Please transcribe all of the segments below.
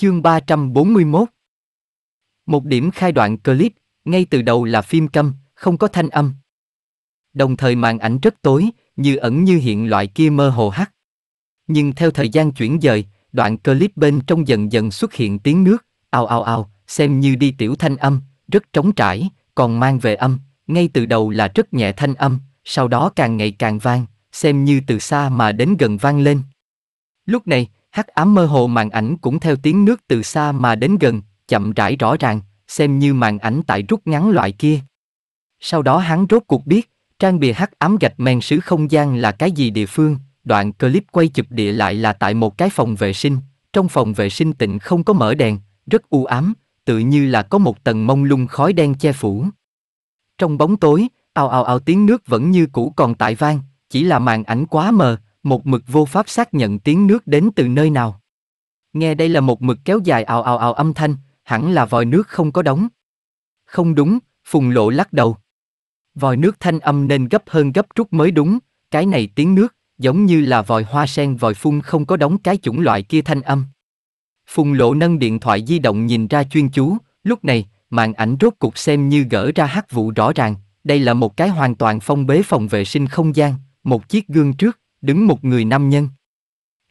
Chương 341 Một điểm khai đoạn clip, ngay từ đầu là phim câm, không có thanh âm. Đồng thời màn ảnh rất tối, như ẩn như hiện loại kia mơ hồ hắt. Nhưng theo thời gian chuyển dời, đoạn clip bên trong dần dần xuất hiện tiếng nước, ao ao ao, xem như đi tiểu thanh âm, rất trống trải, còn mang về âm, ngay từ đầu là rất nhẹ thanh âm, sau đó càng ngày càng vang, xem như từ xa mà đến gần vang lên. Lúc này, hắc ám mơ hồ màn ảnh cũng theo tiếng nước từ xa mà đến gần, chậm rãi rõ ràng, xem như màn ảnh tại rút ngắn loại kia. Sau đó hắn rốt cuộc biết, trang bìa hắc ám gạch men sứ không gian là cái gì địa phương, đoạn clip quay chụp địa lại là tại một cái phòng vệ sinh, trong phòng vệ sinh tịnh không có mở đèn, rất u ám, tự như là có một tầng mông lung khói đen che phủ. Trong bóng tối, ao ao ao tiếng nước vẫn như cũ còn tại vang, chỉ là màn ảnh quá mờ, một mực vô pháp xác nhận tiếng nước đến từ nơi nào. Nghe đây là một mực kéo dài ào ào ào âm thanh, hẳn là vòi nước không có đóng. Không đúng, Phùng Lộ lắc đầu. Vòi nước thanh âm nên gấp hơn gấp rút mới đúng, cái này tiếng nước, giống như là vòi hoa sen vòi phun không có đóng cái chủng loại kia thanh âm. Phùng Lộ nâng điện thoại di động nhìn ra chuyên chú, lúc này, màn ảnh rốt cục xem như gỡ ra hắc vụ rõ ràng, đây là một cái hoàn toàn phong bế phòng vệ sinh không gian, một chiếc gương trước, đứng một người nam nhân.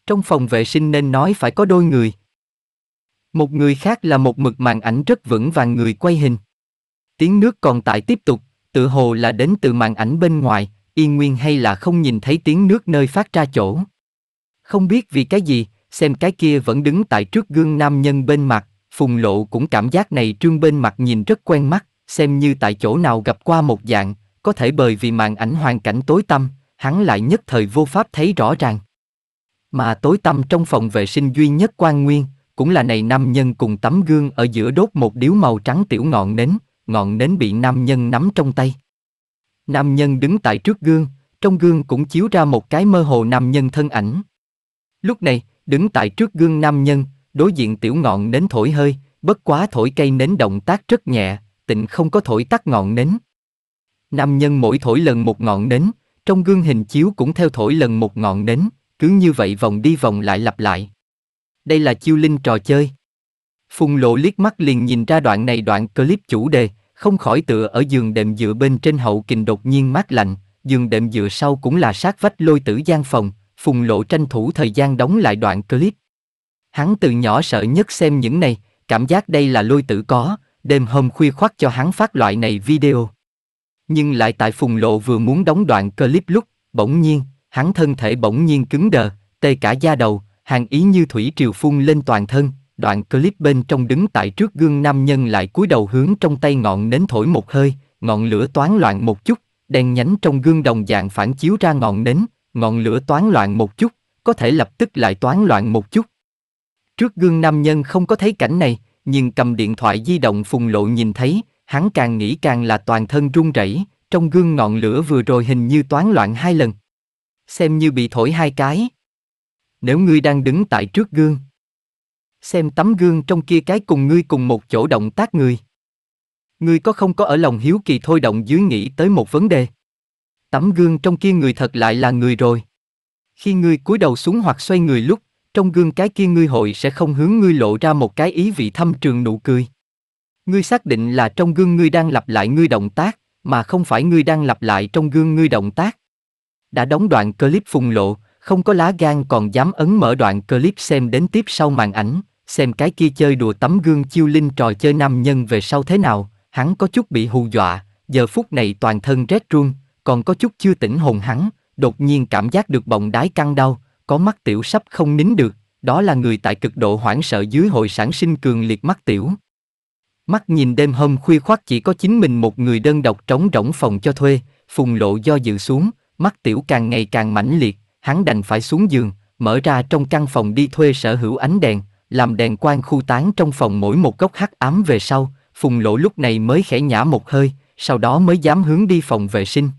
Trong phòng vệ sinh nên nói phải có đôi người. Một người khác là một mực màn ảnh rất vững vàng người quay hình. Tiếng nước còn tại tiếp tục, tự hồ là đến từ màn ảnh bên ngoài, y nguyên hay là không nhìn thấy tiếng nước nơi phát ra chỗ. Không biết vì cái gì, xem cái kia vẫn đứng tại trước gương nam nhân bên mặt, phùng lộ cũng cảm giác này trương bên mặt nhìn rất quen mắt, xem như tại chỗ nào gặp qua một dạng, có thể bởi vì màn ảnh hoàn cảnh tối tăm, hắn lại nhất thời vô pháp thấy rõ ràng. Mà tối tăm trong phòng vệ sinh duy nhất quan nguyên, cũng là này nam nhân cùng tấm gương ở giữa đốt một điếu màu trắng tiểu ngọn nến, ngọn nến bị nam nhân nắm trong tay. Nam nhân đứng tại trước gương, trong gương cũng chiếu ra một cái mơ hồ nam nhân thân ảnh. Lúc này, đứng tại trước gương nam nhân, đối diện tiểu ngọn nến thổi hơi, bất quá thổi cây nến động tác rất nhẹ, tịnh không có thổi tắt ngọn nến. Nam nhân mỗi thổi lần một ngọn nến, trong gương hình chiếu cũng theo thổi lần một ngọn nến, cứ như vậy vòng đi vòng lại lặp lại. Đây là chiêu linh trò chơi. Phùng lộ liếc mắt liền nhìn ra đoạn này đoạn clip chủ đề, không khỏi tựa ở giường đệm dựa bên trên hậu kình đột nhiên mát lạnh, giường đệm dựa sau cũng là sát vách lôi tử gian phòng, phùng lộ tranh thủ thời gian đóng lại đoạn clip. Hắn từ nhỏ sợ nhất xem những này, cảm giác đây là lôi tử có, đêm hôm khuya khoắt cho hắn phát loại này video. Nhưng lại tại phùng lộ vừa muốn đóng đoạn clip lúc, bỗng nhiên, hắn thân thể bỗng nhiên cứng đờ, tê cả da đầu, hàng ý như thủy triều phun lên toàn thân, đoạn clip bên trong đứng tại trước gương nam nhân lại cúi đầu hướng trong tay ngọn nến thổi một hơi, ngọn lửa toán loạn một chút, đèn nhánh trong gương đồng dạng phản chiếu ra ngọn nến, ngọn lửa toán loạn một chút, có thể lập tức lại toán loạn một chút. Trước gương nam nhân không có thấy cảnh này, nhưng cầm điện thoại di động phùng lộ nhìn thấy, Hắn càng nghĩ càng là toàn thân run rẩy, trong gương ngọn lửa vừa rồi hình như toán loạn hai lần. Xem như bị thổi hai cái. Nếu ngươi đang đứng tại trước gương, xem tấm gương trong kia cái cùng ngươi cùng một chỗ động tác người. Ngươi có không có ở lòng hiếu kỳ thôi động dưới nghĩ tới một vấn đề. Tấm gương trong kia người thật lại là người rồi. Khi ngươi cúi đầu xuống hoặc xoay người lúc, trong gương cái kia ngươi hội sẽ không hướng ngươi lộ ra một cái ý vị thâm trường nụ cười. Ngươi xác định là trong gương ngươi đang lặp lại ngươi động tác, mà không phải ngươi đang lặp lại trong gương ngươi động tác. Đã đóng đoạn clip phùng lộ, không có lá gan còn dám ấn mở đoạn clip xem đến tiếp sau màn ảnh, xem cái kia chơi đùa tấm gương chiêu linh trò chơi nam nhân về sau thế nào, hắn có chút bị hù dọa, giờ phút này toàn thân rét run, còn có chút chưa tỉnh hồn hắn, đột nhiên cảm giác được bọng đái căng đau, có mắt tiểu sắp không nín được, đó là người tại cực độ hoảng sợ dưới hội sản sinh cường liệt mắt tiểu. Mắt nhìn đêm hôm khuya khoắt chỉ có chính mình một người đơn độc trống rỗng phòng cho thuê, phùng lộ do dự xuống, mắt tiểu càng ngày càng mãnh liệt, hắn đành phải xuống giường, mở ra trong căn phòng đi thuê sở hữu ánh đèn, làm đèn quang khu tán trong phòng mỗi một góc hắc ám về sau, phùng lộ lúc này mới khẽ nhả một hơi, sau đó mới dám hướng đi phòng vệ sinh.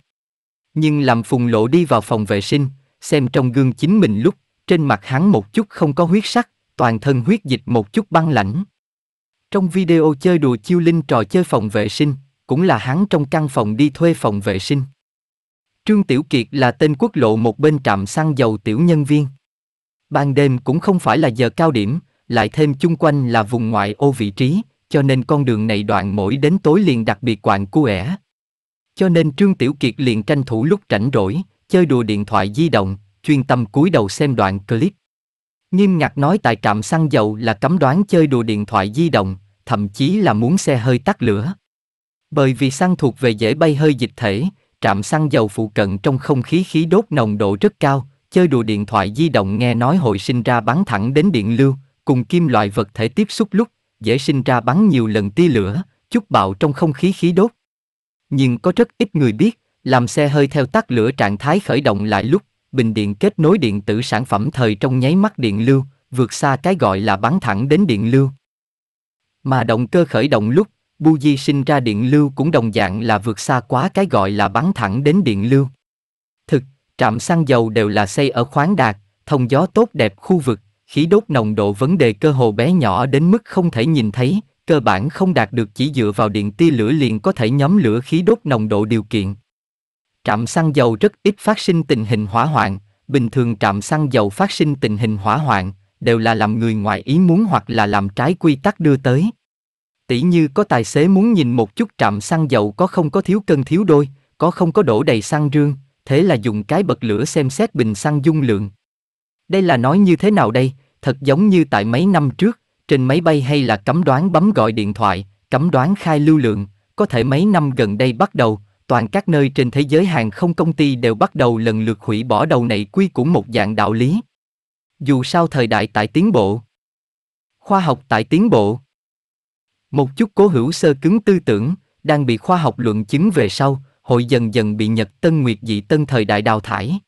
Nhưng làm phùng lộ đi vào phòng vệ sinh, xem trong gương chính mình lúc, trên mặt hắn một chút không có huyết sắc, toàn thân huyết dịch một chút băng lãnh. Trong video chơi đùa chiêu linh trò chơi phòng vệ sinh, cũng là hắn trong căn phòng đi thuê phòng vệ sinh. Trương Tiểu Kiệt là tên quốc lộ một bên trạm xăng dầu tiểu nhân viên. Ban đêm cũng không phải là giờ cao điểm, lại thêm chung quanh là vùng ngoại ô vị trí, cho nên con đường này đoạn mỗi đến tối liền đặc biệt quạng cuẻ. Cho nên Trương Tiểu Kiệt liền tranh thủ lúc rảnh rỗi, chơi đùa điện thoại di động, chuyên tâm cúi đầu xem đoạn clip. Nghiêm ngặt nói tại trạm xăng dầu là cấm đoán chơi đùa điện thoại di động, thậm chí là muốn xe hơi tắt lửa. Bởi vì xăng thuộc về dễ bay hơi dịch thể, trạm xăng dầu phụ cận trong không khí khí đốt nồng độ rất cao, chơi đùa điện thoại di động nghe nói hội sinh ra bắn thẳng đến điện lưu, cùng kim loại vật thể tiếp xúc lúc, dễ sinh ra bắn nhiều lần tia lửa, chút bạo trong không khí khí đốt. Nhưng có rất ít người biết, làm xe hơi theo tắt lửa trạng thái khởi động lại lúc bình điện kết nối điện tử sản phẩm thời trong nháy mắt điện lưu, vượt xa cái gọi là bắn thẳng đến điện lưu. Mà động cơ khởi động lúc, buji sinh ra điện lưu cũng đồng dạng là vượt xa quá cái gọi là bắn thẳng đến điện lưu. Thực, trạm xăng dầu đều là xây ở khoáng đạt, thông gió tốt đẹp khu vực, khí đốt nồng độ vấn đề cơ hồ bé nhỏ đến mức không thể nhìn thấy, cơ bản không đạt được chỉ dựa vào điện tia lửa liền có thể nhóm lửa khí đốt nồng độ điều kiện. Trạm xăng dầu rất ít phát sinh tình hình hỏa hoạn, bình thường trạm xăng dầu phát sinh tình hình hỏa hoạn, đều là làm người ngoài ý muốn hoặc là làm trái quy tắc đưa tới. Tỷ như có tài xế muốn nhìn một chút trạm xăng dầu có không có thiếu cân thiếu đôi, có không có đổ đầy xăng rương, thế là dùng cái bật lửa xem xét bình xăng dung lượng. Đây là nói như thế nào đây, thật giống như tại mấy năm trước, trên máy bay hay là cấm đoán bấm gọi điện thoại, cấm đoán khai lưu lượng, có thể mấy năm gần đây bắt đầu, toàn các nơi trên thế giới hàng không công ty đều bắt đầu lần lượt hủy bỏ đầu này quy cũng một dạng đạo lý. Dù sao thời đại tại tiến bộ. Khoa học tại tiến bộ. Một chút cố hữu sơ cứng tư tưởng, đang bị khoa học luận chứng về sau, hội dần dần bị Nhật Tân Nguyệt dị tân thời đại đào thải.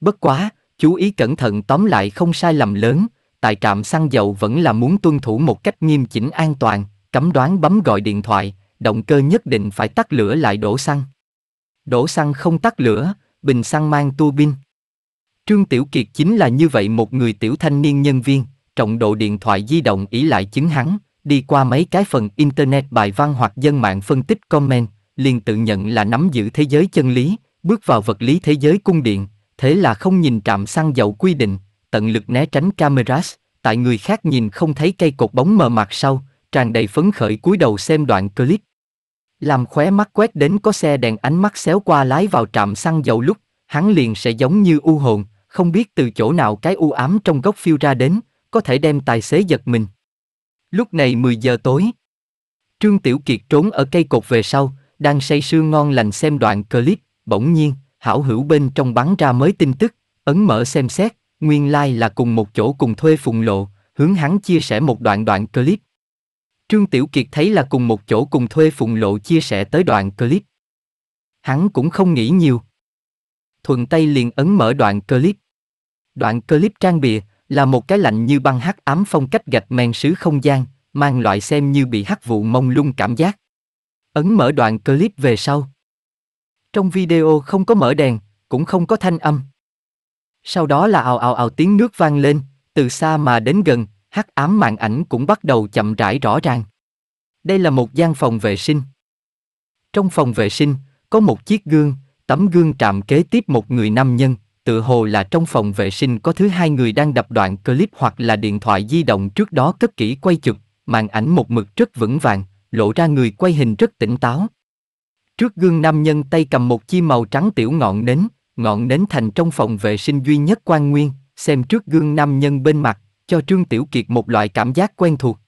Bất quá, chú ý cẩn thận tóm lại không sai lầm lớn, tại trạm xăng dầu vẫn là muốn tuân thủ một cách nghiêm chỉnh an toàn, cấm đoán bấm gọi điện thoại, động cơ nhất định phải tắt lửa lại đổ xăng. Đổ xăng không tắt lửa, bình xăng mang tua bin. Trương Tiểu Kiệt chính là như vậy một người tiểu thanh niên nhân viên, trọng độ điện thoại di động ý lại chứng hắn, đi qua mấy cái phần internet bài văn hoặc dân mạng phân tích comment, liền tự nhận là nắm giữ thế giới chân lý, bước vào vật lý thế giới cung điện, thế là không nhìn trạm xăng dầu quy định, tận lực né tránh cameras, tại người khác nhìn không thấy cây cột bóng mờ mặt sau, tràn đầy phấn khởi cúi đầu xem đoạn clip làm khóe mắt quét đến có xe đèn ánh mắt xéo qua lái vào trạm xăng dầu lúc, hắn liền sẽ giống như u hồn, không biết từ chỗ nào cái u ám trong góc phiêu ra đến, có thể đem tài xế giật mình. Lúc này 10 giờ tối, Trương Tiểu Kiệt trốn ở cây cột về sau, đang say sưa ngon lành xem đoạn clip, bỗng nhiên, hảo hữu bên trong bắn ra mới tin tức, ấn mở xem xét, nguyên lai like là cùng một chỗ cùng thuê phùng lộ, hướng hắn chia sẻ một đoạn đoạn clip, Trương Tiểu Kiệt thấy là cùng một chỗ cùng thuê Phùng Lộ chia sẻ tới đoạn clip. Hắn cũng không nghĩ nhiều. Thuận tay liền ấn mở đoạn clip. Đoạn clip trang bìa là một cái lạnh như băng hắc ám phong cách gạch men sứ không gian, mang loại xem như bị hắc vụ mông lung cảm giác. Ấn mở đoạn clip về sau. Trong video không có mở đèn, cũng không có thanh âm. Sau đó là ào ào ào tiếng nước vang lên, từ xa mà đến gần, hắc ám màn ảnh cũng bắt đầu chậm rãi rõ ràng. Đây là một gian phòng vệ sinh. Trong phòng vệ sinh, có một chiếc gương, tấm gương trạm kế tiếp một người nam nhân, tựa hồ là trong phòng vệ sinh có thứ hai người đang đập đoạn clip hoặc là điện thoại di động trước đó cất kỹ quay chụp, màn ảnh một mực rất vững vàng, lộ ra người quay hình rất tỉnh táo. Trước gương nam nhân tay cầm một chi màu trắng tiểu ngọn nến, ngọn nến thành trong phòng vệ sinh duy nhất quan nguyên, xem trước gương nam nhân bên mặt, cho Trương Tiểu Kiệt một loại cảm giác quen thuộc.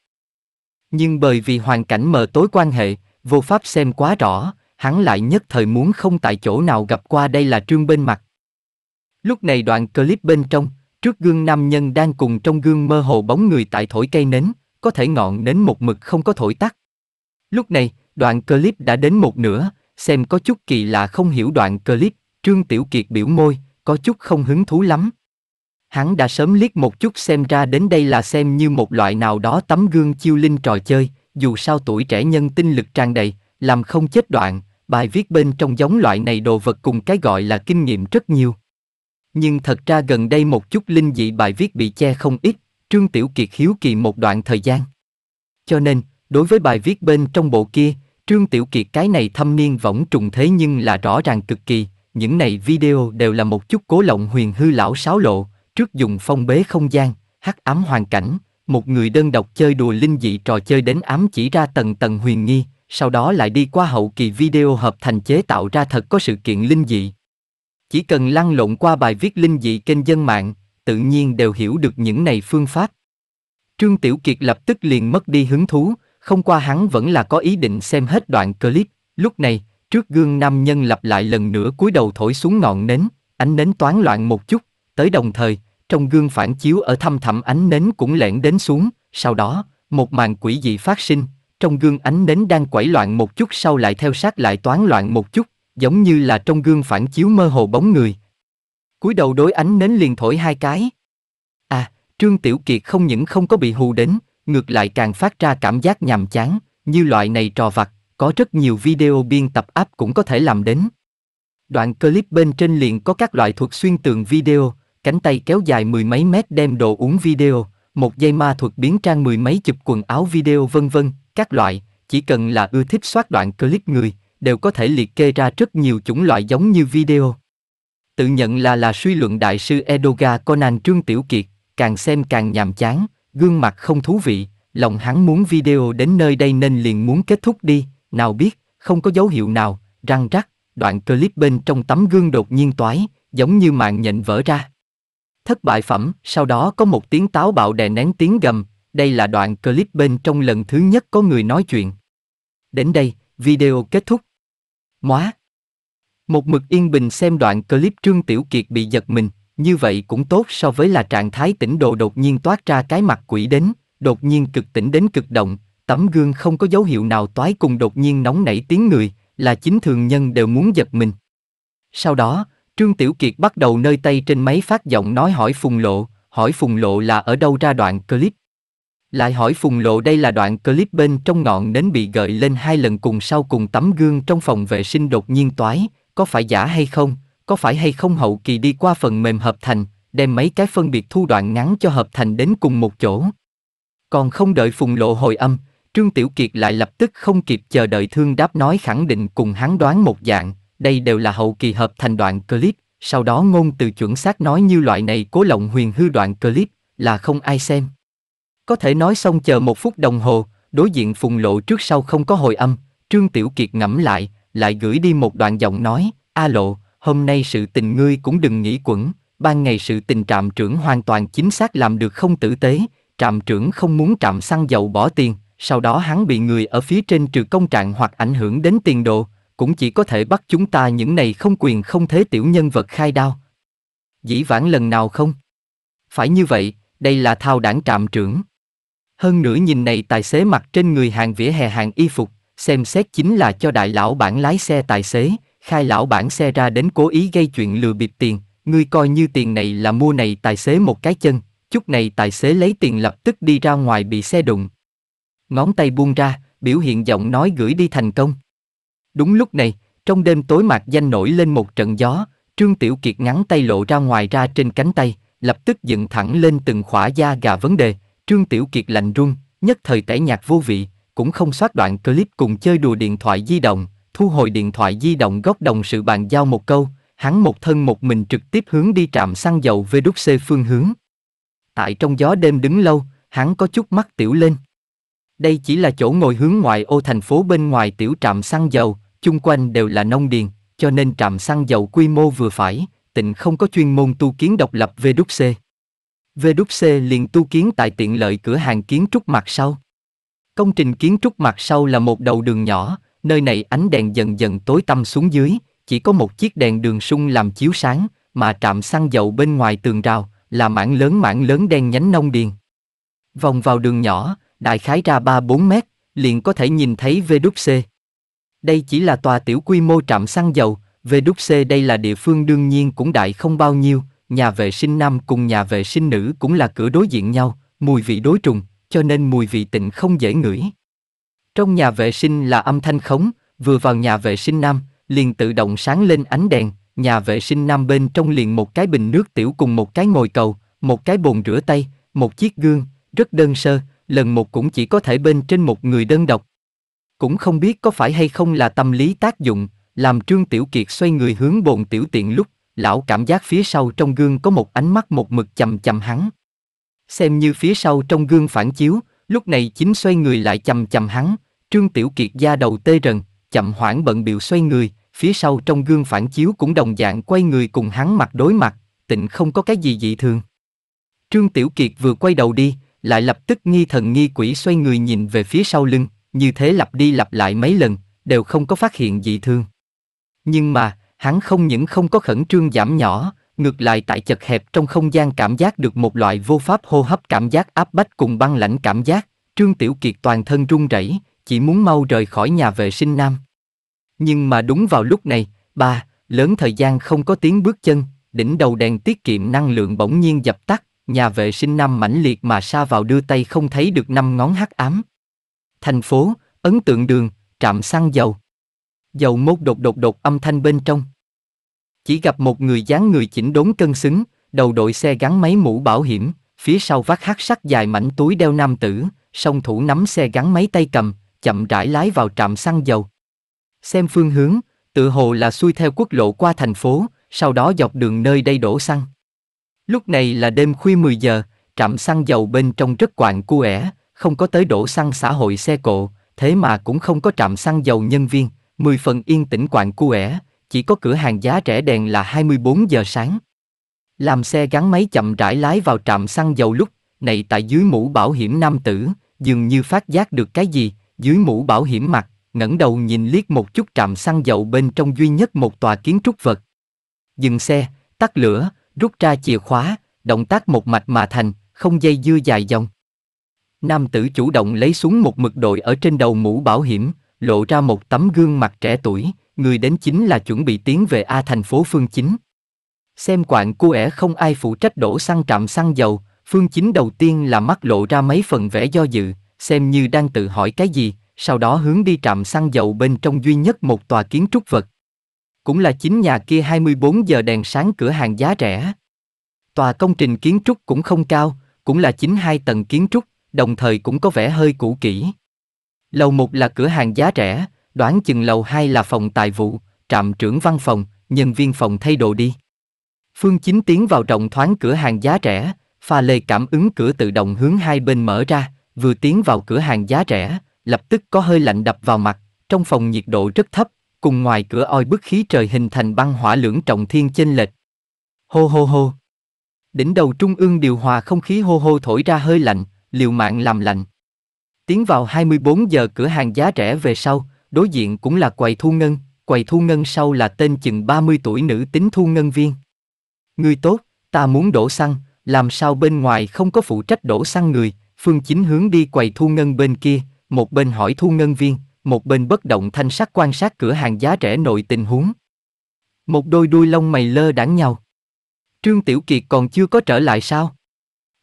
Nhưng bởi vì hoàn cảnh mờ tối quan hệ, vô pháp xem quá rõ, hắn lại nhất thời muốn không tại chỗ nào gặp qua đây là trương bên mặt. Lúc này đoạn clip bên trong, trước gương nam nhân đang cùng trong gương mơ hồ bóng người tại thổi cây nến, có thể ngọn nến một mực không có thổi tắt. Lúc này, đoạn clip đã đến một nửa, xem có chút kỳ lạ không hiểu đoạn clip, Trương Tiểu Kiệt biểu môi, có chút không hứng thú lắm, Hắn đã sớm liếc một chút xem ra đến đây là xem như một loại nào đó tấm gương chiêu linh trò chơi, dù sao tuổi trẻ nhân tinh lực tràn đầy, làm không chết đoạn, bài viết bên trong giống loại này đồ vật cùng cái gọi là kinh nghiệm rất nhiều. Nhưng thật ra gần đây một chút linh dị bài viết bị che không ít, Trương Tiểu Kiệt hiếu kỳ một đoạn thời gian. Cho nên, đối với bài viết bên trong bộ kia, Trương Tiểu Kiệt cái này thâm niên võng trùng thế nhưng là rõ ràng cực kỳ, những này video đều là một chút cố lộng huyền hư lão sáo lộ, Trước dùng phong bế không gian, hắc ám hoàn cảnh, một người đơn độc chơi đùa linh dị trò chơi đến ám chỉ ra tầng tầng huyền nghi, sau đó lại đi qua hậu kỳ video hợp thành chế tạo ra thật có sự kiện linh dị. Chỉ cần lăn lộn qua bài viết linh dị kênh dân mạng, tự nhiên đều hiểu được những này phương pháp. Trương Tiểu Kiệt lập tức liền mất đi hứng thú, không qua hắn vẫn là có ý định xem hết đoạn clip, lúc này, trước gương nam nhân lặp lại lần nữa cúi đầu thổi xuống ngọn nến, ánh nến toán loạn một chút, tới đồng thời, trong gương phản chiếu ở thăm thẳm ánh nến cũng lẻn đến xuống, sau đó, một màn quỷ dị phát sinh, trong gương ánh nến đang quẩy loạn một chút sau lại theo sát lại toán loạn một chút, giống như là trong gương phản chiếu mơ hồ bóng người. cúi đầu đối ánh nến liền thổi hai cái. À, Trương Tiểu Kiệt không những không có bị hù đến, ngược lại càng phát ra cảm giác nhàm chán, như loại này trò vặt, có rất nhiều video biên tập áp cũng có thể làm đến. Đoạn clip bên trên liền có các loại thuật xuyên tường video, cánh tay kéo dài mười mấy mét đem đồ uống video, một dây ma thuật biến trang mười mấy chụp quần áo video vân vân, các loại, chỉ cần là ưa thích soát đoạn clip người, đều có thể liệt kê ra rất nhiều chủng loại giống như video. Tự nhận là là suy luận đại sư Edoga Conan Trương Tiểu Kiệt, càng xem càng nhàm chán, gương mặt không thú vị, lòng hắn muốn video đến nơi đây nên liền muốn kết thúc đi, nào biết, không có dấu hiệu nào, răng rắc, đoạn clip bên trong tấm gương đột nhiên toái, giống như mạng nhện vỡ ra thất bại phẩm, sau đó có một tiếng táo bạo đè nén tiếng gầm, đây là đoạn clip bên trong lần thứ nhất có người nói chuyện. Đến đây, video kết thúc. Móa. Một mực yên bình xem đoạn clip Trương Tiểu Kiệt bị giật mình, như vậy cũng tốt so với là trạng thái tỉnh độ đột nhiên toát ra cái mặt quỷ đến, đột nhiên cực tỉnh đến cực động, tấm gương không có dấu hiệu nào toái cùng đột nhiên nóng nảy tiếng người, là chính thường nhân đều muốn giật mình. Sau đó, Trương Tiểu Kiệt bắt đầu nơi tay trên máy phát giọng nói hỏi Phùng Lộ, hỏi Phùng Lộ là ở đâu ra đoạn clip. Lại hỏi Phùng Lộ đây là đoạn clip bên trong ngọn nến bị gợi lên hai lần cùng sau cùng tấm gương trong phòng vệ sinh đột nhiên toái, có phải giả hay không, có phải hay không hậu kỳ đi qua phần mềm hợp thành, đem mấy cái phân biệt thu đoạn ngắn cho hợp thành đến cùng một chỗ. Còn không đợi Phùng Lộ hồi âm, Trương Tiểu Kiệt lại lập tức không kịp chờ đợi thương đáp nói khẳng định cùng hắn đoán một dạng, đây đều là hậu kỳ hợp thành đoạn clip, sau đó ngôn từ chuẩn xác nói như loại này cố lộng huyền hư đoạn clip, là không ai xem. Có thể nói xong chờ một phút đồng hồ, đối diện phùng lộ trước sau không có hồi âm, Trương Tiểu Kiệt ngẫm lại, lại gửi đi một đoạn giọng nói, A lộ, hôm nay sự tình ngươi cũng đừng nghĩ quẩn, ban ngày sự tình trạm trưởng hoàn toàn chính xác làm được không tử tế, trạm trưởng không muốn trạm xăng dầu bỏ tiền, sau đó hắn bị người ở phía trên trừ công trạng hoặc ảnh hưởng đến tiền đồ, cũng chỉ có thể bắt chúng ta những này không quyền không thế tiểu nhân vật khai đao. Dĩ vãng lần nào không? Phải như vậy, đây là thao đảng trạm trưởng. Hơn nữa nhìn này tài xế mặc trên người hàng vỉa hè hàng y phục, xem xét chính là cho đại lão bản lái xe tài xế, khai lão bản xe ra đến cố ý gây chuyện lừa bịp tiền, ngươi coi như tiền này là mua này tài xế một cái chân, chút này tài xế lấy tiền lập tức đi ra ngoài bị xe đụng. Ngón tay buông ra, biểu hiện giọng nói gửi đi thành công. Đúng lúc này, trong đêm tối mạc danh nổi lên một trận gió, Trương Tiểu Kiệt ngắn tay lộ ra ngoài ra trên cánh tay, lập tức dựng thẳng lên từng khỏa da gà vấn đề, Trương Tiểu Kiệt lạnh run, nhất thời tẻ nhạc vô vị, cũng không soát đoạn clip cùng chơi đùa điện thoại di động, thu hồi điện thoại di động góc đồng sự bàn giao một câu, hắn một thân một mình trực tiếp hướng đi trạm xăng dầu VWC phương hướng. Tại trong gió đêm đứng lâu, hắn có chút mắt tiểu lên. Đây chỉ là chỗ ngồi hướng ngoại ô thành phố bên ngoài tiểu trạm xăng dầu, chung quanh đều là nông điền, cho nên trạm xăng dầu quy mô vừa phải, tỉnh không có chuyên môn tu kiến độc lập vdc vdc liền tu kiến tại tiện lợi cửa hàng kiến trúc mặt sau. Công trình kiến trúc mặt sau là một đầu đường nhỏ, nơi này ánh đèn dần dần tối tăm xuống dưới, chỉ có một chiếc đèn đường sung làm chiếu sáng, mà trạm xăng dầu bên ngoài tường rào, là mảng lớn mảng lớn đen nhánh nông điền. Vòng vào đường nhỏ, đại khái ra 3-4 mét, liền có thể nhìn thấy vdc đây chỉ là tòa tiểu quy mô trạm xăng dầu, về đúc xê đây là địa phương đương nhiên cũng đại không bao nhiêu, nhà vệ sinh nam cùng nhà vệ sinh nữ cũng là cửa đối diện nhau, mùi vị đối trùng, cho nên mùi vị tịnh không dễ ngửi. Trong nhà vệ sinh là âm thanh khống, vừa vào nhà vệ sinh nam, liền tự động sáng lên ánh đèn, nhà vệ sinh nam bên trong liền một cái bình nước tiểu cùng một cái ngồi cầu, một cái bồn rửa tay, một chiếc gương, rất đơn sơ, lần một cũng chỉ có thể bên trên một người đơn độc, cũng không biết có phải hay không là tâm lý tác dụng, làm Trương Tiểu Kiệt xoay người hướng bồn tiểu tiện lúc, lão cảm giác phía sau trong gương có một ánh mắt một mực chầm chầm hắn. Xem như phía sau trong gương phản chiếu, lúc này chính xoay người lại chầm chầm hắn, Trương Tiểu Kiệt da đầu tê rần, chậm hoảng bận biểu xoay người, phía sau trong gương phản chiếu cũng đồng dạng quay người cùng hắn mặt đối mặt, tịnh không có cái gì dị thường. Trương Tiểu Kiệt vừa quay đầu đi, lại lập tức nghi thần nghi quỷ xoay người nhìn về phía sau lưng, như thế lặp đi lặp lại mấy lần, đều không có phát hiện dị thương. Nhưng mà, hắn không những không có khẩn trương giảm nhỏ, ngược lại tại chật hẹp trong không gian cảm giác được một loại vô pháp hô hấp cảm giác áp bách cùng băng lãnh cảm giác, Trương Tiểu Kiệt toàn thân run rẩy, chỉ muốn mau rời khỏi nhà vệ sinh nam. Nhưng mà đúng vào lúc này, ba, lớn thời gian không có tiếng bước chân, đỉnh đầu đèn tiết kiệm năng lượng bỗng nhiên dập tắt, nhà vệ sinh nam mãnh liệt mà sa vào đưa tay không thấy được năm ngón hắc ám thành phố, ấn tượng đường, trạm xăng dầu. Dầu mốt đột đột đột âm thanh bên trong. Chỉ gặp một người dáng người chỉnh đốn cân xứng, đầu đội xe gắn máy mũ bảo hiểm, phía sau vác hát sắt dài mảnh túi đeo nam tử, song thủ nắm xe gắn máy tay cầm, chậm rãi lái vào trạm xăng dầu. Xem phương hướng, tự hồ là xuôi theo quốc lộ qua thành phố, sau đó dọc đường nơi đây đổ xăng. Lúc này là đêm khuya 10 giờ, trạm xăng dầu bên trong rất quạng cu ẻ, không có tới đổ xăng xã hội xe cộ, thế mà cũng không có trạm xăng dầu nhân viên, 10 phần yên tĩnh quạng cuể, chỉ có cửa hàng giá rẻ đèn là 24 giờ sáng. Làm xe gắn máy chậm rãi lái vào trạm xăng dầu lúc, này tại dưới mũ bảo hiểm nam tử, dường như phát giác được cái gì, dưới mũ bảo hiểm mặt, ngẩng đầu nhìn liếc một chút trạm xăng dầu bên trong duy nhất một tòa kiến trúc vật. Dừng xe, tắt lửa, rút ra chìa khóa, động tác một mạch mà thành, không dây dưa dài dòng. Nam tử chủ động lấy xuống một mực đội ở trên đầu mũ bảo hiểm, lộ ra một tấm gương mặt trẻ tuổi, người đến chính là chuẩn bị tiến về A thành phố Phương Chính. Xem quạng cu ẻ không ai phụ trách đổ xăng trạm xăng dầu, Phương Chính đầu tiên là mắt lộ ra mấy phần vẻ do dự, xem như đang tự hỏi cái gì, sau đó hướng đi trạm xăng dầu bên trong duy nhất một tòa kiến trúc vật. Cũng là chính nhà kia 24 giờ đèn sáng cửa hàng giá rẻ. Tòa công trình kiến trúc cũng không cao, cũng là chính hai tầng kiến trúc, đồng thời cũng có vẻ hơi cũ kỹ. Lầu 1 là cửa hàng giá rẻ, đoán chừng lầu 2 là phòng tài vụ, trạm trưởng văn phòng, nhân viên phòng thay đồ đi. Phương Chính tiến vào rộng thoáng cửa hàng giá rẻ, pha lê cảm ứng cửa tự động hướng hai bên mở ra, vừa tiến vào cửa hàng giá rẻ, lập tức có hơi lạnh đập vào mặt, trong phòng nhiệt độ rất thấp, cùng ngoài cửa oi bức khí trời hình thành băng hỏa lưỡng trọng thiên chênh lệch. Hô hô hô. Đỉnh đầu trung ương điều hòa không khí hô hô thổi ra hơi lạnh, liều mạng làm lành. Tiến vào 24 giờ cửa hàng giá rẻ về sau, đối diện cũng là quầy thu ngân, quầy thu ngân sau là tên chừng 30 tuổi nữ tính thu ngân viên. Người tốt, ta muốn đổ xăng, làm sao bên ngoài không có phụ trách đổ xăng người, phương chính hướng đi quầy thu ngân bên kia, một bên hỏi thu ngân viên, một bên bất động thanh sắc quan sát cửa hàng giá rẻ nội tình huống. Một đôi đuôi lông mày lơ đảng nhau. Trương Tiểu Kiệt còn chưa có trở lại sao?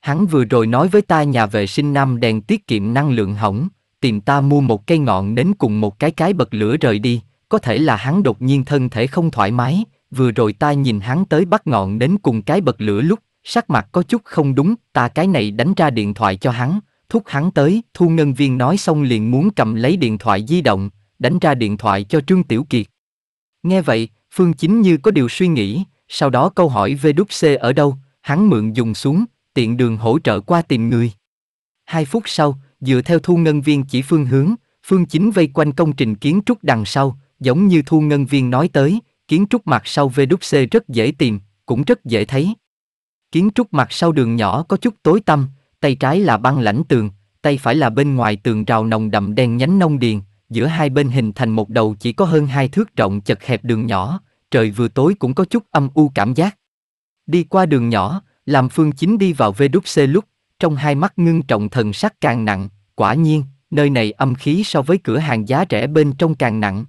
Hắn vừa rồi nói với ta nhà vệ sinh nam đèn tiết kiệm năng lượng hỏng, tìm ta mua một cây ngọn đến cùng một cái cái bật lửa rời đi, có thể là hắn đột nhiên thân thể không thoải mái, vừa rồi ta nhìn hắn tới bắt ngọn đến cùng cái bật lửa lúc, sắc mặt có chút không đúng, ta cái này đánh ra điện thoại cho hắn, thúc hắn tới, thu ngân viên nói xong liền muốn cầm lấy điện thoại di động, đánh ra điện thoại cho Trương Tiểu Kiệt. Nghe vậy, Phương Chính như có điều suy nghĩ, sau đó câu hỏi VWC ở đâu, hắn mượn dùng xuống, tiện đường hỗ trợ qua tìm người. Hai phút sau, dựa theo thu ngân viên chỉ phương hướng, phương chính vây quanh công trình kiến trúc đằng sau, giống như thu ngân viên nói tới, kiến trúc mặt sau VWC rất dễ tìm, cũng rất dễ thấy. Kiến trúc mặt sau đường nhỏ có chút tối tăm, tay trái là băng lãnh tường, tay phải là bên ngoài tường rào nồng đậm đen nhánh nông điền, giữa hai bên hình thành một đầu chỉ có hơn hai thước rộng chật hẹp đường nhỏ, trời vừa tối cũng có chút âm u cảm giác. Đi qua đường nhỏ, làm phương chính đi vào vê đúc xê lúc, trong hai mắt ngưng trọng thần sắc càng nặng, quả nhiên, nơi này âm khí so với cửa hàng giá rẻ bên trong càng nặng.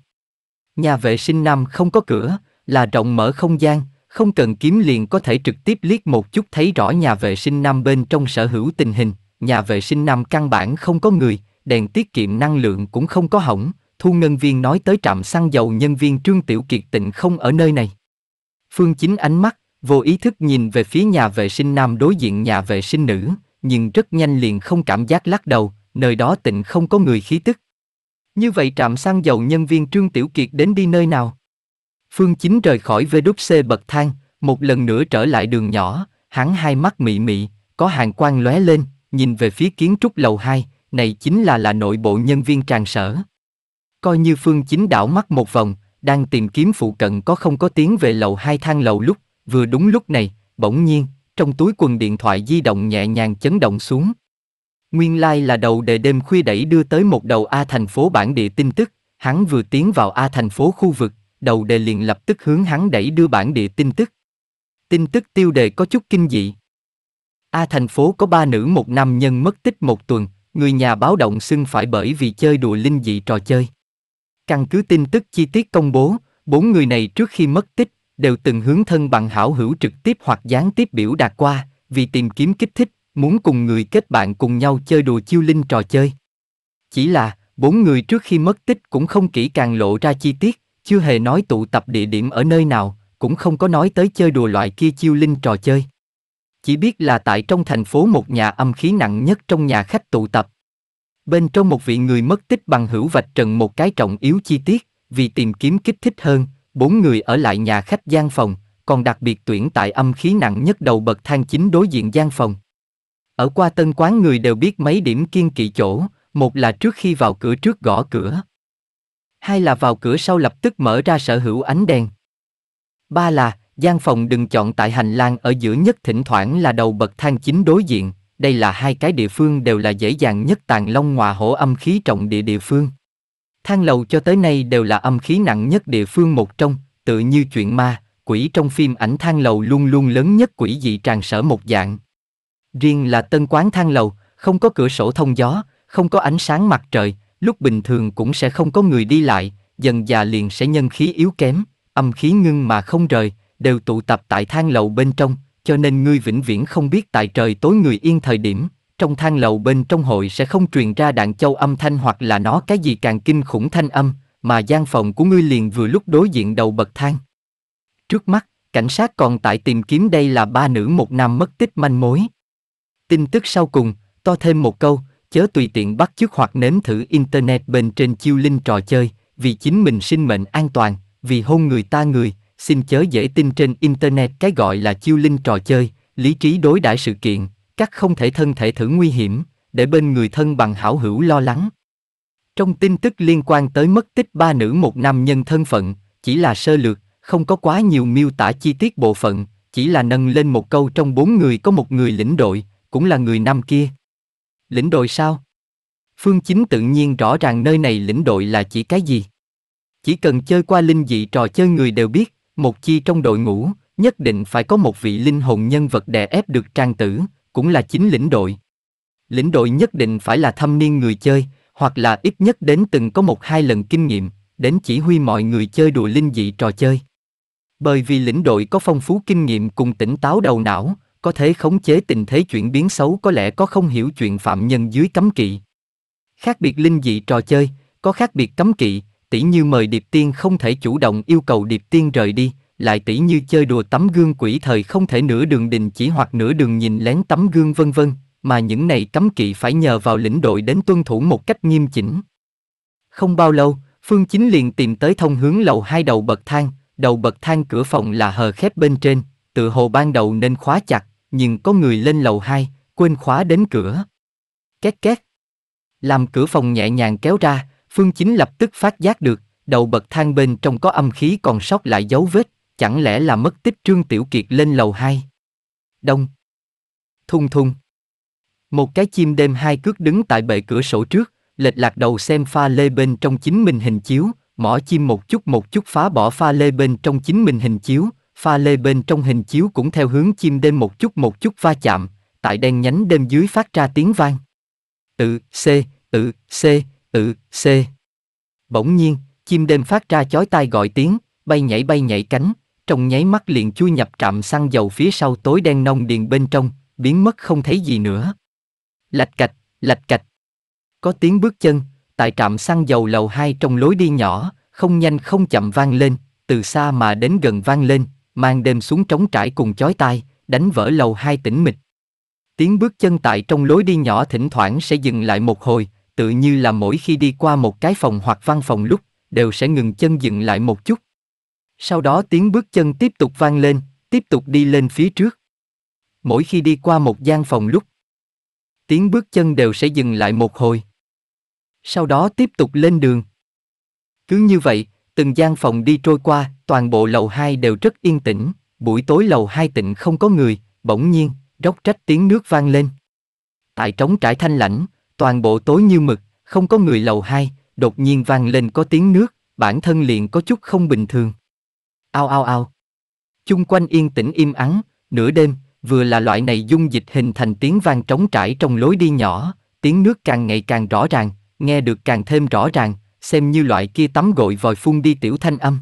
Nhà vệ sinh nam không có cửa, là rộng mở không gian, không cần kiếm liền có thể trực tiếp liếc một chút thấy rõ nhà vệ sinh nam bên trong sở hữu tình hình, nhà vệ sinh nam căn bản không có người, đèn tiết kiệm năng lượng cũng không có hỏng, thu ngân viên nói tới trạm xăng dầu nhân viên Trương Tiểu Kiệt tịnh không ở nơi này. Phương Chính ánh mắt, Vô ý thức nhìn về phía nhà vệ sinh nam đối diện nhà vệ sinh nữ, nhưng rất nhanh liền không cảm giác lắc đầu, nơi đó tịnh không có người khí tức. Như vậy trạm xăng dầu nhân viên Trương Tiểu Kiệt đến đi nơi nào? Phương Chính rời khỏi VWC bậc thang, một lần nữa trở lại đường nhỏ, hắn hai mắt mị mị, có hàng quang lóe lên, nhìn về phía kiến trúc lầu 2, này chính là là nội bộ nhân viên tràn sở. Coi như Phương Chính đảo mắt một vòng, đang tìm kiếm phụ cận có không có tiếng về lầu hai thang lầu lúc Vừa đúng lúc này, bỗng nhiên, trong túi quần điện thoại di động nhẹ nhàng chấn động xuống. Nguyên lai like là đầu đề đêm khuya đẩy đưa tới một đầu A thành phố bản địa tin tức, hắn vừa tiến vào A thành phố khu vực, đầu đề liền lập tức hướng hắn đẩy đưa bản địa tin tức. Tin tức tiêu đề có chút kinh dị. A thành phố có ba nữ một nam nhân mất tích một tuần, người nhà báo động xưng phải bởi vì chơi đùa linh dị trò chơi. Căn cứ tin tức chi tiết công bố, bốn người này trước khi mất tích đều từng hướng thân bằng hảo hữu trực tiếp hoặc gián tiếp biểu đạt qua, vì tìm kiếm kích thích, muốn cùng người kết bạn cùng nhau chơi đùa chiêu linh trò chơi. Chỉ là, bốn người trước khi mất tích cũng không kỹ càng lộ ra chi tiết, chưa hề nói tụ tập địa điểm ở nơi nào, cũng không có nói tới chơi đùa loại kia chiêu linh trò chơi. Chỉ biết là tại trong thành phố một nhà âm khí nặng nhất trong nhà khách tụ tập. Bên trong một vị người mất tích bằng hữu vạch trần một cái trọng yếu chi tiết, vì tìm kiếm kích thích hơn, Bốn người ở lại nhà khách gian phòng, còn đặc biệt tuyển tại âm khí nặng nhất đầu bậc thang chính đối diện gian phòng. Ở qua tân quán người đều biết mấy điểm kiên kỵ chỗ, một là trước khi vào cửa trước gõ cửa. Hai là vào cửa sau lập tức mở ra sở hữu ánh đèn. Ba là, gian phòng đừng chọn tại hành lang ở giữa nhất thỉnh thoảng là đầu bậc thang chính đối diện, đây là hai cái địa phương đều là dễ dàng nhất tàn long hòa hổ âm khí trọng địa địa phương. Thang lầu cho tới nay đều là âm khí nặng nhất địa phương một trong, tự như chuyện ma, quỷ trong phim ảnh thang lầu luôn luôn lớn nhất quỷ dị tràn sở một dạng. Riêng là tân quán thang lầu, không có cửa sổ thông gió, không có ánh sáng mặt trời, lúc bình thường cũng sẽ không có người đi lại, dần già liền sẽ nhân khí yếu kém, âm khí ngưng mà không rời, đều tụ tập tại thang lầu bên trong, cho nên ngươi vĩnh viễn không biết tại trời tối người yên thời điểm, trong thang lầu bên trong hội sẽ không truyền ra đạn châu âm thanh hoặc là nó cái gì càng kinh khủng thanh âm, mà gian phòng của ngươi liền vừa lúc đối diện đầu bậc thang. Trước mắt, cảnh sát còn tại tìm kiếm đây là ba nữ một nam mất tích manh mối. Tin tức sau cùng, to thêm một câu, chớ tùy tiện bắt chước hoặc nếm thử Internet bên trên chiêu linh trò chơi, vì chính mình sinh mệnh an toàn, vì hôn người ta người, xin chớ dễ tin trên Internet cái gọi là chiêu linh trò chơi, lý trí đối đãi sự kiện, các không thể thân thể thử nguy hiểm, để bên người thân bằng hảo hữu lo lắng. Trong tin tức liên quan tới mất tích ba nữ một nam nhân thân phận, chỉ là sơ lược, không có quá nhiều miêu tả chi tiết bộ phận, chỉ là nâng lên một câu trong bốn người có một người lĩnh đội, cũng là người nam kia. Lĩnh đội sao? Phương Chính tự nhiên rõ ràng nơi này lĩnh đội là chỉ cái gì. Chỉ cần chơi qua linh dị trò chơi người đều biết, một chi trong đội ngũ, nhất định phải có một vị linh hồn nhân vật đè ép được trang tử, cũng là chính lĩnh đội. Lĩnh đội nhất định phải là thâm niên người chơi, hoặc là ít nhất đến từng có một hai lần kinh nghiệm, đến chỉ huy mọi người chơi đùa linh dị trò chơi. Bởi vì lĩnh đội có phong phú kinh nghiệm cùng tỉnh táo đầu não, có thể khống chế tình thế chuyển biến xấu có lẽ có không hiểu chuyện phạm nhân dưới cấm kỵ. Khác biệt linh dị trò chơi, có khác biệt cấm kỵ, tỉ như mời điệp tiên không thể chủ động yêu cầu điệp tiên rời đi, lại tỷ như chơi đùa tấm gương quỷ thời không thể nửa đường đình chỉ hoặc nửa đường nhìn lén tấm gương vân vân, mà những này cấm kỵ phải nhờ vào lĩnh đội đến tuân thủ một cách nghiêm chỉnh. Không bao lâu, Phương Chính liền tìm tới thông hướng lầu hai đầu bậc thang, đầu bậc thang cửa phòng là hờ khép bên trên, tự hồ ban đầu nên khóa chặt, nhưng có người lên lầu hai, quên khóa đến cửa. Két két. Làm cửa phòng nhẹ nhàng kéo ra, Phương Chính lập tức phát giác được, đầu bậc thang bên trong có âm khí còn sót lại dấu vết, Chẳng lẽ là mất tích Trương Tiểu Kiệt lên lầu 2? Đông. Thung thung. Một cái chim đêm hai cước đứng tại bệ cửa sổ trước, lệch lạc đầu xem pha lê bên trong chính mình hình chiếu, mỏ chim một chút một chút phá bỏ pha lê bên trong chính mình hình chiếu, pha lê bên trong hình chiếu cũng theo hướng chim đêm một chút một chút va chạm, tại đen nhánh đêm dưới phát ra tiếng vang. Tự, C, tự, C, tự, C. Bỗng nhiên, chim đêm phát ra chói tai gọi tiếng, bay nhảy bay nhảy cánh, trong nháy mắt liền chui nhập trạm xăng dầu phía sau tối đen nông điền bên trong, biến mất không thấy gì nữa. Lạch cạch, lạch cạch. Có tiếng bước chân, tại trạm xăng dầu lầu 2 trong lối đi nhỏ, không nhanh không chậm vang lên, từ xa mà đến gần vang lên, mang đêm xuống trống trải cùng chói tai, đánh vỡ lầu 2 tĩnh mịch. Tiếng bước chân tại trong lối đi nhỏ thỉnh thoảng sẽ dừng lại một hồi, tự như là mỗi khi đi qua một cái phòng hoặc văn phòng lúc, đều sẽ ngừng chân dừng lại một chút, sau đó tiếng bước chân tiếp tục vang lên, tiếp tục đi lên phía trước. Mỗi khi đi qua một gian phòng lúc, tiếng bước chân đều sẽ dừng lại một hồi. Sau đó tiếp tục lên đường. Cứ như vậy, từng gian phòng đi trôi qua, toàn bộ lầu 2 đều rất yên tĩnh, buổi tối lầu 2 tịnh không có người, bỗng nhiên, róc trách tiếng nước vang lên. Tại trống trải thanh lãnh, toàn bộ tối như mực, không có người lầu 2, đột nhiên vang lên có tiếng nước, bản thân liền có chút không bình thường. Ao ao ao. Chung quanh yên tĩnh im ắng, nửa đêm, vừa là loại này dung dịch hình thành tiếng vang trống trải trong lối đi nhỏ, tiếng nước càng ngày càng rõ ràng, nghe được càng thêm rõ ràng, xem như loại kia tắm gội vòi phun đi tiểu thanh âm.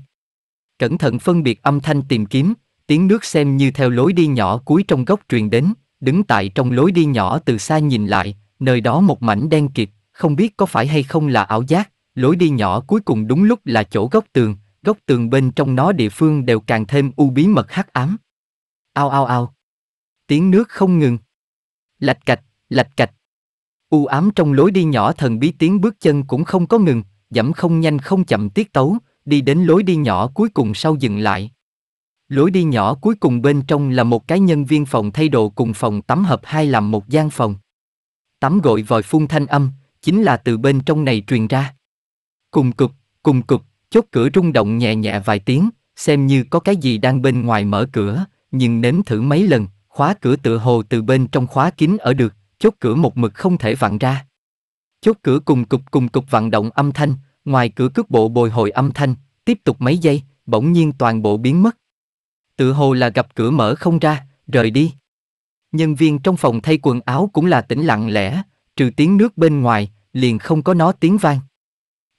Cẩn thận phân biệt âm thanh tìm kiếm, tiếng nước xem như theo lối đi nhỏ cuối trong góc truyền đến, đứng tại trong lối đi nhỏ từ xa nhìn lại, nơi đó một mảnh đen kịt, không biết có phải hay không là ảo giác, lối đi nhỏ cuối cùng đúng lúc là chỗ góc tường, góc tường bên trong nó địa phương đều càng thêm u bí mật hắc ám. Ao ao ao. Tiếng nước không ngừng. Lạch cạch, lạch cạch. U ám trong lối đi nhỏ thần bí tiếng bước chân cũng không có ngừng, dẫm không nhanh không chậm tiết tấu, đi đến lối đi nhỏ cuối cùng sau dừng lại. Lối đi nhỏ cuối cùng bên trong là một cái nhân viên phòng thay đồ cùng phòng tắm hợp hai làm một gian phòng. Tắm gội vòi phun thanh âm, chính là từ bên trong này truyền ra. Cùng cục, cùng cục. Chốt cửa rung động nhẹ nhẹ vài tiếng, xem như có cái gì đang bên ngoài mở cửa, nhưng nếm thử mấy lần, khóa cửa tựa hồ từ bên trong khóa kín ở được, chốt cửa một mực không thể vặn ra. Chốt cửa cùng cục cùng cục vặn động âm thanh, ngoài cửa cước bộ bồi hồi âm thanh, tiếp tục mấy giây, bỗng nhiên toàn bộ biến mất. Tự hồ là gặp cửa mở không ra, rời đi. Nhân viên trong phòng thay quần áo cũng là tĩnh lặng lẽ, trừ tiếng nước bên ngoài, liền không có nó tiếng vang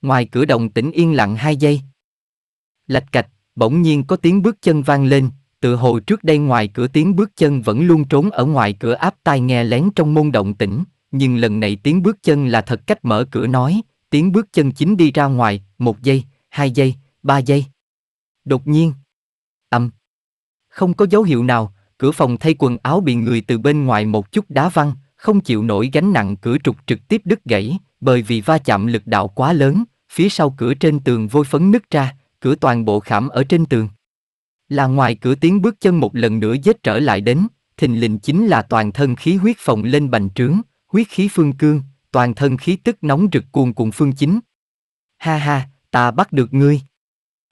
ngoài cửa đồng tĩnh yên lặng hai giây. Lạch cạch, bỗng nhiên có tiếng bước chân vang lên, tự hồ trước đây ngoài cửa tiếng bước chân vẫn luôn trốn ở ngoài cửa áp tai nghe lén trong môn động tĩnh, nhưng lần này tiếng bước chân là thật cách mở cửa nói, tiếng bước chân chính đi ra ngoài, một giây, hai giây, ba giây. Đột nhiên, âm, không có dấu hiệu nào, cửa phòng thay quần áo bị người từ bên ngoài một chút đá văng, không chịu nổi gánh nặng cửa trục trực tiếp đứt gãy, bởi vì va chạm lực đạo quá lớn, phía sau cửa trên tường vôi phấn nứt ra, cửa toàn bộ khảm ở trên tường. Là ngoài cửa tiếng bước chân một lần nữa dết trở lại đến, thình lình chính là toàn thân khí huyết phồng lên bành trướng, huyết khí phương cương, toàn thân khí tức nóng rực cuồn cuộn phương chính. Ha ha, ta bắt được ngươi.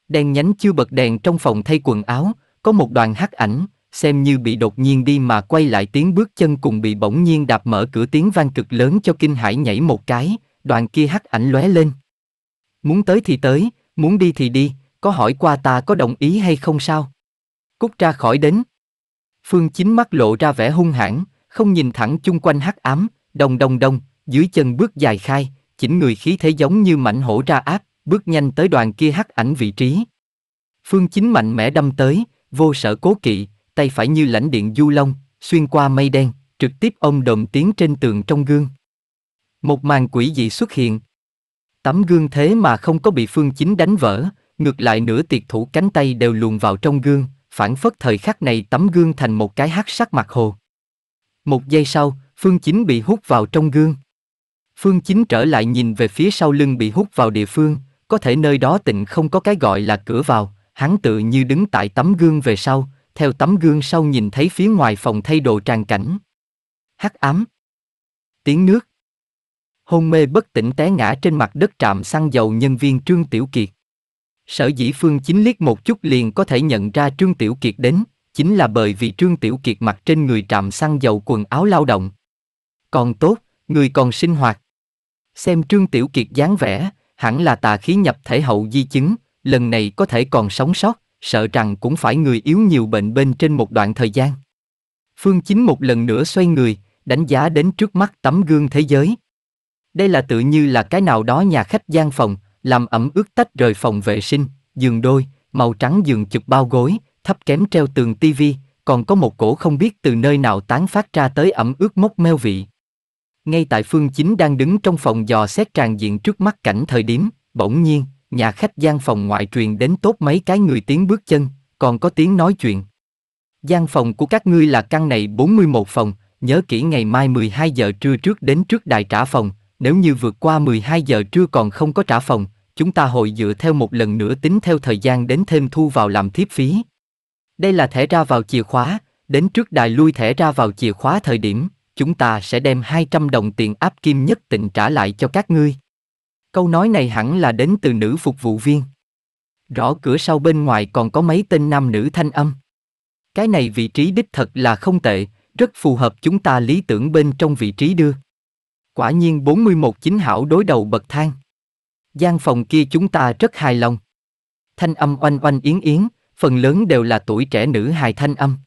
Đèn nhánh chưa bật đèn trong phòng thay quần áo, có một đoàn hắc ảnh, xem như bị đột nhiên đi mà quay lại tiếng bước chân cùng bị bỗng nhiên đạp mở cửa tiếng vang cực lớn cho kinh hải nhảy một cái, đoàn kia hắc ảnh lóe lên muốn tới thì tới, muốn đi thì đi, có hỏi qua ta có đồng ý hay không sao? Cút ra khỏi đến. Phương chính mắt lộ ra vẻ hung hãn, không nhìn thẳng chung quanh hắc ám, đồng đồng đồng, dưới chân bước dài khai, chỉnh người khí thế giống như mảnh hổ ra áp, bước nhanh tới đoàn kia hắc ảnh vị trí. Phương chính mạnh mẽ đâm tới, vô sở cố kỵ, tay phải như lãnh điện du long, xuyên qua mây đen, trực tiếp ôm đồm tiến trên tường trong gương. Một màn quỷ dị xuất hiện, Tấm gương thế mà không có bị Phương Chính đánh vỡ, ngược lại nửa tiệt thủ cánh tay đều luồn vào trong gương, phản phất thời khắc này tấm gương thành một cái hát sắc mặt hồ. Một giây sau, Phương Chính bị hút vào trong gương. Phương Chính trở lại nhìn về phía sau lưng bị hút vào địa phương, có thể nơi đó tịnh không có cái gọi là cửa vào, hắn tự như đứng tại tấm gương về sau, theo tấm gương sau nhìn thấy phía ngoài phòng thay đồ tràn cảnh. Hắc ám. Tiếng nước hôn mê bất tỉnh té ngã trên mặt đất trạm xăng dầu nhân viên Trương Tiểu Kiệt. Sở dĩ Phương Chính liếc một chút liền có thể nhận ra Trương Tiểu Kiệt đến, chính là bởi vì Trương Tiểu Kiệt mặc trên người trạm xăng dầu quần áo lao động. Còn tốt, người còn sinh hoạt. Xem Trương Tiểu Kiệt dáng vẻ, hẳn là tà khí nhập thể hậu di chứng, lần này có thể còn sống sót, sợ rằng cũng phải người yếu nhiều bệnh bên trên một đoạn thời gian. Phương Chính một lần nữa xoay người, đánh giá đến trước mắt tấm gương thế giới, đây là tự như là cái nào đó nhà khách gian phòng, làm ẩm ướt tách rời phòng vệ sinh, giường đôi, màu trắng giường chụp bao gối, thấp kém treo tường tivi, còn có một cổ không biết từ nơi nào tán phát ra tới ẩm ướt mốc meo vị. Ngay tại Phương Chính đang đứng trong phòng dò xét tràn diện trước mắt cảnh thời điểm, bỗng nhiên, nhà khách gian phòng ngoại truyền đến tốt mấy cái người tiếng bước chân, còn có tiếng nói chuyện. Gian phòng của các ngươi là căn này 41 phòng, nhớ kỹ ngày mai 12 giờ trưa trước đến trước đài trả phòng, nếu như vượt qua 12 giờ trưa còn không có trả phòng, chúng ta hội dựa theo một lần nữa tính theo thời gian đến thêm thu vào làm thiếp phí. Đây là thẻ ra vào chìa khóa, đến trước đài lui thẻ ra vào chìa khóa thời điểm, chúng ta sẽ đem 200 đồng tiền áp kim nhất tịnh trả lại cho các ngươi. Câu nói này hẳn là đến từ nữ phục vụ viên. Rõ cửa sau bên ngoài còn có mấy tên nam nữ thanh âm. Cái này vị trí đích thật là không tệ, rất phù hợp chúng ta lý tưởng bên trong vị trí đưa. Quả nhiên 41 chính hảo đối đầu bậc thang. gian phòng kia chúng ta rất hài lòng. Thanh âm oanh oanh yến yến, phần lớn đều là tuổi trẻ nữ hài thanh âm.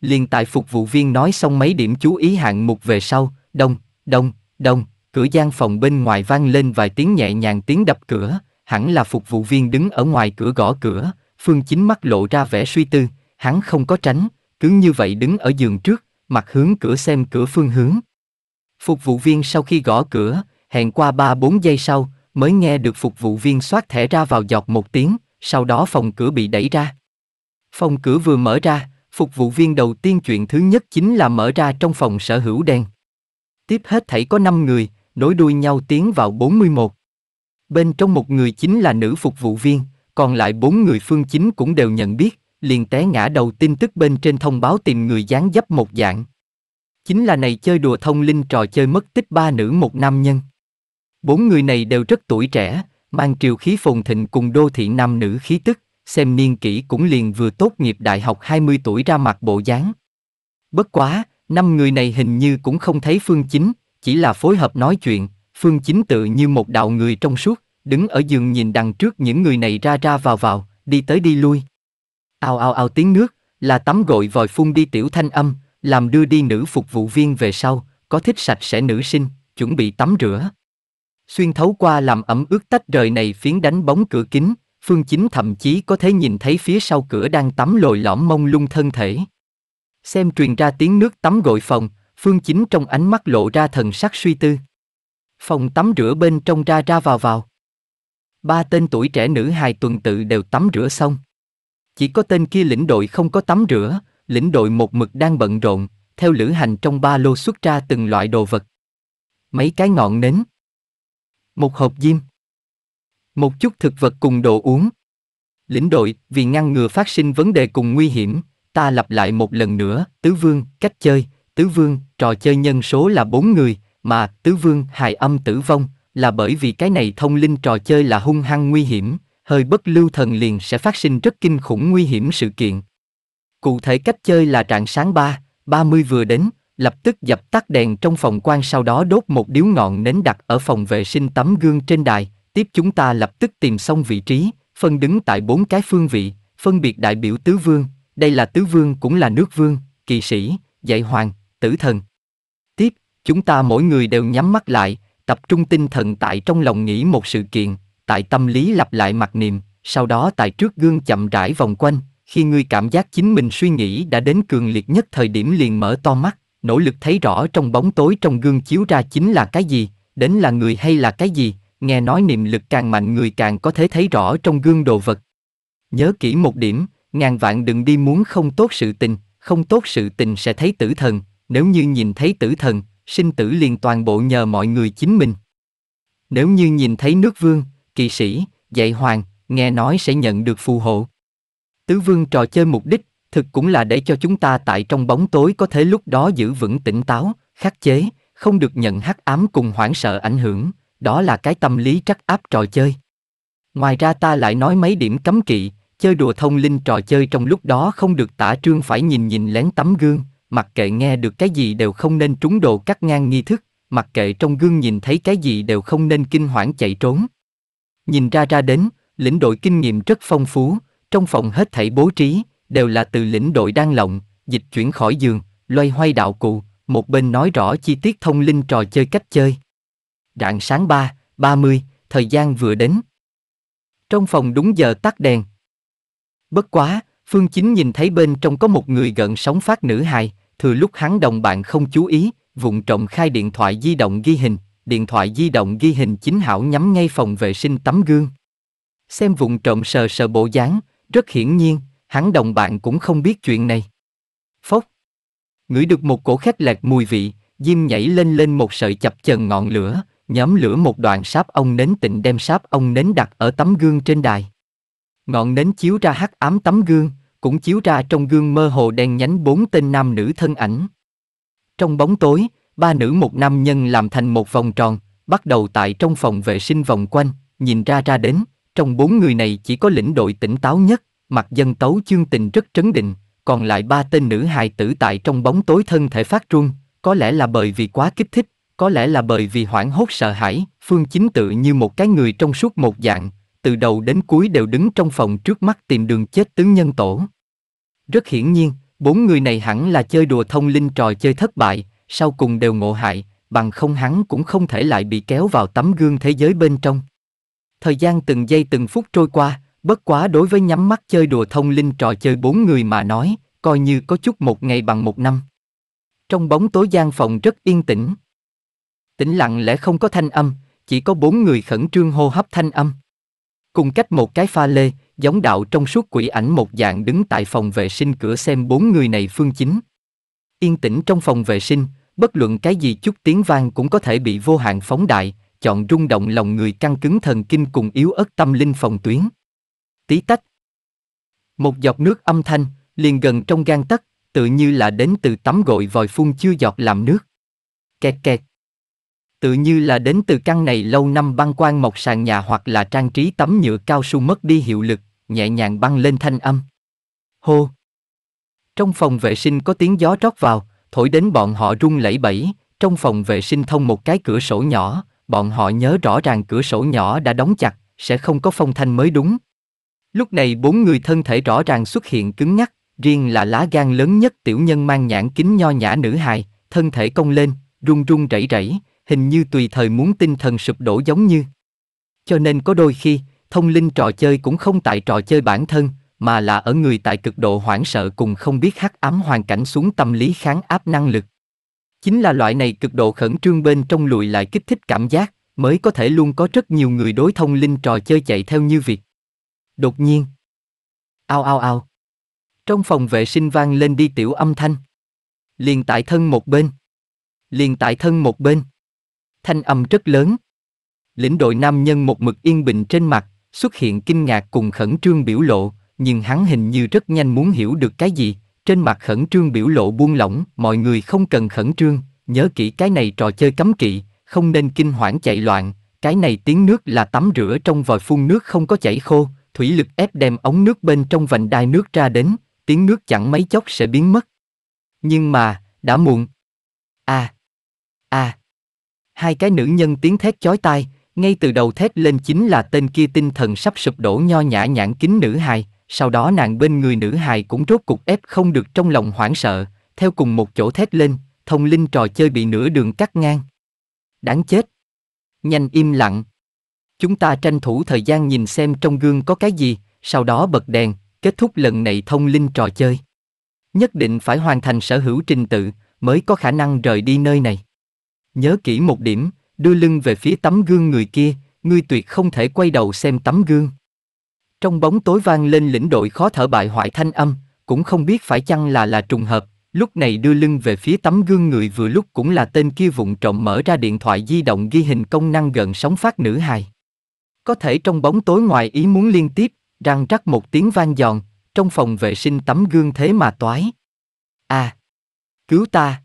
Liền tại phục vụ viên nói xong mấy điểm chú ý hạng mục về sau, đông, đông, đông, cửa gian phòng bên ngoài vang lên vài tiếng nhẹ nhàng tiếng đập cửa, hẳn là phục vụ viên đứng ở ngoài cửa gõ cửa, Phương Chính mắt lộ ra vẻ suy tư, hắn không có tránh, cứ như vậy đứng ở giường trước, mặt hướng cửa xem cửa phương hướng. Phục vụ viên sau khi gõ cửa, hẹn qua 3-4 giây sau, mới nghe được phục vụ viên xoát thẻ ra vào giọt một tiếng, sau đó phòng cửa bị đẩy ra. Phòng cửa vừa mở ra, phục vụ viên đầu tiên chuyện thứ nhất chính là mở ra trong phòng sở hữu đen. Tiếp hết thảy có 5 người, nối đuôi nhau tiến vào 41. Bên trong một người chính là nữ phục vụ viên, còn lại bốn người phương chính cũng đều nhận biết, liền té ngã đầu tin tức bên trên thông báo tìm người gián dấp một dạng. Chính là này chơi đùa thông linh trò chơi mất tích ba nữ một nam nhân. Bốn người này đều rất tuổi trẻ, mang triều khí phồn thịnh cùng đô thị nam nữ khí tức, xem niên kỷ cũng liền vừa tốt nghiệp đại học 20 tuổi ra mặt bộ dáng. Bất quá, năm người này hình như cũng không thấy Phương Chính, chỉ là phối hợp nói chuyện, Phương Chính tự như một đạo người trong suốt, đứng ở giường nhìn đằng trước những người này ra ra vào vào, đi tới đi lui. Ao ao ao tiếng nước, là tắm gội vòi phun đi tiểu thanh âm, làm đưa đi nữ phục vụ viên về sau, có thích sạch sẽ nữ sinh, chuẩn bị tắm rửa. Xuyên thấu qua làm ẩm ướt tách rời này phiến đánh bóng cửa kính, Phương Chính thậm chí có thể nhìn thấy phía sau cửa đang tắm lồi lõm mông lung thân thể. Xem truyền ra tiếng nước tắm gội phòng, Phương Chính trong ánh mắt lộ ra thần sắc suy tư. Phòng tắm rửa bên trong ra ra vào vào. Ba tên tuổi trẻ nữ hài tuần tự đều tắm rửa xong. Chỉ có tên kia lĩnh đội không có tắm rửa, lĩnh đội một mực đang bận rộn, theo lữ hành trong ba lô xuất ra từng loại đồ vật. Mấy cái ngọn nến, một hộp diêm, một chút thực vật cùng đồ uống. Lĩnh đội, vì ngăn ngừa phát sinh vấn đề cùng nguy hiểm, ta lặp lại một lần nữa, tứ vương, cách chơi, tứ vương, trò chơi nhân số là bốn người, mà tứ vương hài âm tử vong, là bởi vì cái này thông linh trò chơi là hung hăng nguy hiểm, hơi bất lưu thần liền sẽ phát sinh rất kinh khủng nguy hiểm sự kiện. Cụ thể cách chơi là rạng sáng 3, 30 vừa đến, lập tức dập tắt đèn trong phòng quan sau đó đốt một điếu ngọn nến đặt ở phòng vệ sinh tấm gương trên đài, tiếp chúng ta lập tức tìm xong vị trí, phân đứng tại bốn cái phương vị, phân biệt đại biểu tứ vương, đây là tứ vương cũng là nước vương, kỳ sĩ, dạy hoàng, tử thần. Tiếp, chúng ta mỗi người đều nhắm mắt lại, tập trung tinh thần tại trong lòng nghĩ một sự kiện, tại tâm lý lặp lại mặt niệm, sau đó tại trước gương chậm rãi vòng quanh, khi ngươi cảm giác chính mình suy nghĩ đã đến cường liệt nhất thời điểm liền mở to mắt, nỗ lực thấy rõ trong bóng tối trong gương chiếu ra chính là cái gì, đến là người hay là cái gì, nghe nói niệm lực càng mạnh người càng có thể thấy rõ trong gương đồ vật. Nhớ kỹ một điểm, ngàn vạn đừng đi muốn không tốt sự tình, không tốt sự tình sẽ thấy tử thần, nếu như nhìn thấy tử thần, sinh tử liền toàn bộ nhờ mọi người chính mình. Nếu như nhìn thấy nước vương, kỳ sĩ, dạy hoàng, nghe nói sẽ nhận được phù hộ. Tứ vương trò chơi mục đích, thực cũng là để cho chúng ta tại trong bóng tối có thể lúc đó giữ vững tỉnh táo, khắc chế, không được nhận hắc ám cùng hoảng sợ ảnh hưởng, đó là cái tâm lý trắc áp trò chơi. Ngoài ra ta lại nói mấy điểm cấm kỵ, chơi đùa thông linh trò chơi trong lúc đó không được tả trương phải nhìn nhìn lén tấm gương, mặc kệ nghe được cái gì đều không nên trúng đồ cắt ngang nghi thức, mặc kệ trong gương nhìn thấy cái gì đều không nên kinh hoảng chạy trốn. Nhìn ra ra đến, lĩnh đội kinh nghiệm rất phong phú, trong phòng hết thảy bố trí, đều là từ lĩnh đội đang lộng, dịch chuyển khỏi giường, loay hoay đạo cụ, một bên nói rõ chi tiết thông linh trò chơi cách chơi. Rạng sáng 3, 30, thời gian vừa đến. Trong phòng đúng giờ tắt đèn. Bất quá, Phương Chính nhìn thấy bên trong có một người gần sóng phát nữ hài, thừa lúc hắn đồng bạn không chú ý, vụng trộm khai điện thoại di động ghi hình, điện thoại di động ghi hình chính hảo nhắm ngay phòng vệ sinh tấm gương. Xem vụng trộm sờ sờ bộ dáng, rất hiển nhiên, hắn đồng bạn cũng không biết chuyện này. Phốc. Ngửi được một cổ khét lẹt mùi vị, Diêm nhảy lên lên một sợi chập chần ngọn lửa, nhóm lửa một đoạn sáp ông nến tịnh đem sáp ông nến đặt ở tấm gương trên đài. Ngọn nến chiếu ra hắc ám tấm gương, cũng chiếu ra trong gương mơ hồ đen nhánh bốn tên nam nữ thân ảnh. Trong bóng tối, ba nữ một nam nhân làm thành một vòng tròn, bắt đầu tại trong phòng vệ sinh vòng quanh, nhìn ra ra đến, trong bốn người này chỉ có lĩnh đội tỉnh táo nhất, mặt dân tấu chương tình rất trấn định, còn lại ba tên nữ hài tử tại trong bóng tối thân thể phát run, có lẽ là bởi vì quá kích thích, có lẽ là bởi vì hoảng hốt sợ hãi, Phương Chính tự như một cái người trong suốt một dạng, từ đầu đến cuối đều đứng trong phòng trước mắt tìm đường chết tướng nhân tổ. Rất hiển nhiên, bốn người này hẳn là chơi đùa thông linh trò chơi thất bại, sau cùng đều ngộ hại, bằng không hắn cũng không thể lại bị kéo vào tấm gương thế giới bên trong thời gian từng giây từng phút trôi qua, bất quá đối với nhắm mắt chơi đùa thông linh trò chơi bốn người mà nói, coi như có chút một ngày bằng một năm. Trong bóng tối gian phòng rất yên tĩnh. Tĩnh lặng lẽ không có thanh âm, chỉ có bốn người khẩn trương hô hấp thanh âm. Cùng cách một cái pha lê, giống đạo trong suốt quỷ ảnh một dạng đứng tại phòng vệ sinh cửa xem bốn người này phương chính. Yên tĩnh trong phòng vệ sinh, bất luận cái gì chút tiếng vang cũng có thể bị vô hạn phóng đại, chọn rung động lòng người căng cứng thần kinh cùng yếu ớt tâm linh phòng tuyến. Tí tách. Một giọt nước âm thanh, liền gần trong gan tấc, tự như là đến từ tắm gội vòi phun chưa giọt làm nước. Kẹt kẹt. Tự như là đến từ căn này lâu năm băng quan mộc sàn nhà hoặc là trang trí tấm nhựa cao su mất đi hiệu lực, nhẹ nhàng băng lên thanh âm. Hô. Trong phòng vệ sinh có tiếng gió rót vào, thổi đến bọn họ rung lẩy bẩy, trong phòng vệ sinh thông một cái cửa sổ nhỏ, bọn họ nhớ rõ ràng cửa sổ nhỏ đã đóng chặt, sẽ không có phong thanh mới đúng. Lúc này bốn người thân thể rõ ràng xuất hiện cứng nhắc, riêng là lá gan lớn nhất tiểu nhân mang nhãn kính nho nhã nữ hài, thân thể cong lên, run run rẩy rẩy, hình như tùy thời muốn tinh thần sụp đổ giống như. Cho nên có đôi khi, thông linh trò chơi cũng không tại trò chơi bản thân, mà là ở người tại cực độ hoảng sợ cùng không biết hắc ám hoàn cảnh xuống tâm lý kháng áp năng lực. Chính là loại này cực độ khẩn trương bên trong lùi lại kích thích cảm giác, mới có thể luôn có rất nhiều người đối thông linh trò chơi chạy theo như việc. Đột nhiên. Ao ao ao. Trong phòng vệ sinh vang lên đi tiểu âm thanh. Liền tại thân một bên. Liền tại thân một bên. Thanh âm rất lớn. Lĩnh đội nam nhân một mực yên bình trên mặt, xuất hiện kinh ngạc cùng khẩn trương biểu lộ, nhưng hắn hình như rất nhanh muốn hiểu được cái gì, trên mặt khẩn trương biểu lộ buông lỏng, mọi người không cần khẩn trương, nhớ kỹ cái này trò chơi cấm kỵ, không nên kinh hoảng chạy loạn, cái này tiếng nước là tắm rửa trong vòi phun nước không có chảy khô, thủy lực ép đem ống nước bên trong vành đai nước ra đến, tiếng nước chẳng mấy chốc sẽ biến mất. Nhưng mà, đã muộn. a à, a à. Hai cái nữ nhân tiếng thét chói tai, ngay từ đầu thét lên chính là tên kia tinh thần sắp sụp đổ nho nhã nhãn kính nữ hài, sau đó nàng bên người nữ hài cũng rốt cục ép không được trong lòng hoảng sợ, theo cùng một chỗ thét lên, thông linh trò chơi bị nửa đường cắt ngang. Đáng chết. Nhanh im lặng. Chúng ta tranh thủ thời gian nhìn xem trong gương có cái gì, sau đó bật đèn, kết thúc lần này thông linh trò chơi. Nhất định phải hoàn thành sở hữu trình tự, mới có khả năng rời đi nơi này. Nhớ kỹ một điểm, đưa lưng về phía tấm gương người kia, ngươi tuyệt không thể quay đầu xem tấm gương. Trong bóng tối vang lên lĩnh đội khó thở bại hoại thanh âm, cũng không biết phải chăng là là trùng hợp, lúc này đưa lưng về phía tấm gương người vừa lúc cũng là tên kia vụng trộm mở ra điện thoại di động ghi hình công năng gần sóng phát nữ hài. Có thể trong bóng tối ngoài ý muốn liên tiếp, răng rắc một tiếng vang giòn, trong phòng vệ sinh tấm gương thế mà toái. a à! Cứu ta!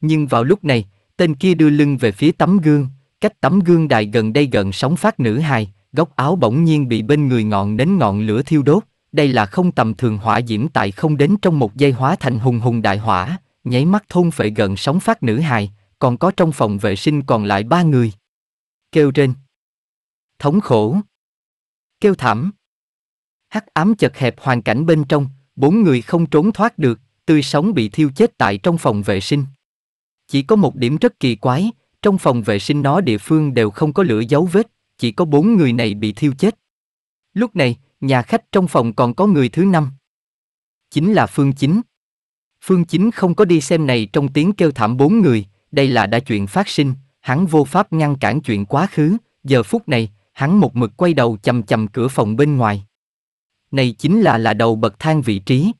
Nhưng vào lúc này, tên kia đưa lưng về phía tấm gương, cách tấm gương đài gần đây gần sóng phát nữ hài, góc áo bỗng nhiên bị bên người ngọn đến ngọn lửa thiêu đốt, đây là không tầm thường hỏa diễm tại không đến trong một giây hóa thành hùng hùng đại hỏa, nháy mắt thôn phệ gần sóng phát nữ hài, còn có trong phòng vệ sinh còn lại ba người. Kêu trên. Thống khổ. Kêu thảm. Hắc ám chật hẹp hoàn cảnh bên trong, bốn người không trốn thoát được, tươi sống bị thiêu chết tại trong phòng vệ sinh. Chỉ có một điểm rất kỳ quái, trong phòng vệ sinh nó địa phương đều không có lửa dấu vết, chỉ có bốn người này bị thiêu chết. Lúc này, nhà khách trong phòng còn có người thứ năm. Chính là Phương Chính. Phương Chính không có đi xem này trong tiếng kêu thảm bốn người, đây là đã chuyện phát sinh, hắn vô pháp ngăn cản chuyện quá khứ, giờ phút này, hắn một mực quay đầu chầm chầm cửa phòng bên ngoài. Này chính là là đầu bậc thang vị trí.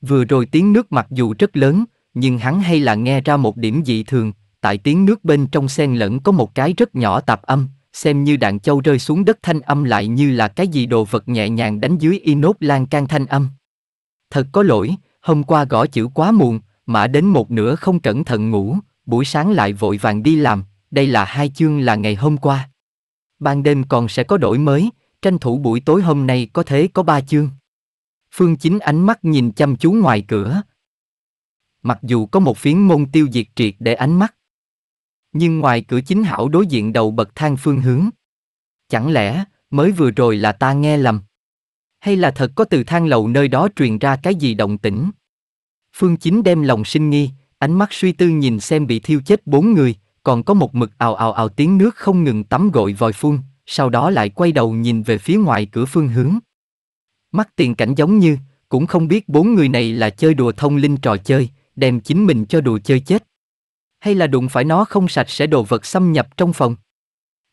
Vừa rồi tiếng nước mặc dù rất lớn, nhưng hắn hay là nghe ra một điểm dị thường, tại tiếng nước bên trong xen lẫn có một cái rất nhỏ tạp âm, xem như đạn châu rơi xuống đất thanh âm lại như là cái gì đồ vật nhẹ nhàng đánh dưới inox lan can thanh âm. Thật có lỗi, hôm qua gõ chữ quá muộn, mà đến một nửa không cẩn thận ngủ, buổi sáng lại vội vàng đi làm, đây là hai chương là ngày hôm qua. Ban đêm còn sẽ có đổi mới, tranh thủ buổi tối hôm nay có thế có ba chương. Phương Chính ánh mắt nhìn chăm chú ngoài cửa. Mặc dù có một phiến môn tiêu diệt triệt để ánh mắt, nhưng ngoài cửa chính hảo đối diện đầu bậc thang phương hướng. Chẳng lẽ, mới vừa rồi là ta nghe lầm? Hay là thật có từ thang lầu nơi đó truyền ra cái gì động tĩnh? Phương Chính đem lòng sinh nghi, ánh mắt suy tư nhìn xem bị thiêu chết bốn người, còn có một mực ào ào ào tiếng nước không ngừng tắm gội vòi phun, sau đó lại quay đầu nhìn về phía ngoài cửa phương hướng. Mắt tiền cảnh giống như, cũng không biết bốn người này là chơi đùa thông linh trò chơi, đem chính mình cho đùa chơi chết hay là đụng phải nó không sạch sẽ đồ vật xâm nhập trong phòng.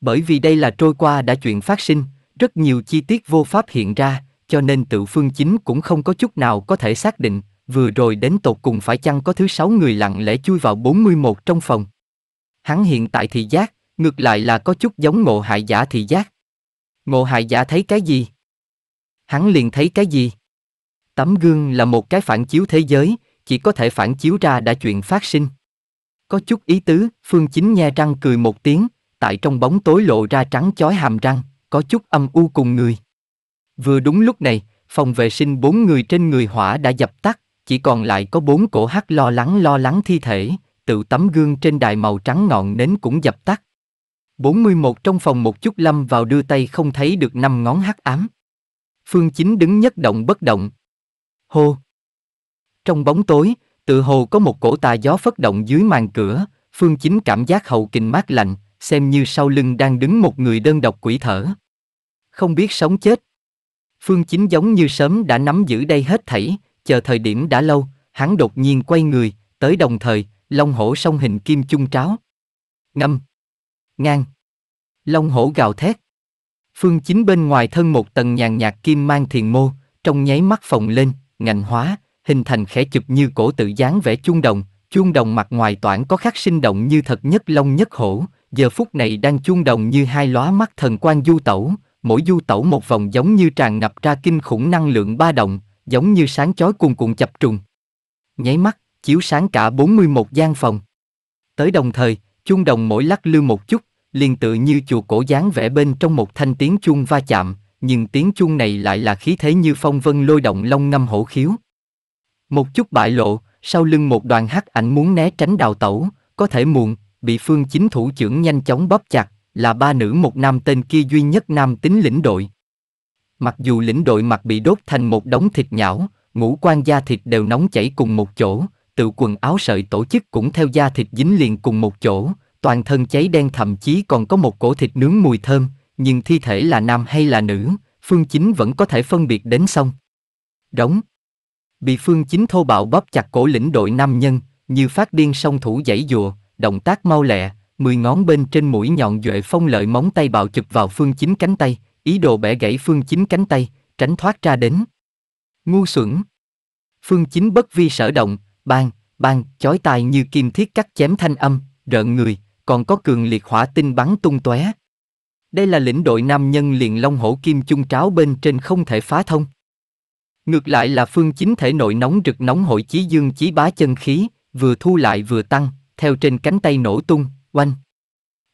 Bởi vì đây là trôi qua đã chuyện phát sinh, rất nhiều chi tiết vô pháp hiện ra, cho nên tự phương chính cũng không có chút nào có thể xác định, vừa rồi đến tột cùng phải chăng có thứ sáu người lặng lẽ chui vào 41 trong phòng. Hắn hiện tại thị giác, ngược lại là có chút giống ngộ hại giả thị giác. Ngộ hại giả thấy cái gì? Hắn liền thấy cái gì? Tấm gương là một cái phản chiếu thế giới, chỉ có thể phản chiếu ra đã chuyện phát sinh có chút ý tứ, Phương Chính nhe răng cười một tiếng, tại trong bóng tối lộ ra trắng chói hàm răng, có chút âm u cùng người. Vừa đúng lúc này, phòng vệ sinh bốn người trên người hỏa đã dập tắt, chỉ còn lại có bốn cổ hắc lo lắng lo lắng thi thể, tự tấm gương trên đài màu trắng ngọn nến cũng dập tắt. 41 trong phòng một chút lâm vào đưa tay không thấy được năm ngón hắc ám. Phương Chính đứng nhất động bất động. Hô! Trong bóng tối, Tự hồ có một cổ tà gió phất động dưới màn cửa, Phương Chính cảm giác hậu kình mát lạnh, xem như sau lưng đang đứng một người đơn độc quỷ thở. Không biết sống chết. Phương Chính giống như sớm đã nắm giữ đây hết thảy, chờ thời điểm đã lâu, hắn đột nhiên quay người, tới đồng thời, long hổ song hình kim chung tráo. Ngâm. Ngang. Long hổ gào thét. Phương Chính bên ngoài thân một tầng nhàn nhạt kim mang thiền mô, trong nháy mắt phồng lên, ngành hóa, hình thành khẽ chụp như cổ tự dáng vẽ chuông đồng, chuông đồng mặt ngoài toản có khắc sinh động như thật nhất long nhất hổ, giờ phút này đang chuông đồng như hai lóa mắt thần quan du tẩu, mỗi du tẩu một vòng giống như tràn ngập ra kinh khủng năng lượng ba động, giống như sáng chói cuồn cuộn chập trùng. Nháy mắt, chiếu sáng cả 41 gian phòng. Tới đồng thời, chuông đồng mỗi lắc lư một chút, liền tự như chùa cổ dáng vẽ bên trong một thanh tiếng chuông va chạm, nhưng tiếng chuông này lại là khí thế như phong vân lôi động long ngâm hổ khiếu, một chút bại lộ, sau lưng một đoàn hắc ảnh muốn né tránh đào tẩu, có thể muộn, bị phương chính thủ trưởng nhanh chóng bóp chặt, là ba nữ một nam tên kia duy nhất nam tính lĩnh đội. Mặc dù lĩnh đội mặt bị đốt thành một đống thịt nhão, ngũ quan da thịt đều nóng chảy cùng một chỗ, tự quần áo sợi tổ chức cũng theo da thịt dính liền cùng một chỗ, toàn thân cháy đen thậm chí còn có một cổ thịt nướng mùi thơm, nhưng thi thể là nam hay là nữ, phương chính vẫn có thể phân biệt đến xong. Đóng bị phương chính thô bạo bóp chặt cổ lĩnh đội nam nhân, như phát điên song thủ dãy dùa, động tác mau lẹ, mười ngón bên trên mũi nhọn duệ phong lợi móng tay bạo chụp vào phương chính cánh tay, ý đồ bẻ gãy phương chính cánh tay, tránh thoát ra đến. Ngu xuẩn. Phương chính bất vi sở động, bang, bang, chói tai như kim thiết cắt chém thanh âm, rợn người, còn có cường liệt hỏa tinh bắn tung tóe. Đây là lĩnh đội nam nhân liền long hổ kim chung tráo bên trên không thể phá thông. Ngược lại là phương chính thể nội nóng rực nóng hội chí dương chí bá chân khí, vừa thu lại vừa tăng, theo trên cánh tay nổ tung, oanh.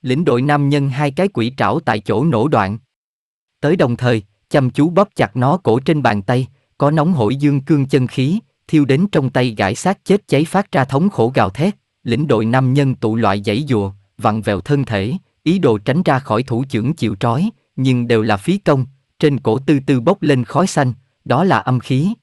Lĩnh đội nam nhân hai cái quỷ trảo tại chỗ nổ đoạn. Tới đồng thời, chăm chú bóp chặt nó cổ trên bàn tay, có nóng hổi dương cương chân khí, thiêu đến trong tay gãi xác chết cháy phát ra thống khổ gào thét, lĩnh đội nam nhân tụ loại giãy dùa, vặn vẹo thân thể, ý đồ tránh ra khỏi thủ trưởng chịu trói, nhưng đều là phí công, trên cổ tư tư bốc lên khói xanh, đó là âm khí.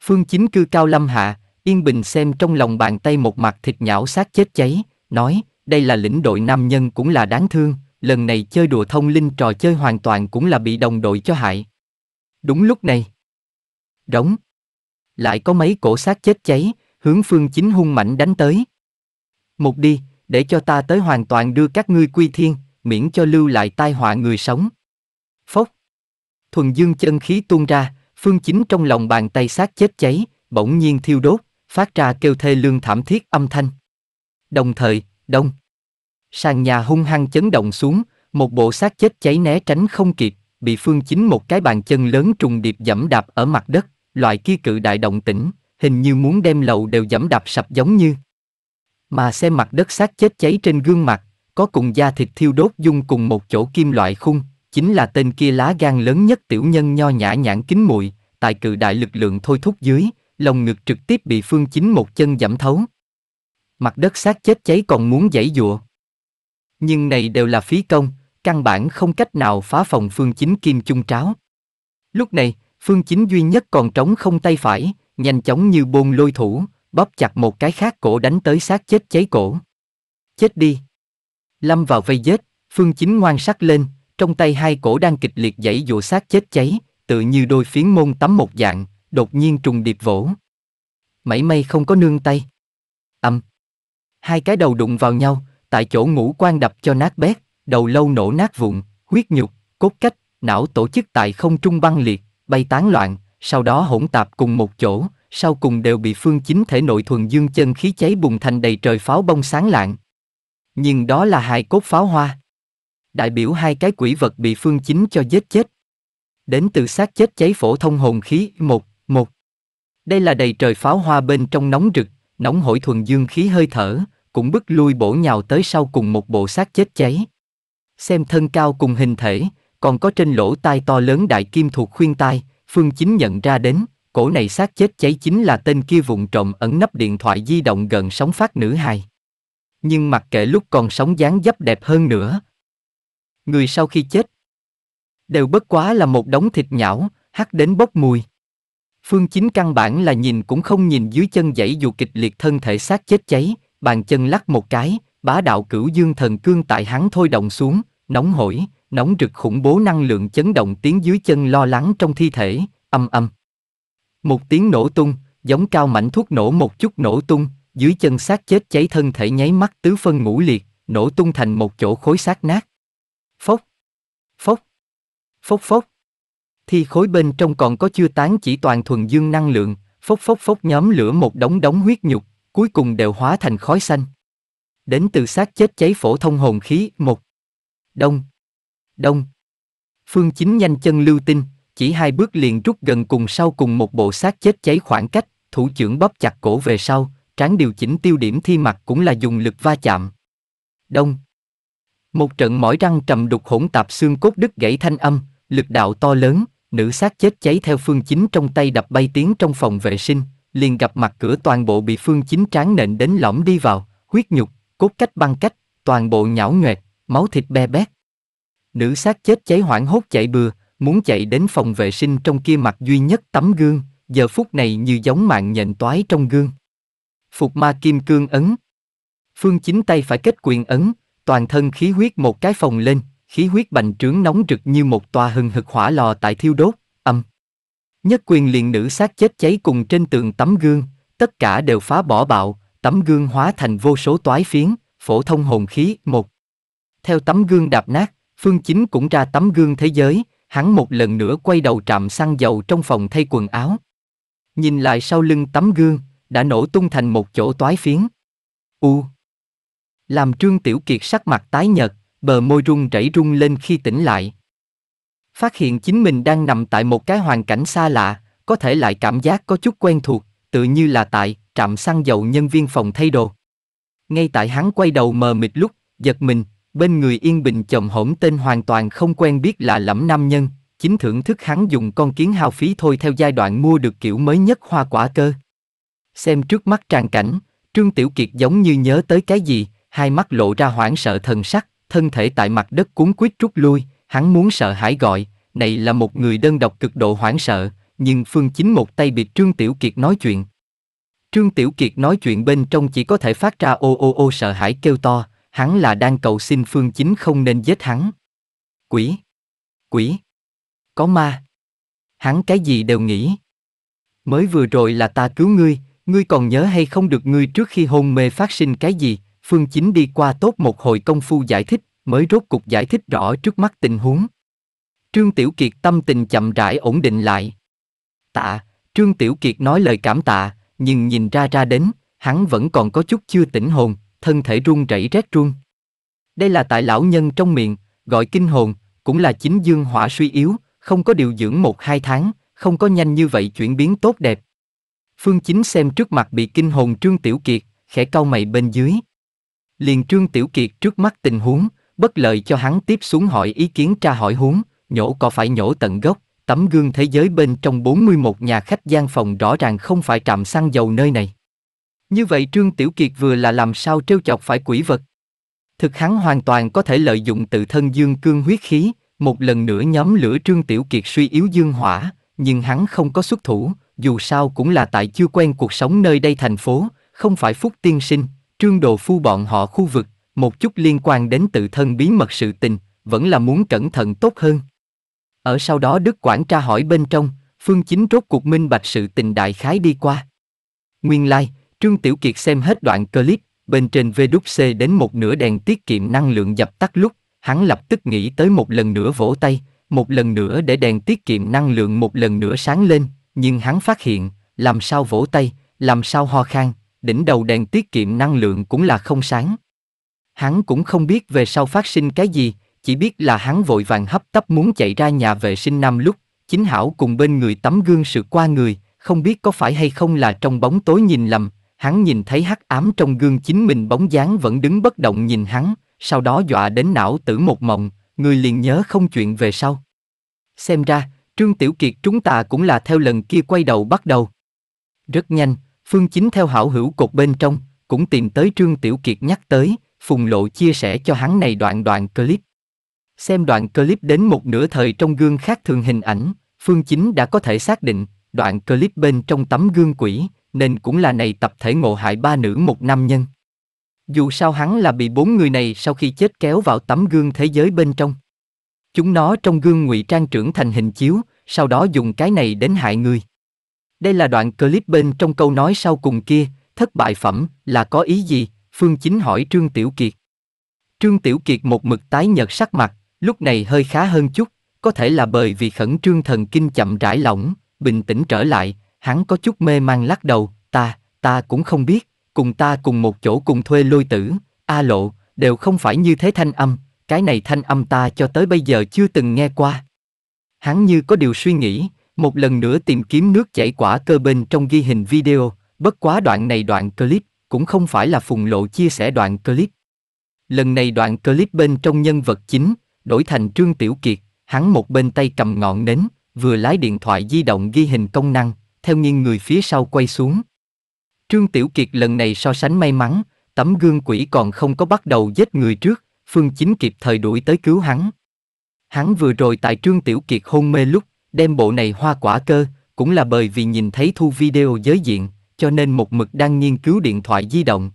Phương chính cư cao lâm hạ, yên bình xem trong lòng bàn tay một mặt thịt nhão xác chết cháy, nói, đây là lĩnh đội nam nhân cũng là đáng thương, lần này chơi đùa thông linh trò chơi hoàn toàn cũng là bị đồng đội cho hại. Đúng lúc này, rống, lại có mấy cổ xác chết cháy, hướng phương chính hung mạnh đánh tới. Một đi, để cho ta tới hoàn toàn đưa các ngươi quy thiên, miễn cho lưu lại tai họa người sống. Phốc, thuần dương chân khí tuôn ra, Phương Chính trong lòng bàn tay xác chết cháy, bỗng nhiên thiêu đốt, phát ra kêu thê lương thảm thiết âm thanh. Đồng thời, đông. Sàn nhà hung hăng chấn động xuống, một bộ xác chết cháy né tránh không kịp, bị Phương Chính một cái bàn chân lớn trùng điệp dẫm đạp ở mặt đất, loại kia cự đại động tĩnh, hình như muốn đem lầu đều dẫm đạp sập giống như. Mà xem mặt đất xác chết cháy trên gương mặt, có cùng da thịt thiêu đốt dung cùng một chỗ kim loại khung, chính là tên kia lá gan lớn nhất tiểu nhân nho nhã nhãn kính muội tại cự đại lực lượng thôi thúc dưới lồng ngực trực tiếp bị phương chính một chân giảm thấu mặt đất xác chết cháy còn muốn giãy dụa nhưng này đều là phí công căn bản không cách nào phá phòng phương chính kim chung tráo lúc này phương chính duy nhất còn trống không tay phải nhanh chóng như bôn lôi thủ bóp chặt một cái khác cổ đánh tới xác chết cháy cổ chết đi lâm vào vây vết phương chính ngoan sắc lên trong tay hai cổ đang kịch liệt dãy dụa sát chết cháy, tự như đôi phiến môn tắm một dạng, đột nhiên trùng điệp vỗ. Mảy may không có nương tay. Âm. Hai cái đầu đụng vào nhau, tại chỗ ngũ quan đập cho nát bét, đầu lâu nổ nát vụn, huyết nhục, cốt cách, não tổ chức tại không trung băng liệt, bay tán loạn, sau đó hỗn tạp cùng một chỗ, sau cùng đều bị phương chính thể nội thuần dương chân khí cháy bùng thành đầy trời pháo bông sáng lạng. Nhưng đó là hai cốt pháo hoa đại biểu hai cái quỷ vật bị phương chính cho giết chết. Đến từ xác chết cháy phổ thông hồn khí một một Đây là đầy trời pháo hoa bên trong nóng rực, nóng hổi thuần dương khí hơi thở, cũng bức lui bổ nhào tới sau cùng một bộ xác chết cháy. Xem thân cao cùng hình thể, còn có trên lỗ tai to lớn đại kim thuộc khuyên tai, Phương Chính nhận ra đến, cổ này xác chết cháy chính là tên kia vụng trộm ẩn nấp điện thoại di động gần sóng phát nữ hài. Nhưng mặc kệ lúc còn sống dáng dấp đẹp hơn nữa, người sau khi chết đều bất quá là một đống thịt nhão, hắt đến bốc mùi. Phương Chính căn bản là nhìn cũng không nhìn dưới chân dãy dù kịch liệt thân thể xác chết cháy, bàn chân lắc một cái, bá đạo cửu dương thần cương tại hắn thôi động xuống, nóng hổi, nóng rực khủng bố năng lượng chấn động tiếng dưới chân lo lắng trong thi thể, âm âm. Một tiếng nổ tung, giống cao mảnh thuốc nổ một chút nổ tung, dưới chân xác chết cháy thân thể nháy mắt tứ phân ngũ liệt, nổ tung thành một chỗ khối xác nát. Phốc, phốc, phốc phốc. Thì khối bên trong còn có chưa tán chỉ toàn thuần dương năng lượng, phốc phốc phốc nhóm lửa một đống đống huyết nhục, cuối cùng đều hóa thành khói xanh. Đến từ xác chết cháy phổ thông hồn khí, một. Đông, đông. Phương Chính nhanh chân lưu tinh, chỉ hai bước liền rút gần cùng sau cùng một bộ xác chết cháy khoảng cách, thủ trưởng bóp chặt cổ về sau, tráng điều chỉnh tiêu điểm thi mặt cũng là dùng lực va chạm. Đông. Một trận mỏi răng trầm đục hỗn tạp xương cốt đứt gãy thanh âm, lực đạo to lớn, nữ xác chết cháy theo phương chính trong tay đập bay tiếng trong phòng vệ sinh, liền gặp mặt cửa toàn bộ bị phương chính tráng nện đến lõm đi vào, huyết nhục, cốt cách băng cách, toàn bộ nhão nhoẹt, máu thịt be bét. Nữ xác chết cháy hoảng hốt chạy bừa, muốn chạy đến phòng vệ sinh trong kia mặt duy nhất tấm gương, giờ phút này như giống mạng nhện toái trong gương. Phục ma kim cương ấn. Phương chính tay phải kết quyền ấn, toàn thân khí huyết một cái phồng lên, khí huyết bành trướng nóng rực như một tòa hừng hực hỏa lò tại thiêu đốt, âm. Nhất quyền liền nữ sát chết cháy cùng trên tường tấm gương, tất cả đều phá bỏ bạo, tấm gương hóa thành vô số toái phiến, phổ thông hồn khí, một. Theo tấm gương đạp nát, Phương Chính cũng ra tấm gương thế giới, hắn một lần nữa quay đầu trạm xăng dầu trong phòng thay quần áo. Nhìn lại sau lưng tấm gương, đã nổ tung thành một chỗ toái phiến. U làm Trương Tiểu Kiệt sắc mặt tái nhợt, bờ môi run rẩy run lên khi tỉnh lại. Phát hiện chính mình đang nằm tại một cái hoàn cảnh xa lạ, có thể lại cảm giác có chút quen thuộc, tự như là tại trạm xăng dầu nhân viên phòng thay đồ. Ngay tại hắn quay đầu mờ mịt lúc, giật mình, bên người yên bình chồng hổm tên hoàn toàn không quen biết là lẫm nam nhân, chính thưởng thức hắn dùng con kiến hao phí thôi theo giai đoạn mua được kiểu mới nhất hoa quả cơ. Xem trước mắt tràn cảnh, Trương Tiểu Kiệt giống như nhớ tới cái gì, hai mắt lộ ra hoảng sợ thần sắc, thân thể tại mặt đất cuốn quýt rút lui, hắn muốn sợ hãi gọi, này là một người đơn độc cực độ hoảng sợ, nhưng Phương Chính một tay biệt Trương Tiểu Kiệt nói chuyện. Trương Tiểu Kiệt nói chuyện bên trong chỉ có thể phát ra ô ô ô sợ hãi kêu to, hắn là đang cầu xin Phương Chính không nên giết hắn. Quỷ! Quỷ! Có ma! Hắn cái gì đều nghĩ. Mới vừa rồi là ta cứu ngươi, ngươi còn nhớ hay không được ngươi trước khi hôn mê phát sinh cái gì, Phương Chính đi qua tốt một hồi công phu giải thích, mới rốt cục giải thích rõ trước mắt tình huống. Trương Tiểu Kiệt tâm tình chậm rãi ổn định lại. Tạ, Trương Tiểu Kiệt nói lời cảm tạ, nhưng nhìn ra ra đến, hắn vẫn còn có chút chưa tỉnh hồn, thân thể run rẩy rét run. Đây là tại lão nhân trong miệng, gọi kinh hồn, cũng là chính dương hỏa suy yếu, không có điều dưỡng một hai tháng, không có nhanh như vậy chuyển biến tốt đẹp. Phương Chính xem trước mặt bị kinh hồn Trương Tiểu Kiệt, khẽ cau mày bên dưới. Liền Trương Tiểu Kiệt trước mắt tình huống, bất lợi cho hắn tiếp xuống hỏi ý kiến tra hỏi huống, nhổ có phải nhổ tận gốc, tấm gương thế giới bên trong 41 nhà khách gian phòng rõ ràng không phải trạm xăng dầu nơi này. Như vậy Trương Tiểu Kiệt vừa là làm sao trêu chọc phải quỷ vật. Thực hắn hoàn toàn có thể lợi dụng tự thân dương cương huyết khí, một lần nữa nhóm lửa Trương Tiểu Kiệt suy yếu dương hỏa, nhưng hắn không có xuất thủ, dù sao cũng là tại chưa quen cuộc sống nơi đây thành phố, không phải phúc tiên sinh, Trương Đồ Phu bọn họ khu vực, một chút liên quan đến tự thân bí mật sự tình, vẫn là muốn cẩn thận tốt hơn. Ở sau đó Đức Quảng tra hỏi bên trong, Phương Chính rốt cuộc minh bạch sự tình đại khái đi qua. Nguyên lai, like, Trương Tiểu Kiệt xem hết đoạn clip, bên trên VWC đến một nửa đèn tiết kiệm năng lượng dập tắt lúc, hắn lập tức nghĩ tới một lần nữa vỗ tay, một lần nữa để đèn tiết kiệm năng lượng một lần nữa sáng lên, nhưng hắn phát hiện, làm sao vỗ tay, làm sao ho khan, đỉnh đầu đèn tiết kiệm năng lượng cũng là không sáng. Hắn cũng không biết về sau phát sinh cái gì, chỉ biết là hắn vội vàng hấp tấp muốn chạy ra nhà vệ sinh nam lúc, chính hảo cùng bên người tắm gương sự qua người, không biết có phải hay không là trong bóng tối nhìn lầm, hắn nhìn thấy hắc ám trong gương chính mình bóng dáng vẫn đứng bất động nhìn hắn, sau đó dọa đến não tử một mộng, người liền nhớ không chuyện về sau. Xem ra, Trương Tiểu Kiệt chúng ta cũng là theo lần kia quay đầu bắt đầu. Rất nhanh, Phương Chính theo hảo hữu cột bên trong, cũng tìm tới Trương Tiểu Kiệt nhắc tới, Phùng Lộ chia sẻ cho hắn này đoạn đoạn clip. Xem đoạn clip đến một nửa thời trong gương khác thường hình ảnh, Phương Chính đã có thể xác định, đoạn clip bên trong tấm gương quỷ, nên cũng là này tập thể ngộ hại ba nữ một nam nhân. Dù sao hắn là bị bốn người này sau khi chết kéo vào tấm gương thế giới bên trong. Chúng nó trong gương ngụy trang trưởng thành hình chiếu, sau đó dùng cái này đến hại người. Đây là đoạn clip bên trong câu nói sau cùng kia, thất bại phẩm là có ý gì? Phương Chính hỏi Trương Tiểu Kiệt. Trương Tiểu Kiệt một mực tái nhợt sắc mặt, lúc này hơi khá hơn chút, có thể là bởi vì khẩn trương thần kinh chậm rãi lỏng, bình tĩnh trở lại, hắn có chút mê man lắc đầu, ta, ta cũng không biết, cùng ta cùng một chỗ cùng thuê lôi tử, a lộ, đều không phải như thế thanh âm, cái này thanh âm ta cho tới bây giờ chưa từng nghe qua. Hắn như có điều suy nghĩ, một lần nữa tìm kiếm nước chảy quả cơ bên trong ghi hình video, bất quá đoạn này đoạn clip, cũng không phải là phùng lộ chia sẻ đoạn clip. Lần này đoạn clip bên trong nhân vật chính, đổi thành Trương Tiểu Kiệt, hắn một bên tay cầm ngọn nến, vừa lái điện thoại di động ghi hình công năng, theo nghiêng người phía sau quay xuống. Trương Tiểu Kiệt lần này so sánh may mắn, tấm gương quỷ còn không có bắt đầu giết người trước, Phương Chính kịp thời đuổi tới cứu hắn. Hắn vừa rồi tại Trương Tiểu Kiệt hôn mê lúc, Đem bộ này hoa quả cơ, cũng là bởi vì nhìn thấy thu video giới diện, cho nên một mực đang nghiên cứu điện thoại di động.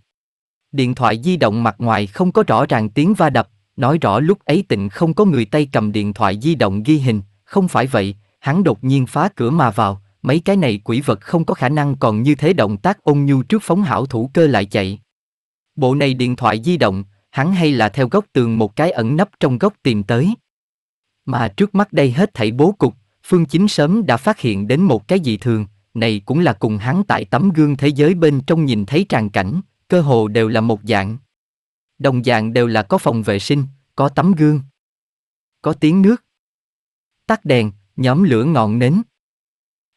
Điện thoại di động mặt ngoài không có rõ ràng tiếng va đập, nói rõ lúc ấy tịnh không có người tay cầm điện thoại di động ghi hình, không phải vậy, hắn đột nhiên phá cửa mà vào, mấy cái này quỷ vật không có khả năng còn như thế động tác ôn nhu trước phóng hảo thủ cơ lại chạy. Bộ này điện thoại di động, hắn hay là theo góc tường một cái ẩn nấp trong góc tìm tới. Mà trước mắt đây hết thảy bố cục, Phương Chính sớm đã phát hiện đến một cái dị thường, này cũng là cùng hắn tại tấm gương thế giới bên trong nhìn thấy tràn cảnh, cơ hồ đều là một dạng. Đồng dạng đều là có phòng vệ sinh, có tấm gương, có tiếng nước, tắt đèn, nhóm lửa ngọn nến,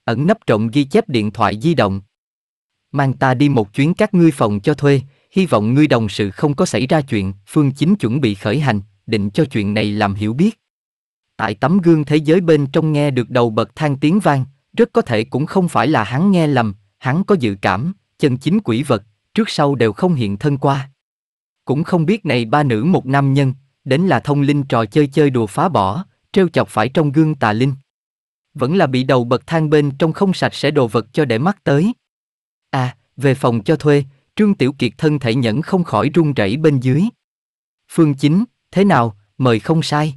ẩn nấp trộm ghi chép điện thoại di động. Mang ta đi một chuyến các ngươi phòng cho thuê, hy vọng ngươi đồng sự không có xảy ra chuyện, Phương Chính chuẩn bị khởi hành, định cho chuyện này làm hiểu biết tại tấm gương thế giới bên trong nghe được đầu bậc thang tiếng vang, rất có thể cũng không phải là hắn nghe lầm, hắn có dự cảm, chân chính quỷ vật, trước sau đều không hiện thân qua. Cũng không biết này ba nữ một nam nhân, đến là thông linh trò chơi chơi đùa phá bỏ, trêu chọc phải trong gương tà linh. Vẫn là bị đầu bậc thang bên trong không sạch sẽ đồ vật cho để mắt tới. À, về phòng cho thuê, Trương Tiểu Kiệt thân thể nhẫn không khỏi run rẩy bên dưới. Phương Chính, thế nào, mời không sai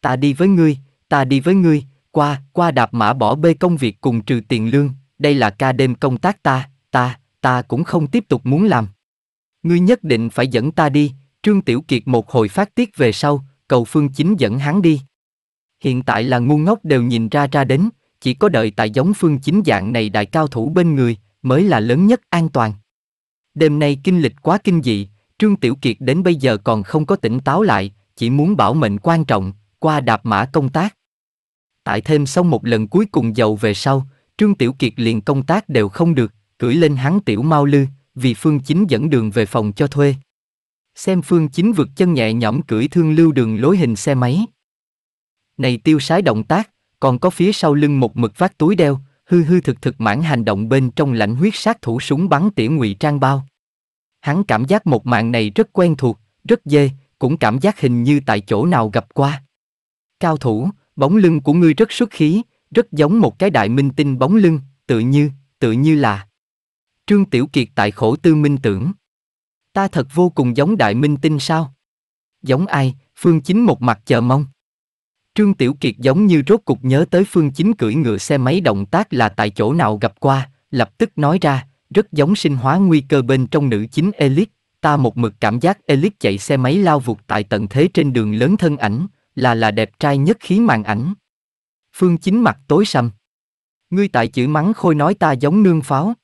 ta đi với ngươi, ta đi với ngươi, qua, qua đạp mã bỏ bê công việc cùng trừ tiền lương, đây là ca đêm công tác ta, ta, ta cũng không tiếp tục muốn làm. Ngươi nhất định phải dẫn ta đi, Trương Tiểu Kiệt một hồi phát tiết về sau, cầu Phương Chính dẫn hắn đi. Hiện tại là ngu ngốc đều nhìn ra ra đến, chỉ có đợi tại giống Phương Chính dạng này đại cao thủ bên người, mới là lớn nhất an toàn. Đêm nay kinh lịch quá kinh dị, Trương Tiểu Kiệt đến bây giờ còn không có tỉnh táo lại, chỉ muốn bảo mệnh quan trọng, qua đạp mã công tác. Tại thêm xong một lần cuối cùng giàu về sau, Trương Tiểu Kiệt liền công tác đều không được, cưỡi lên hắn Tiểu Mau Lư, vì Phương Chính dẫn đường về phòng cho thuê. Xem Phương Chính vượt chân nhẹ nhõm cưỡi thương lưu đường lối hình xe máy. Này tiêu sái động tác, còn có phía sau lưng một mực vác túi đeo, hư hư thực thực mãn hành động bên trong lãnh huyết sát thủ súng bắn tỉa ngụy trang bao. Hắn cảm giác một mạng này rất quen thuộc, rất dê, cũng cảm giác hình như tại chỗ nào gặp qua. Cao thủ, bóng lưng của ngươi rất xuất khí, rất giống một cái đại minh tinh bóng lưng, tự như, tự như là. Trương Tiểu Kiệt tại khổ tư minh tưởng. Ta thật vô cùng giống đại minh tinh sao? Giống ai, Phương Chính một mặt chờ mong. Trương Tiểu Kiệt giống như rốt cục nhớ tới Phương Chính cưỡi ngựa xe máy động tác là tại chỗ nào gặp qua, lập tức nói ra, rất giống sinh hóa nguy cơ bên trong nữ chính Elite, ta một mực cảm giác Elite chạy xe máy lao vụt tại tận thế trên đường lớn thân ảnh, là là đẹp trai nhất khí màn ảnh. Phương chính mặt tối sầm. Ngươi tại chữ mắng khôi nói ta giống nương pháo.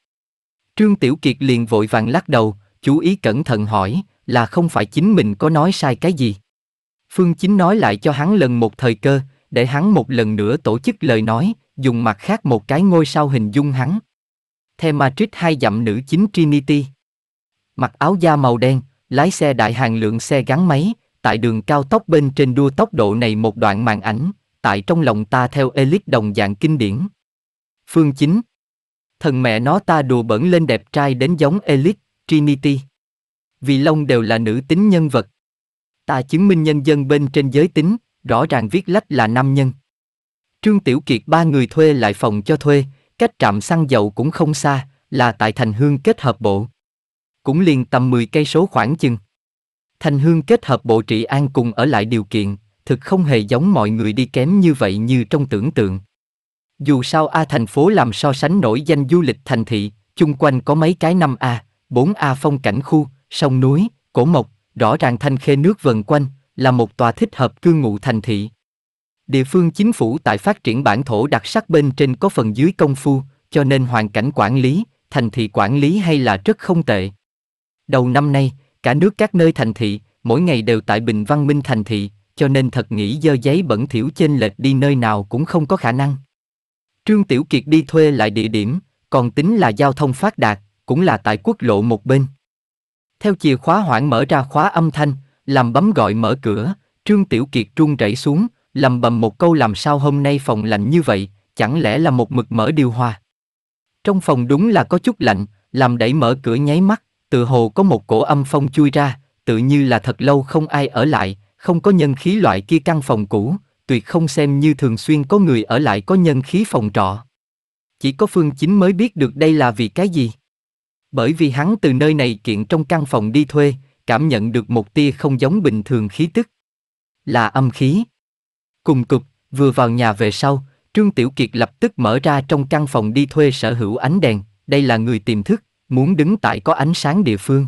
Trương Tiểu Kiệt liền vội vàng lắc đầu, chú ý cẩn thận hỏi, là không phải chính mình có nói sai cái gì. Phương Chính nói lại cho hắn lần một thời cơ, để hắn một lần nữa tổ chức lời nói, dùng mặt khác một cái ngôi sao hình dung hắn. The Matrix hai dặm nữ chính Trinity. Mặc áo da màu đen, lái xe đại hàng lượng xe gắn máy, tại đường cao tốc bên trên đua tốc độ này một đoạn màn ảnh, tại trong lòng ta theo elix đồng dạng kinh điển. Phương chính Thần mẹ nó ta đùa bẩn lên đẹp trai đến giống elix Trinity. Vì Long đều là nữ tính nhân vật. Ta chứng minh nhân dân bên trên giới tính, rõ ràng viết lách là nam nhân. Trương Tiểu Kiệt ba người thuê lại phòng cho thuê, cách trạm xăng dầu cũng không xa, là tại thành hương kết hợp bộ. Cũng liền tầm 10 cây số khoảng chừng. Thanh Hương kết hợp bộ trị an cùng ở lại điều kiện, thực không hề giống mọi người đi kém như vậy như trong tưởng tượng. Dù sao A thành phố làm so sánh nổi danh du lịch thành thị, chung quanh có mấy cái 5A, 4A phong cảnh khu, sông núi, cổ mộc, rõ ràng thanh khê nước vần quanh, là một tòa thích hợp cư ngụ thành thị. Địa phương chính phủ tại phát triển bản thổ đặc sắc bên trên có phần dưới công phu, cho nên hoàn cảnh quản lý, thành thị quản lý hay là rất không tệ. Đầu năm nay, Cả nước các nơi thành thị, mỗi ngày đều tại bình văn minh thành thị, cho nên thật nghĩ dơ giấy bẩn thiểu trên lệch đi nơi nào cũng không có khả năng. Trương Tiểu Kiệt đi thuê lại địa điểm, còn tính là giao thông phát đạt, cũng là tại quốc lộ một bên. Theo chìa khóa hoãn mở ra khóa âm thanh, làm bấm gọi mở cửa, Trương Tiểu Kiệt trung rẩy xuống, lầm bầm một câu làm sao hôm nay phòng lạnh như vậy, chẳng lẽ là một mực mở điều hòa. Trong phòng đúng là có chút lạnh, làm đẩy mở cửa nháy mắt, từ hồ có một cổ âm phong chui ra, tự như là thật lâu không ai ở lại, không có nhân khí loại kia căn phòng cũ, tuyệt không xem như thường xuyên có người ở lại có nhân khí phòng trọ. Chỉ có Phương Chính mới biết được đây là vì cái gì. Bởi vì hắn từ nơi này kiện trong căn phòng đi thuê, cảm nhận được một tia không giống bình thường khí tức. Là âm khí. Cùng cực, vừa vào nhà về sau, Trương Tiểu Kiệt lập tức mở ra trong căn phòng đi thuê sở hữu ánh đèn, đây là người tiềm thức, muốn đứng tại có ánh sáng địa phương.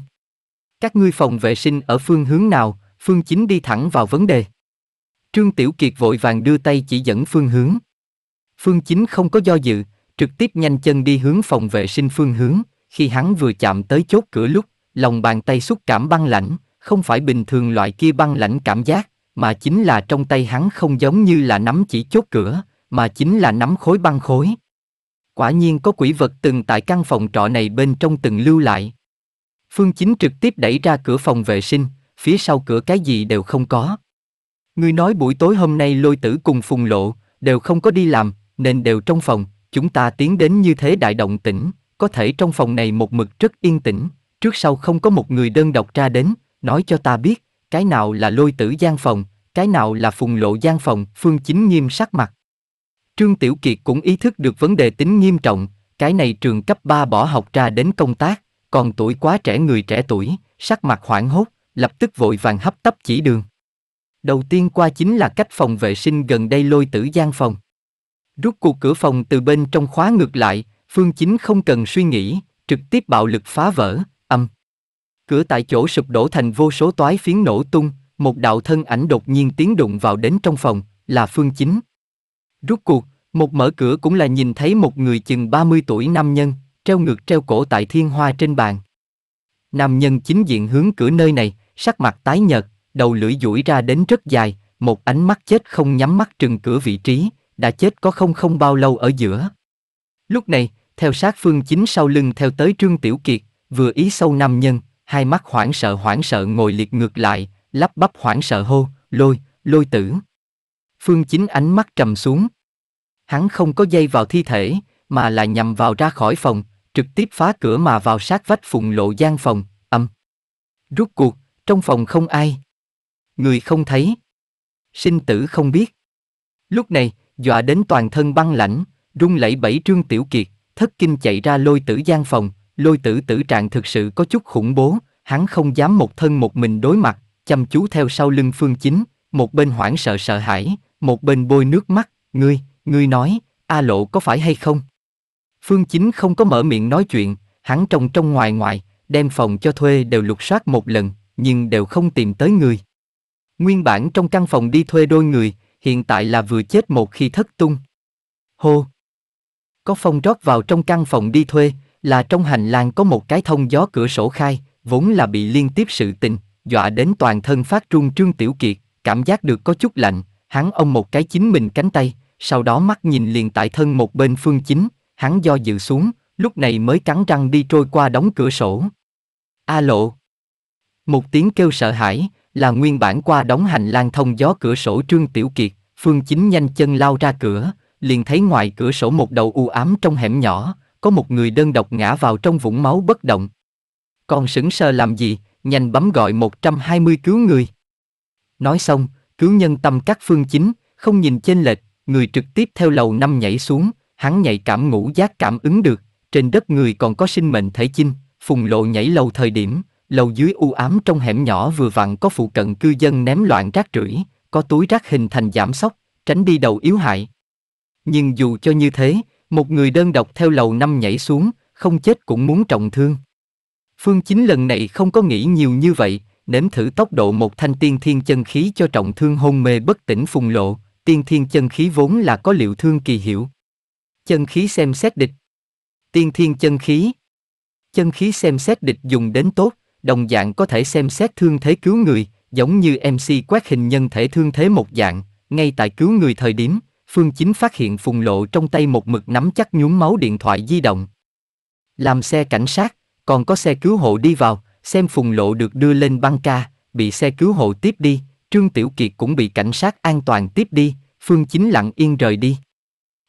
Các ngươi phòng vệ sinh ở phương hướng nào, phương chính đi thẳng vào vấn đề. Trương Tiểu Kiệt vội vàng đưa tay chỉ dẫn phương hướng. Phương chính không có do dự, trực tiếp nhanh chân đi hướng phòng vệ sinh phương hướng, khi hắn vừa chạm tới chốt cửa lúc, lòng bàn tay xúc cảm băng lãnh, không phải bình thường loại kia băng lãnh cảm giác, mà chính là trong tay hắn không giống như là nắm chỉ chốt cửa, mà chính là nắm khối băng khối. Quả nhiên có quỷ vật từng tại căn phòng trọ này bên trong từng lưu lại. Phương Chính trực tiếp đẩy ra cửa phòng vệ sinh, phía sau cửa cái gì đều không có. Ngươi nói buổi tối hôm nay lôi tử cùng phùng lộ, đều không có đi làm, nên đều trong phòng, chúng ta tiến đến như thế đại động tĩnh, có thể trong phòng này một mực rất yên tĩnh, trước sau không có một người đơn độc ra đến, nói cho ta biết, cái nào là lôi tử gian phòng, cái nào là phùng lộ gian phòng, phương chính nghiêm sắc mặt. Trương Tiểu Kiệt cũng ý thức được vấn đề tính nghiêm trọng, cái này trường cấp 3 bỏ học ra đến công tác, còn tuổi quá trẻ người trẻ tuổi, sắc mặt hoảng hốt, lập tức vội vàng hấp tấp chỉ đường. Đầu tiên qua chính là cách phòng vệ sinh gần đây lôi tử gian phòng. Rút cuộc cửa phòng từ bên trong khóa ngược lại, Phương Chính không cần suy nghĩ, trực tiếp bạo lực phá vỡ, âm. Cửa tại chỗ sụp đổ thành vô số toái phiến nổ tung, một đạo thân ảnh đột nhiên tiến đụng vào đến trong phòng, là Phương Chính, Rút cuộc, một mở cửa cũng là nhìn thấy một người chừng 30 tuổi nam nhân, treo ngược treo cổ tại thiên hoa trên bàn. Nam nhân chính diện hướng cửa nơi này, sắc mặt tái nhợt, đầu lưỡi duỗi ra đến rất dài, một ánh mắt chết không nhắm mắt trừng cửa vị trí, đã chết có không không bao lâu ở giữa. Lúc này, theo sát phương chính sau lưng theo tới Trương Tiểu Kiệt, vừa ý sâu nam nhân, hai mắt hoảng sợ hoảng sợ ngồi liệt ngược lại, lắp bắp hoảng sợ hô, lôi, lôi tử. Phương Chính ánh mắt trầm xuống. Hắn không có dây vào thi thể, mà là nhằm vào ra khỏi phòng, trực tiếp phá cửa mà vào sát vách phùng lộ gian phòng, âm. Rút cuộc, trong phòng không ai. Người không thấy. Sinh tử không biết. Lúc này, dọa đến toàn thân băng lãnh, rung lẩy bẩy trương tiểu kiệt, thất kinh chạy ra lôi tử gian phòng, lôi tử tử trạng thực sự có chút khủng bố, hắn không dám một thân một mình đối mặt, chăm chú theo sau lưng phương chính, một bên hoảng sợ sợ hãi, một bên bôi nước mắt, ngươi, ngươi nói, A Lộ có phải hay không? Phương Chính không có mở miệng nói chuyện, hắn trong trong ngoài ngoài, đem phòng cho thuê đều lục soát một lần, nhưng đều không tìm tới người. Nguyên bản trong căn phòng đi thuê đôi người, hiện tại là vừa chết một khi thất tung. Hô! Có phong rót vào trong căn phòng đi thuê, là trong hành lang có một cái thông gió cửa sổ khai, vốn là bị liên tiếp sự tình, dọa đến toàn thân phát run Trương Tiểu Kiệt, cảm giác được có chút lạnh, hắn ôm một cái chính mình cánh tay, sau đó mắt nhìn liền tại thân một bên phương chính, hắn do dự xuống, lúc này mới cắn răng đi trôi qua đóng cửa sổ. A lộ! Một tiếng kêu sợ hãi, là nguyên bản qua đóng hành lang thông gió cửa sổ Trương Tiểu Kiệt, phương chính nhanh chân lao ra cửa, liền thấy ngoài cửa sổ một đầu u ám trong hẻm nhỏ, có một người đơn độc ngã vào trong vũng máu bất động. Còn sững sờ làm gì, nhanh bấm gọi 120 cứu người. Nói xong, cứu nhân tâm các phương chính, không nhìn trên lệch, người trực tiếp theo lầu năm nhảy xuống, hắn nhảy cảm ngũ giác cảm ứng được, trên đất người còn có sinh mệnh thể chinh, phùng lộ nhảy lầu thời điểm, lầu dưới u ám trong hẻm nhỏ vừa vặn có phụ cận cư dân ném loạn rác rưởi, có túi rác hình thành giảm sốc tránh đi đầu yếu hại. Nhưng dù cho như thế, một người đơn độc theo lầu năm nhảy xuống, không chết cũng muốn trọng thương. Phương Chính lần này không có nghĩ nhiều như vậy, nếm thử tốc độ một thanh tiên thiên chân khí cho trọng thương hôn mê bất tỉnh phùng lộ, tiên thiên chân khí vốn là có liệu thương kỳ hiệu. Chân khí xem xét địch. Tiên thiên chân khí. Chân khí xem xét địch dùng đến tốt, đồng dạng có thể xem xét thương thế cứu người, giống như MC quét hình nhân thể thương thế một dạng, ngay tại cứu người thời điểm, Phương Chính phát hiện phùng lộ trong tay một mực nắm chắc nhúm máu điện thoại di động. Làm xe cảnh sát, còn có xe cứu hộ đi vào, xem phùng lộ được đưa lên băng ca, bị xe cứu hộ tiếp đi, Trương Tiểu Kiệt cũng bị cảnh sát an toàn tiếp đi, Phương Chính lặng yên rời đi.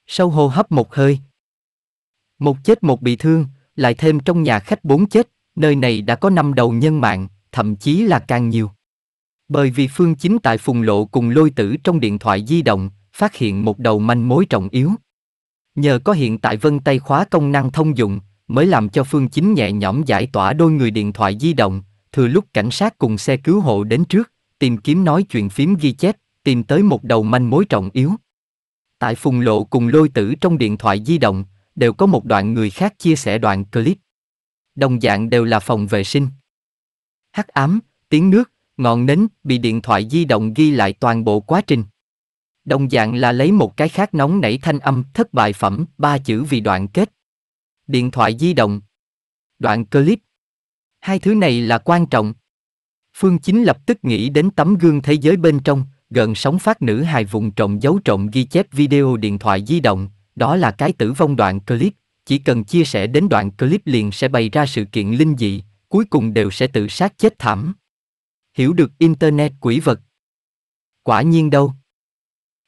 Sau hô hấp một hơi, một chết một bị thương, lại thêm trong nhà khách bốn chết, nơi này đã có năm đầu nhân mạng, thậm chí là càng nhiều. Bởi vì Phương Chính tại phùng lộ cùng lôi tử trong điện thoại di động, phát hiện một đầu manh mối trọng yếu. Nhờ có hiện tại vân tay khóa công năng thông dụng, mới làm cho Phương Chính nhẹ nhõm giải tỏa đôi người điện thoại di động, thừa lúc cảnh sát cùng xe cứu hộ đến trước, tìm kiếm nói chuyện phím ghi chép, tìm tới một đầu manh mối trọng yếu. Tại phùng lộ cùng lôi tử trong điện thoại di động, đều có một đoạn người khác chia sẻ đoạn clip. Đồng dạng đều là phòng vệ sinh. Hắc ám, tiếng nước, ngọn nến bị điện thoại di động ghi lại toàn bộ quá trình. Đồng dạng là lấy một cái khác nóng nảy thanh âm thất bại phẩm ba chữ vì đoạn kết điện thoại di động. Đoạn clip. Hai thứ này là quan trọng. Phương Chính lập tức nghĩ đến tấm gương thế giới bên trong, gần sóng phát nữ hài vùng trộm giấu trộm ghi chép video điện thoại di động, đó là cái tử vong đoạn clip, chỉ cần chia sẻ đến đoạn clip liền sẽ bày ra sự kiện linh dị, cuối cùng đều sẽ tự sát chết thảm. Hiểu được Internet quỷ vật. Quả nhiên đâu.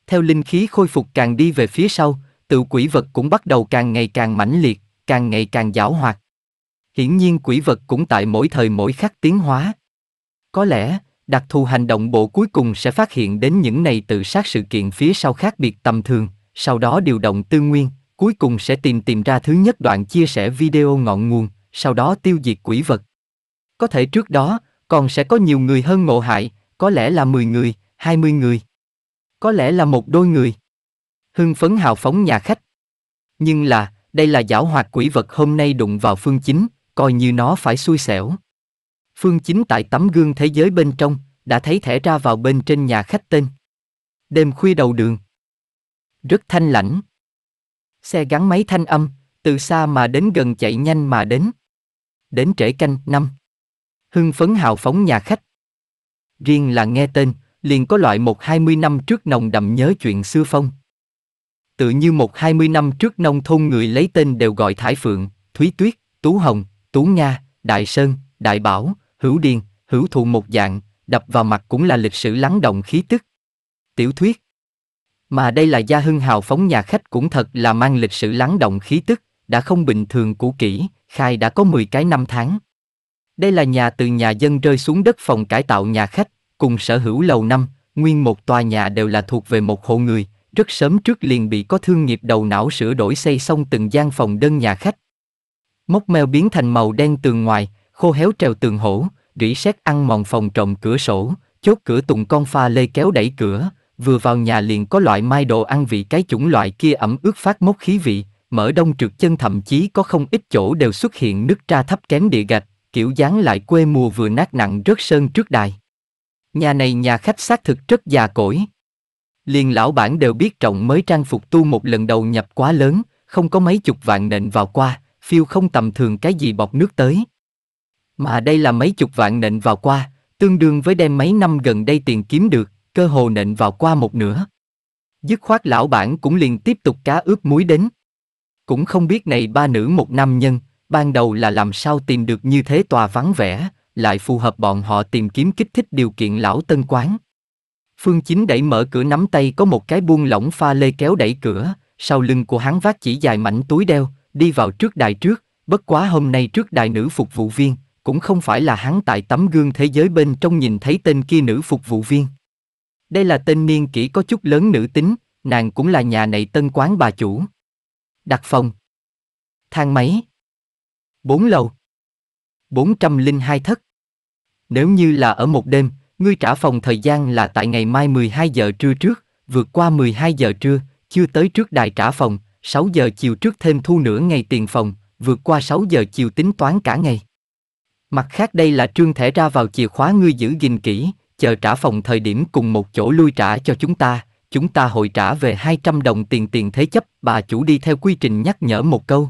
Theo linh khí khôi phục càng đi về phía sau, tự quỷ vật cũng bắt đầu càng ngày càng mãnh liệt, càng ngày càng giảo hoạt. Hiển nhiên quỷ vật cũng tại mỗi thời mỗi khắc tiến hóa. Có lẽ, đặc thù hành động bộ cuối cùng sẽ phát hiện đến những này tự sát sự kiện phía sau khác biệt tầm thường, sau đó điều động tư nguyên, cuối cùng sẽ tìm tìm ra thứ nhất đoạn chia sẻ video ngọn nguồn, sau đó tiêu diệt quỷ vật. Có thể trước đó, còn sẽ có nhiều người hơn ngộ hại, có lẽ là 10 người, 20 người. Có lẽ là một đôi người. Hưng phấn hào phóng nhà khách. Nhưng là, đây là giảo hoạt quỷ vật hôm nay đụng vào phương chính, coi như nó phải xui xẻo. Phương chính tại tấm gương thế giới bên trong, đã thấy thẻ ra vào bên trên nhà khách tên. Đêm khuya đầu đường. Rất thanh lãnh. Xe gắn máy thanh âm, từ xa mà đến gần chạy nhanh mà đến. Đến trễ canh năm. Hưng phấn hào phóng nhà khách. Riêng là nghe tên, liền có loại một hai mươi năm trước nồng đậm nhớ chuyện xưa phong tự như một hai mươi năm trước nông thôn người lấy tên đều gọi Thải Phượng, Thúy Tuyết, Tú Hồng, Tú Nga, Đại Sơn, Đại Bảo, Hữu Điền, Hữu Thụ một dạng, đập vào mặt cũng là lịch sử lắng động khí tức. Tiểu thuyết Mà đây là gia hưng hào phóng nhà khách cũng thật là mang lịch sử lắng động khí tức, đã không bình thường cũ kỹ, khai đã có 10 cái năm tháng. Đây là nhà từ nhà dân rơi xuống đất phòng cải tạo nhà khách, cùng sở hữu lầu năm, nguyên một tòa nhà đều là thuộc về một hộ người, rất sớm trước liền bị có thương nghiệp đầu não sửa đổi xây xong từng gian phòng đơn nhà khách. Móc mèo biến thành màu đen tường ngoài, khô héo trèo tường hổ, rỉ sét ăn mòn phòng trồng cửa sổ, chốt cửa tùng con pha lê kéo đẩy cửa, vừa vào nhà liền có loại mai đồ ăn vị cái chủng loại kia ẩm ướt phát mốc khí vị, mở đông trượt chân thậm chí có không ít chỗ đều xuất hiện nước tra thấp kém địa gạch, kiểu dáng lại quê mùa vừa nát nặng rất sơn trước đài. Nhà này nhà khách xác thực rất già cỗi liền lão bản đều biết trọng mới trang phục tu một lần đầu nhập quá lớn, không có mấy chục vạn nện vào qua, phiêu không tầm thường cái gì bọc nước tới. Mà đây là mấy chục vạn nện vào qua, tương đương với đem mấy năm gần đây tiền kiếm được, cơ hồ nện vào qua một nửa. Dứt khoát lão bản cũng liền tiếp tục cá ướp muối đến. Cũng không biết này ba nữ một nam nhân, ban đầu là làm sao tìm được như thế tòa vắng vẻ, lại phù hợp bọn họ tìm kiếm kích thích điều kiện lão tân quán. Phương Chính đẩy mở cửa nắm tay có một cái buông lỏng pha lê kéo đẩy cửa, sau lưng của hắn vác chỉ dài mảnh túi đeo, đi vào trước đài trước, bất quá hôm nay trước đài nữ phục vụ viên, cũng không phải là hắn tại tấm gương thế giới bên trong nhìn thấy tên kia nữ phục vụ viên. Đây là tên niên kỷ có chút lớn nữ tính, nàng cũng là nhà này tân quán bà chủ. Đặt phòng. Thang máy. Bốn lầu. 402 thất. Nếu như là ở một đêm, Ngươi trả phòng thời gian là tại ngày mai 12 giờ trưa trước, vượt qua 12 giờ trưa, chưa tới trước đài trả phòng, 6 giờ chiều trước thêm thu nửa ngày tiền phòng, vượt qua 6 giờ chiều tính toán cả ngày. Mặt khác đây là trương thẻ ra vào chìa khóa ngươi giữ gìn kỹ, chờ trả phòng thời điểm cùng một chỗ lui trả cho chúng ta, chúng ta hội trả về 200 đồng tiền tiền thế chấp, bà chủ đi theo quy trình nhắc nhở một câu.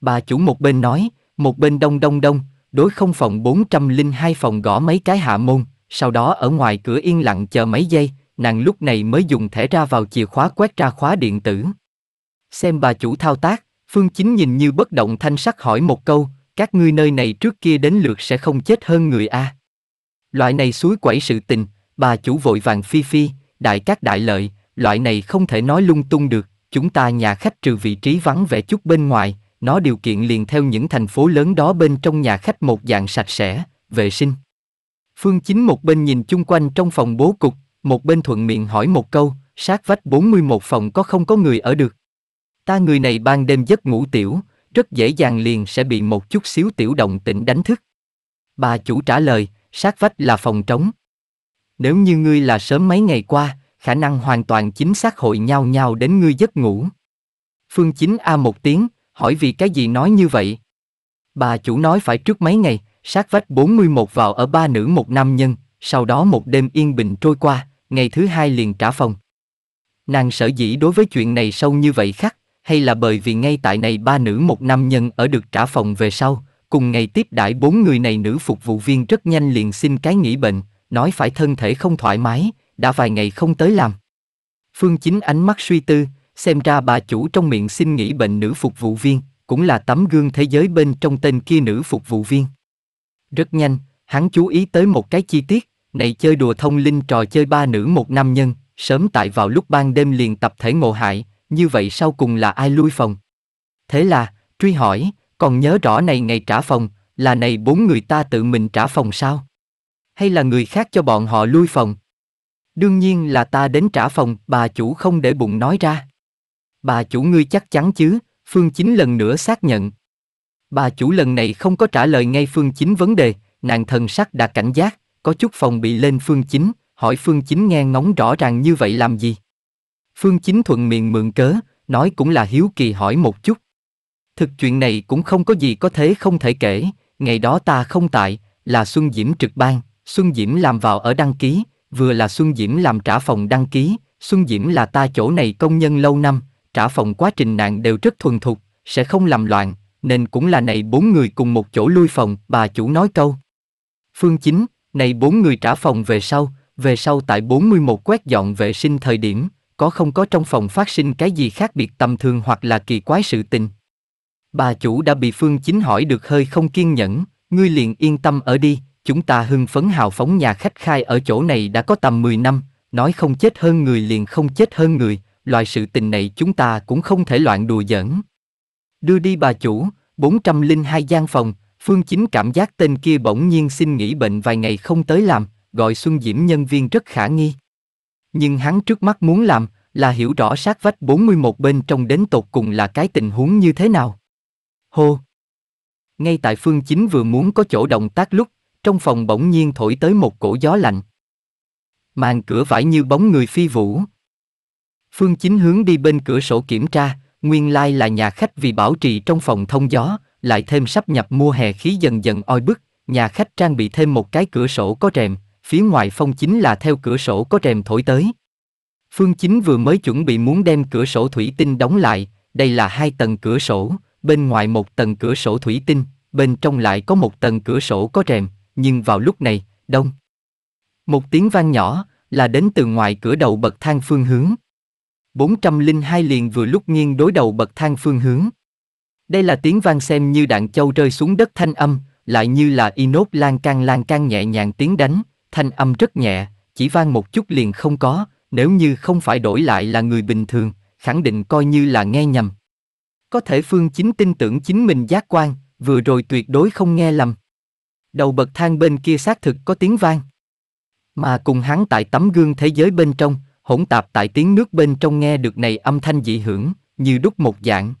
Bà chủ một bên nói, một bên đông đông đông, đối không phòng 402 phòng gõ mấy cái hạ môn, sau đó ở ngoài cửa yên lặng chờ mấy giây, nàng lúc này mới dùng thẻ ra vào chìa khóa quét ra khóa điện tử. Xem bà chủ thao tác, Phương Chính nhìn như bất động thanh sắc hỏi một câu, các ngươi nơi này trước kia đến lượt sẽ không chết hơn người A. À? Loại này suối quẩy sự tình, bà chủ vội vàng phi phi, đại các đại lợi, loại này không thể nói lung tung được, chúng ta nhà khách trừ vị trí vắng vẻ chút bên ngoài, nó điều kiện liền theo những thành phố lớn đó bên trong nhà khách một dạng sạch sẽ, vệ sinh. Phương Chính một bên nhìn chung quanh trong phòng bố cục, một bên thuận miệng hỏi một câu, sát vách 41 phòng có không có người ở được. Ta người này ban đêm giấc ngủ tiểu, rất dễ dàng liền sẽ bị một chút xíu tiểu động tĩnh đánh thức. Bà chủ trả lời, sát vách là phòng trống. Nếu như ngươi là sớm mấy ngày qua, khả năng hoàn toàn chính xác hội nhau nhau đến ngươi giấc ngủ. Phương Chính A một tiếng, hỏi vì cái gì nói như vậy? Bà chủ nói phải trước mấy ngày, sát vách 41 vào ở ba nữ một nam nhân, sau đó một đêm yên bình trôi qua, ngày thứ hai liền trả phòng. Nàng sở dĩ đối với chuyện này sâu như vậy khắc, hay là bởi vì ngay tại này ba nữ một nam nhân ở được trả phòng về sau, cùng ngày tiếp đãi bốn người này nữ phục vụ viên rất nhanh liền xin cái nghỉ bệnh, nói phải thân thể không thoải mái, đã vài ngày không tới làm. Phương Chính ánh mắt suy tư, xem ra bà chủ trong miệng xin nghỉ bệnh nữ phục vụ viên, cũng là tấm gương thế giới bên trong tên kia nữ phục vụ viên. Rất nhanh, hắn chú ý tới một cái chi tiết, này chơi đùa thông linh trò chơi ba nữ một nam nhân, sớm tại vào lúc ban đêm liền tập thể ngộ hại, như vậy sau cùng là ai lui phòng. Thế là, truy hỏi, còn nhớ rõ này ngày trả phòng, là này bốn người ta tự mình trả phòng sao? Hay là người khác cho bọn họ lui phòng? Đương nhiên là ta đến trả phòng, bà chủ không để bụng nói ra. Bà chủ ngươi chắc chắn chứ, Phương Chính lần nữa xác nhận. Bà chủ lần này không có trả lời ngay Phương Chính vấn đề, nàng thần sắc đã cảnh giác, có chút phòng bị lên Phương Chính, hỏi Phương Chính nghe ngóng rõ ràng như vậy làm gì. Phương Chính thuận miệng mượn cớ, nói cũng là hiếu kỳ hỏi một chút. Thực chuyện này cũng không có gì có thế không thể kể, ngày đó ta không tại, là Xuân Diễm trực ban, Xuân Diễm làm vào ở đăng ký, vừa là Xuân Diễm làm trả phòng đăng ký, Xuân Diễm là ta chỗ này công nhân lâu năm, trả phòng quá trình nạn đều rất thuần thục, sẽ không làm loạn, nên cũng là này bốn người cùng một chỗ lui phòng, bà chủ nói câu. Phương chính, này bốn người trả phòng về sau, về sau tại 41 quét dọn vệ sinh thời điểm, có không có trong phòng phát sinh cái gì khác biệt tầm thường hoặc là kỳ quái sự tình. Bà chủ đã bị Phương Chính hỏi được hơi không kiên nhẫn, ngươi liền yên tâm ở đi, chúng ta hưng phấn hào phóng nhà khách khai ở chỗ này đã có tầm 10 năm, nói không chết hơn người liền không chết hơn người, loại sự tình này chúng ta cũng không thể loạn đùa giỡn đưa đi bà chủ, 402 gian phòng, Phương Chính cảm giác tên kia bỗng nhiên xin nghỉ bệnh vài ngày không tới làm, gọi Xuân Diễm nhân viên rất khả nghi. Nhưng hắn trước mắt muốn làm là hiểu rõ sát vách 41 bên trong đến tột cùng là cái tình huống như thế nào. Hô! Ngay tại Phương Chính vừa muốn có chỗ động tác lúc, trong phòng bỗng nhiên thổi tới một cổ gió lạnh. Màn cửa vải như bóng người phi vũ. Phương Chính hướng đi bên cửa sổ kiểm tra, Nguyên lai là nhà khách vì bảo trì trong phòng thông gió, lại thêm sắp nhập mùa hè khí dần dần oi bức, nhà khách trang bị thêm một cái cửa sổ có rèm, phía ngoài phong chính là theo cửa sổ có rèm thổi tới. Phương Chính vừa mới chuẩn bị muốn đem cửa sổ thủy tinh đóng lại, đây là hai tầng cửa sổ, bên ngoài một tầng cửa sổ thủy tinh, bên trong lại có một tầng cửa sổ có rèm, nhưng vào lúc này, đông. Một tiếng vang nhỏ, là đến từ ngoài cửa đầu bậc thang phương hướng, 402 liền vừa lúc nghiêng đối đầu bậc thang phương hướng. Đây là tiếng vang xem như đạn châu rơi xuống đất thanh âm, lại như là inox lan can lan can nhẹ nhàng tiếng đánh, thanh âm rất nhẹ, chỉ vang một chút liền không có, nếu như không phải đổi lại là người bình thường, khẳng định coi như là nghe nhầm. Có thể Phương Chính tin tưởng chính mình giác quan, vừa rồi tuyệt đối không nghe lầm. Đầu bậc thang bên kia xác thực có tiếng vang. Mà cùng hắn tại tấm gương thế giới bên trong, hỗn tạp tại tiếng nước bên trong nghe được này âm thanh dị hưởng, như đúc một dạng.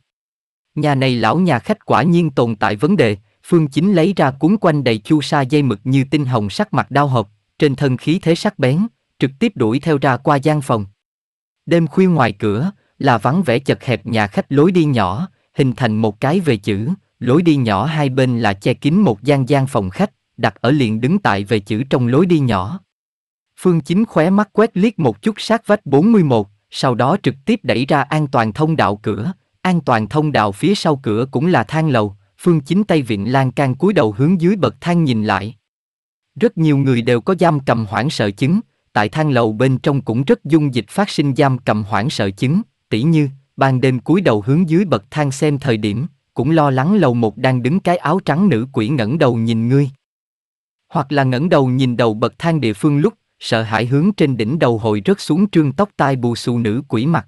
Nhà này lão nhà khách quả nhiên tồn tại vấn đề, Phương Chính lấy ra cuốn quanh đầy chu sa dây mực như tinh hồng sắc mặt đau hộp, trên thân khí thế sắc bén, trực tiếp đuổi theo ra qua gian phòng. Đêm khuya ngoài cửa, là vắng vẻ chật hẹp nhà khách lối đi nhỏ, hình thành một cái về chữ, lối đi nhỏ hai bên là che kín một gian gian phòng khách, đặt ở liền đứng tại về chữ trong lối đi nhỏ. Phương Chính khóe mắt quét liếc một chút sát vách 41, sau đó trực tiếp đẩy ra an toàn thông đạo cửa, an toàn thông đạo phía sau cửa cũng là thang lầu, Phương Chính tay vịn lan can cúi đầu hướng dưới bậc thang nhìn lại. Rất nhiều người đều có giam cầm hoảng sợ chứng, tại thang lầu bên trong cũng rất dung dịch phát sinh giam cầm hoảng sợ chứng, tỉ như, ban đêm cúi đầu hướng dưới bậc thang xem thời điểm, cũng lo lắng lầu một đang đứng cái áo trắng nữ quỷ ngẩng đầu nhìn ngươi. Hoặc là ngẩng đầu nhìn đầu bậc thang địa phương lúc sợ hãi hướng trên đỉnh đầu hồi rớt xuống trương tóc tai bù xù nữ quỷ mặt.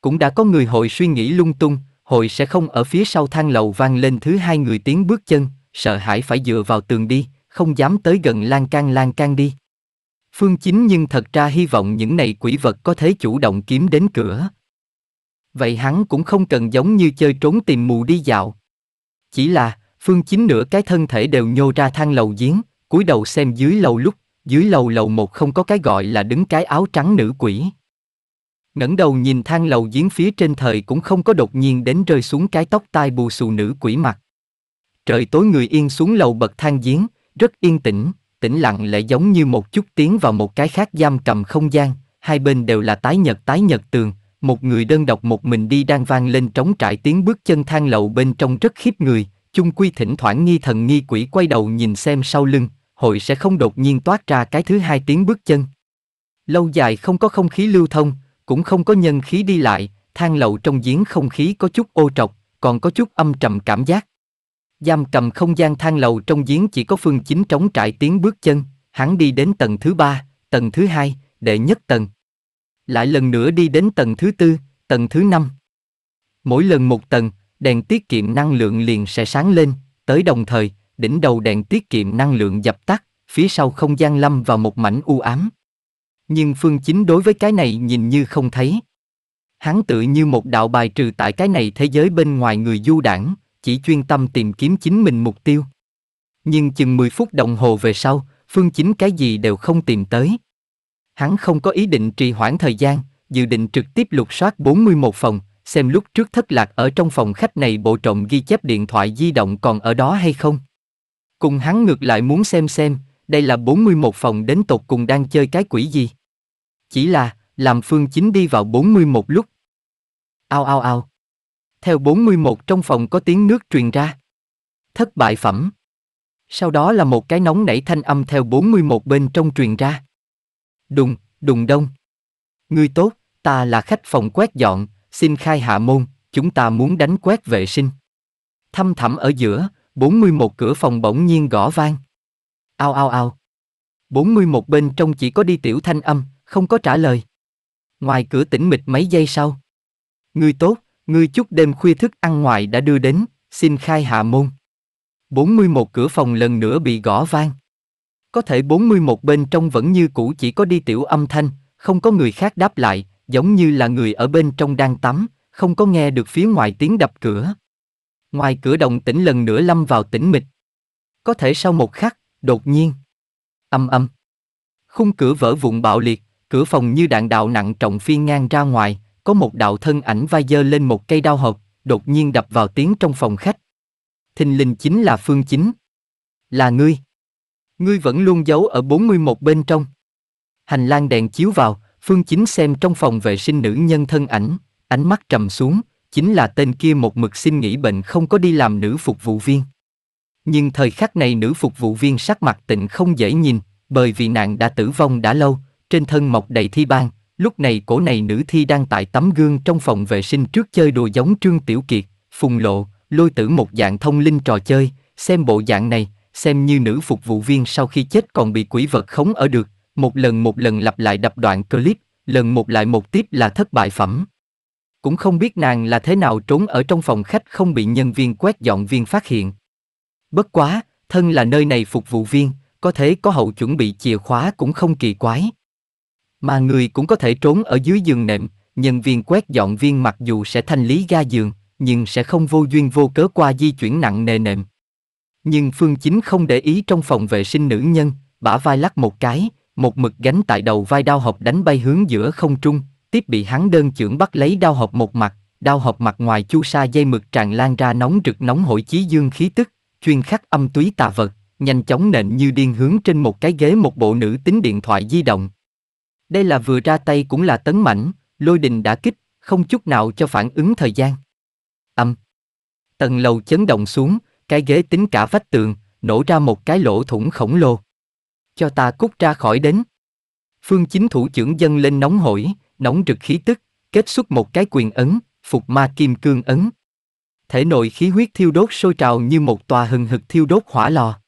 Cũng đã có người hồi suy nghĩ lung tung, hồi sẽ không ở phía sau thang lầu vang lên thứ hai người tiến bước chân, sợ hãi phải dựa vào tường đi, không dám tới gần lan can lan can đi. Phương Chính nhưng thật ra hy vọng những này quỷ vật có thể chủ động kiếm đến cửa. Vậy hắn cũng không cần giống như chơi trốn tìm mù đi dạo. Chỉ là, Phương Chính nửa cái thân thể đều nhô ra thang lầu giếng, cúi đầu xem dưới lầu lúc dưới lầu lầu một không có cái gọi là đứng cái áo trắng nữ quỷ. ngẩng đầu nhìn thang lầu giếng phía trên thời cũng không có đột nhiên đến rơi xuống cái tóc tai bù xù nữ quỷ mặt. Trời tối người yên xuống lầu bậc thang giếng, rất yên tĩnh, tĩnh lặng lại giống như một chút tiếng vào một cái khác giam cầm không gian, hai bên đều là tái nhật tái nhật tường, một người đơn độc một mình đi đang vang lên trống trải tiếng bước chân thang lầu bên trong rất khiếp người, chung quy thỉnh thoảng nghi thần nghi quỷ quay đầu nhìn xem sau lưng, hội sẽ không đột nhiên toát ra cái thứ hai tiếng bước chân. Lâu dài không có không khí lưu thông, cũng không có nhân khí đi lại, thang lậu trong giếng không khí có chút ô trọc, còn có chút âm trầm cảm giác. Giam cầm không gian thang lầu trong giếng chỉ có phương chính trống trại tiếng bước chân, hắn đi đến tầng thứ ba, tầng thứ hai, đệ nhất tầng. Lại lần nữa đi đến tầng thứ tư, tầng thứ năm. Mỗi lần một tầng, đèn tiết kiệm năng lượng liền sẽ sáng lên, tới đồng thời, đỉnh đầu đèn tiết kiệm năng lượng dập tắt, phía sau không gian lâm vào một mảnh u ám. Nhưng Phương Chính đối với cái này nhìn như không thấy. Hắn tự như một đạo bài trừ tại cái này thế giới bên ngoài người du đảng, chỉ chuyên tâm tìm kiếm chính mình mục tiêu. Nhưng chừng 10 phút đồng hồ về sau, Phương Chính cái gì đều không tìm tới. Hắn không có ý định trì hoãn thời gian, dự định trực tiếp lục soát 41 phòng, xem lúc trước thất lạc ở trong phòng khách này bộ trộm ghi chép điện thoại di động còn ở đó hay không. Cùng hắn ngược lại muốn xem xem, đây là 41 phòng đến tột cùng đang chơi cái quỷ gì. Chỉ là, làm phương chính đi vào 41 lúc. Ao ao ao. Theo 41 trong phòng có tiếng nước truyền ra. Thất bại phẩm. Sau đó là một cái nóng nảy thanh âm theo 41 bên trong truyền ra. Đùng, đùng đông. Ngươi tốt, ta là khách phòng quét dọn, xin khai hạ môn, chúng ta muốn đánh quét vệ sinh. Thăm thẳm ở giữa, 41 cửa phòng bỗng nhiên gõ vang. Ao ao ao. 41 bên trong chỉ có đi tiểu thanh âm, không có trả lời. Ngoài cửa tĩnh mịch mấy giây sau. người tốt, người chút đêm khuya thức ăn ngoài đã đưa đến, xin khai hạ môn. 41 cửa phòng lần nữa bị gõ vang. Có thể 41 bên trong vẫn như cũ chỉ có đi tiểu âm thanh, không có người khác đáp lại, giống như là người ở bên trong đang tắm, không có nghe được phía ngoài tiếng đập cửa. Ngoài cửa đồng tỉnh lần nữa lâm vào tĩnh mịch. Có thể sau một khắc, đột nhiên. Âm âm. Khung cửa vỡ vụn bạo liệt, cửa phòng như đạn đạo nặng trọng phi ngang ra ngoài, có một đạo thân ảnh vai dơ lên một cây đao hộp, đột nhiên đập vào tiếng trong phòng khách. Thình lình chính là Phương Chính. Là ngươi. Ngươi vẫn luôn giấu ở 41 bên trong. Hành lang đèn chiếu vào, Phương Chính xem trong phòng vệ sinh nữ nhân thân ảnh, ánh mắt trầm xuống, chính là tên kia một mực xin nghỉ bệnh không có đi làm nữ phục vụ viên. Nhưng thời khắc này nữ phục vụ viên sắc mặt tịnh không dễ nhìn, bởi vì nạn đã tử vong đã lâu, trên thân mọc đầy thi ban, lúc này cổ này nữ thi đang tại tấm gương trong phòng vệ sinh trước chơi đùa giống Trương Tiểu Kiệt, phùng lộ, lôi tử một dạng thông linh trò chơi, xem bộ dạng này, xem như nữ phục vụ viên sau khi chết còn bị quỷ vật khống ở được, một lần một lần lặp lại đập đoạn clip, lần một lại một tiếp là thất bại phẩm cũng không biết nàng là thế nào trốn ở trong phòng khách không bị nhân viên quét dọn viên phát hiện. Bất quá, thân là nơi này phục vụ viên, có thể có hậu chuẩn bị chìa khóa cũng không kỳ quái. Mà người cũng có thể trốn ở dưới giường nệm, nhân viên quét dọn viên mặc dù sẽ thanh lý ga giường, nhưng sẽ không vô duyên vô cớ qua di chuyển nặng nề nệm. Nhưng Phương Chính không để ý trong phòng vệ sinh nữ nhân, bả vai lắc một cái, một mực gánh tại đầu vai đao học đánh bay hướng giữa không trung, tiếp bị hắn đơn chưởng bắt lấy đao hộp một mặt, đao hộp mặt ngoài chu sa dây mực tràn lan ra nóng rực nóng hổi chí dương khí tức, chuyên khắc âm túy tà vật, nhanh chóng nện như điên hướng trên một cái ghế một bộ nữ tính điện thoại di động. Đây là vừa ra tay cũng là tấn mảnh, lôi đình đã kích, không chút nào cho phản ứng thời gian. Âm. Tầng lầu chấn động xuống, cái ghế tính cả vách tường, nổ ra một cái lỗ thủng khổng lồ. Cho ta cút ra khỏi đến. Phương chính thủ trưởng dân lên nóng hổi, nóng rực khí tức, kết xuất một cái quyền ấn, phục ma kim cương ấn. Thể nội khí huyết thiêu đốt sôi trào như một tòa hừng hực thiêu đốt hỏa lò.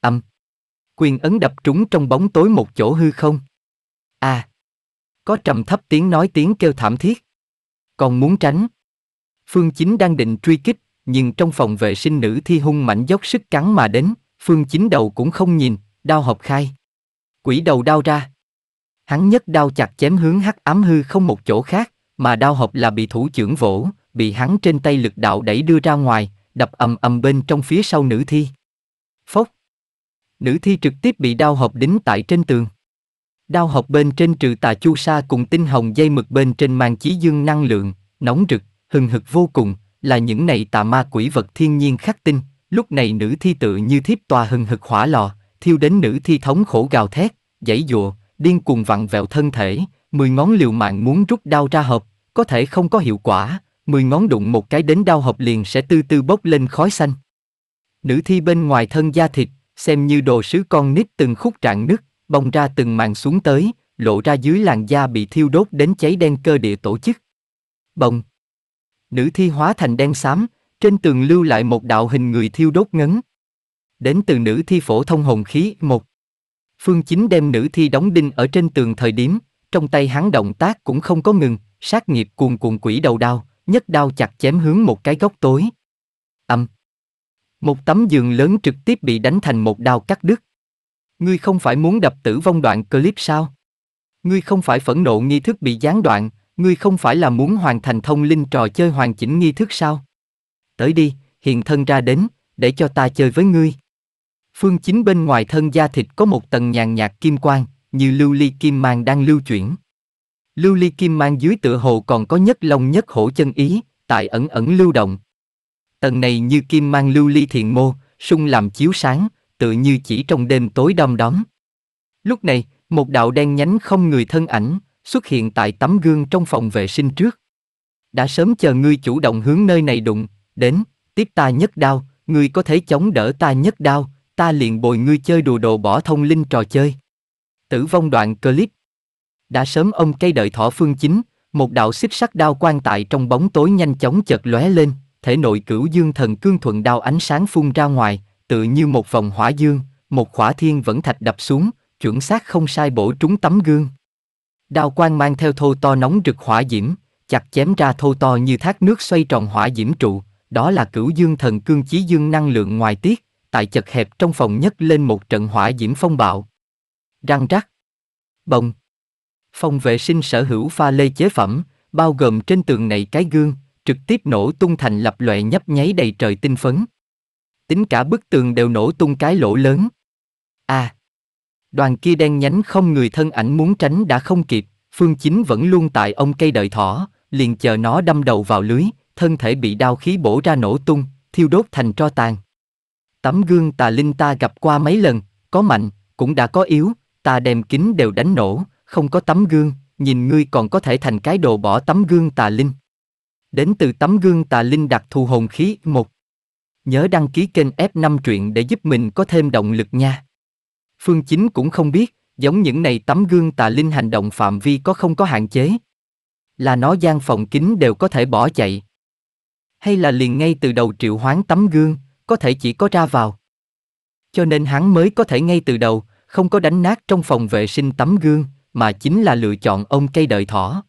Âm. Quyền ấn đập trúng trong bóng tối một chỗ hư không. a à. Có trầm thấp tiếng nói tiếng kêu thảm thiết. Còn muốn tránh. Phương Chính đang định truy kích, nhưng trong phòng vệ sinh nữ thi hung mạnh dốc sức cắn mà đến, Phương Chính đầu cũng không nhìn, đau học khai. Quỷ đầu đau ra. Hắn nhất đao chặt chém hướng hắc ám hư không một chỗ khác, mà đao hộp là bị thủ trưởng vỗ, bị hắn trên tay lực đạo đẩy đưa ra ngoài, đập ầm ầm bên trong phía sau nữ thi. Phốc. Nữ thi trực tiếp bị đao hộp đính tại trên tường. Đao hộp bên trên trừ tà chu sa cùng tinh hồng dây mực bên trên mang chí dương năng lượng, nóng rực, hừng hực vô cùng, là những này tà ma quỷ vật thiên nhiên khắc tinh. Lúc này nữ thi tự như thiếp tòa hừng hực hỏa lò, thiêu đến nữ thi thống khổ gào thét, dãy dụa, điên cuồng vặn vẹo thân thể, mười ngón liều mạng muốn rút đau ra hộp, có thể không có hiệu quả, mười ngón đụng một cái đến đau hộp liền sẽ tư tư bốc lên khói xanh. Nữ thi bên ngoài thân da thịt, xem như đồ sứ con nít từng khúc trạng nứt, bong ra từng màn xuống tới, lộ ra dưới làn da bị thiêu đốt đến cháy đen cơ địa tổ chức. Bồng. Nữ thi hóa thành đen xám, trên tường lưu lại một đạo hình người thiêu đốt ngấn. Đến từ nữ thi phổ thông hồn khí một Phương Chính đem nữ thi đóng đinh ở trên tường thời điểm, trong tay hắn động tác cũng không có ngừng, sát nghiệp cuồn cuộn quỷ đầu đao, nhất đao chặt chém hướng một cái góc tối. Âm. Một tấm giường lớn trực tiếp bị đánh thành một đao cắt đứt. Ngươi không phải muốn đập tử vong đoạn clip sao? Ngươi không phải phẫn nộ nghi thức bị gián đoạn, ngươi không phải là muốn hoàn thành thông linh trò chơi hoàn chỉnh nghi thức sao? Tới đi, hiện thân ra đến, để cho ta chơi với ngươi. Phương chính bên ngoài thân da thịt có một tầng nhàn nhạt kim quang, như lưu ly kim mang đang lưu chuyển. Lưu ly kim mang dưới tựa hồ còn có nhất lông nhất hổ chân ý, tại ẩn ẩn lưu động. Tầng này như kim mang lưu ly thiền mô, sung làm chiếu sáng, tự như chỉ trong đêm tối đom đóm. Lúc này, một đạo đen nhánh không người thân ảnh, xuất hiện tại tấm gương trong phòng vệ sinh trước. Đã sớm chờ ngươi chủ động hướng nơi này đụng, đến, tiếp ta nhất đao, ngươi có thể chống đỡ ta nhất đao, ta liền bồi ngươi chơi đùa đồ bỏ thông linh trò chơi. Tử vong đoạn clip. Đã sớm ông cây đợi thỏ phương chính, một đạo xích sắc đao quan tại trong bóng tối nhanh chóng chợt lóe lên, thể nội cửu dương thần cương thuận đao ánh sáng phun ra ngoài, tự như một vòng hỏa dương, một khỏa thiên vẫn thạch đập xuống, chuẩn xác không sai bổ trúng tấm gương. Đao quan mang theo thô to nóng rực hỏa diễm, chặt chém ra thô to như thác nước xoay tròn hỏa diễm trụ, đó là cửu dương thần cương chí dương năng lượng ngoài tiết, tại chật hẹp trong phòng nhấc lên một trận hỏa diễm phong bạo. Răng rắc. Bồng. Phòng vệ sinh sở hữu pha lê chế phẩm, bao gồm trên tường này cái gương, trực tiếp nổ tung thành lập loại nhấp nháy đầy trời tinh phấn. Tính cả bức tường đều nổ tung cái lỗ lớn. À! Đoàn kia đen nhánh không người thân ảnh muốn tránh đã không kịp, phương chính vẫn luôn tại ông cây đợi thỏ, liền chờ nó đâm đầu vào lưới, thân thể bị đau khí bổ ra nổ tung, thiêu đốt thành tro tàn. Tấm gương tà linh ta gặp qua mấy lần, có mạnh, cũng đã có yếu, ta đem kính đều đánh nổ, không có tấm gương, nhìn ngươi còn có thể thành cái đồ bỏ tấm gương tà linh. Đến từ tấm gương tà linh đặc thù hồn khí một Nhớ đăng ký kênh F5 truyện để giúp mình có thêm động lực nha. Phương Chính cũng không biết, giống những này tấm gương tà linh hành động phạm vi có không có hạn chế. Là nó gian phòng kính đều có thể bỏ chạy. Hay là liền ngay từ đầu triệu hoán tấm gương có thể chỉ có ra vào. Cho nên hắn mới có thể ngay từ đầu, không có đánh nát trong phòng vệ sinh tấm gương, mà chính là lựa chọn ông cây đợi thỏ.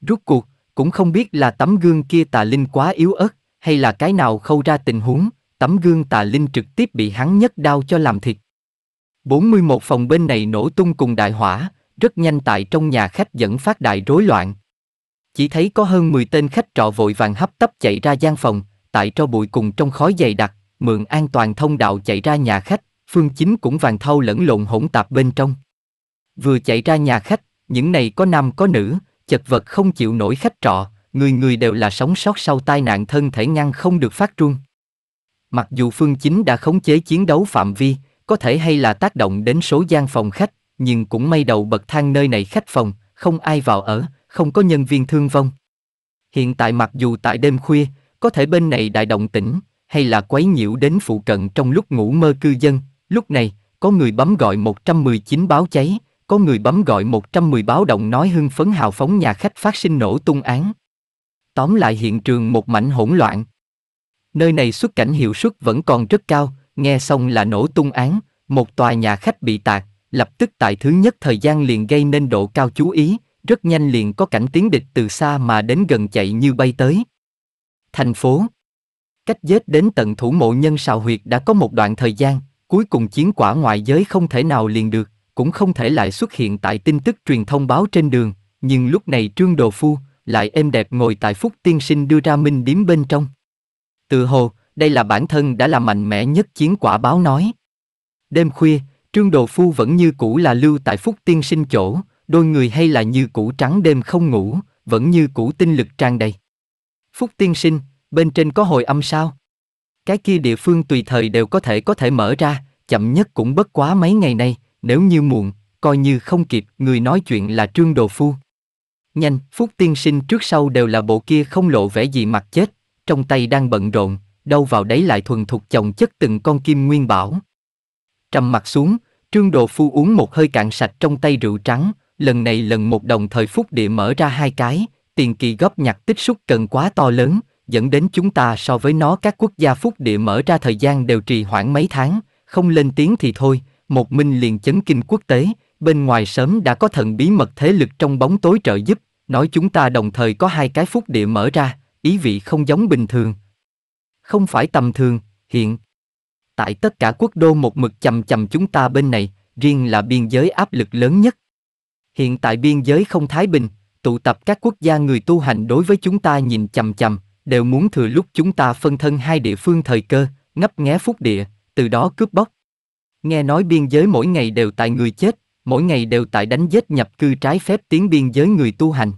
Rút cuộc, cũng không biết là tấm gương kia tà linh quá yếu ớt, hay là cái nào khâu ra tình huống, tấm gương tà linh trực tiếp bị hắn nhất đau cho làm thịt. 41 phòng bên này nổ tung cùng đại hỏa, rất nhanh tại trong nhà khách dẫn phát đại rối loạn. Chỉ thấy có hơn 10 tên khách trọ vội vàng hấp tấp chạy ra gian phòng, tại tro bụi cùng trong khói dày đặc, mượn an toàn thông đạo chạy ra nhà khách, Phương Chính cũng vàng thau lẫn lộn hỗn tạp bên trong. Vừa chạy ra nhà khách, những này có nam có nữ, chật vật không chịu nổi khách trọ, người người đều là sống sót sau tai nạn thân thể ngăn không được phát trung. Mặc dù Phương Chính đã khống chế chiến đấu phạm vi, có thể hay là tác động đến số gian phòng khách, nhưng cũng may đầu bậc thang nơi này khách phòng, không ai vào ở, không có nhân viên thương vong. Hiện tại mặc dù tại đêm khuya, có thể bên này đại động tĩnh, hay là quấy nhiễu đến phụ cận trong lúc ngủ mơ cư dân, lúc này, có người bấm gọi 119 báo cháy, có người bấm gọi 110 báo động nói hưng phấn hào phóng nhà khách phát sinh nổ tung án. Tóm lại hiện trường một mảnh hỗn loạn. Nơi này xuất cảnh hiệu suất vẫn còn rất cao, nghe xong là nổ tung án, một tòa nhà khách bị tạc, lập tức tại thứ nhất thời gian liền gây nên độ cao chú ý, rất nhanh liền có cảnh tiếng địch từ xa mà đến gần chạy như bay tới thành phố. Cách dết đến tận thủ mộ nhân sào huyệt đã có một đoạn thời gian, cuối cùng chiến quả ngoại giới không thể nào liền được, cũng không thể lại xuất hiện tại tin tức truyền thông báo trên đường, nhưng lúc này Trương Đồ Phu lại êm đẹp ngồi tại Phúc Tiên Sinh đưa ra minh điếm bên trong. Tự hồ, đây là bản thân đã là mạnh mẽ nhất chiến quả báo nói. Đêm khuya, Trương Đồ Phu vẫn như cũ là lưu tại Phúc Tiên Sinh chỗ, đôi người hay là như cũ trắng đêm không ngủ, vẫn như cũ tinh lực tràn đầy. Phúc tiên sinh, bên trên có hồi âm sao? Cái kia địa phương tùy thời đều có thể có thể mở ra, chậm nhất cũng bất quá mấy ngày nay, nếu như muộn, coi như không kịp, người nói chuyện là Trương Đồ Phu. Nhanh, Phúc tiên sinh trước sau đều là bộ kia không lộ vẻ gì mặt chết, trong tay đang bận rộn, đâu vào đấy lại thuần thuộc chồng chất từng con kim nguyên bảo. Trầm mặt xuống, Trương Đồ Phu uống một hơi cạn sạch trong tay rượu trắng, lần này lần một đồng thời Phúc địa mở ra hai cái, tiền kỳ góp nhặt tích xúc cần quá to lớn, dẫn đến chúng ta so với nó các quốc gia phúc địa mở ra thời gian đều trì hoãn mấy tháng, không lên tiếng thì thôi, một Minh liền chấn kinh quốc tế, bên ngoài sớm đã có thần bí mật thế lực trong bóng tối trợ giúp, nói chúng ta đồng thời có hai cái phúc địa mở ra, ý vị không giống bình thường. Không phải tầm thường, hiện tại tất cả quốc đô một mực chầm chầm chúng ta bên này, riêng là biên giới áp lực lớn nhất. Hiện tại biên giới không thái bình, tụ tập các quốc gia người tu hành đối với chúng ta nhìn chằm chằm, đều muốn thừa lúc chúng ta phân thân hai địa phương thời cơ, ngấp nghé phúc địa, từ đó cướp bóc. Nghe nói biên giới mỗi ngày đều tại người chết, mỗi ngày đều tại đánh giết nhập cư trái phép tiến biên giới người tu hành.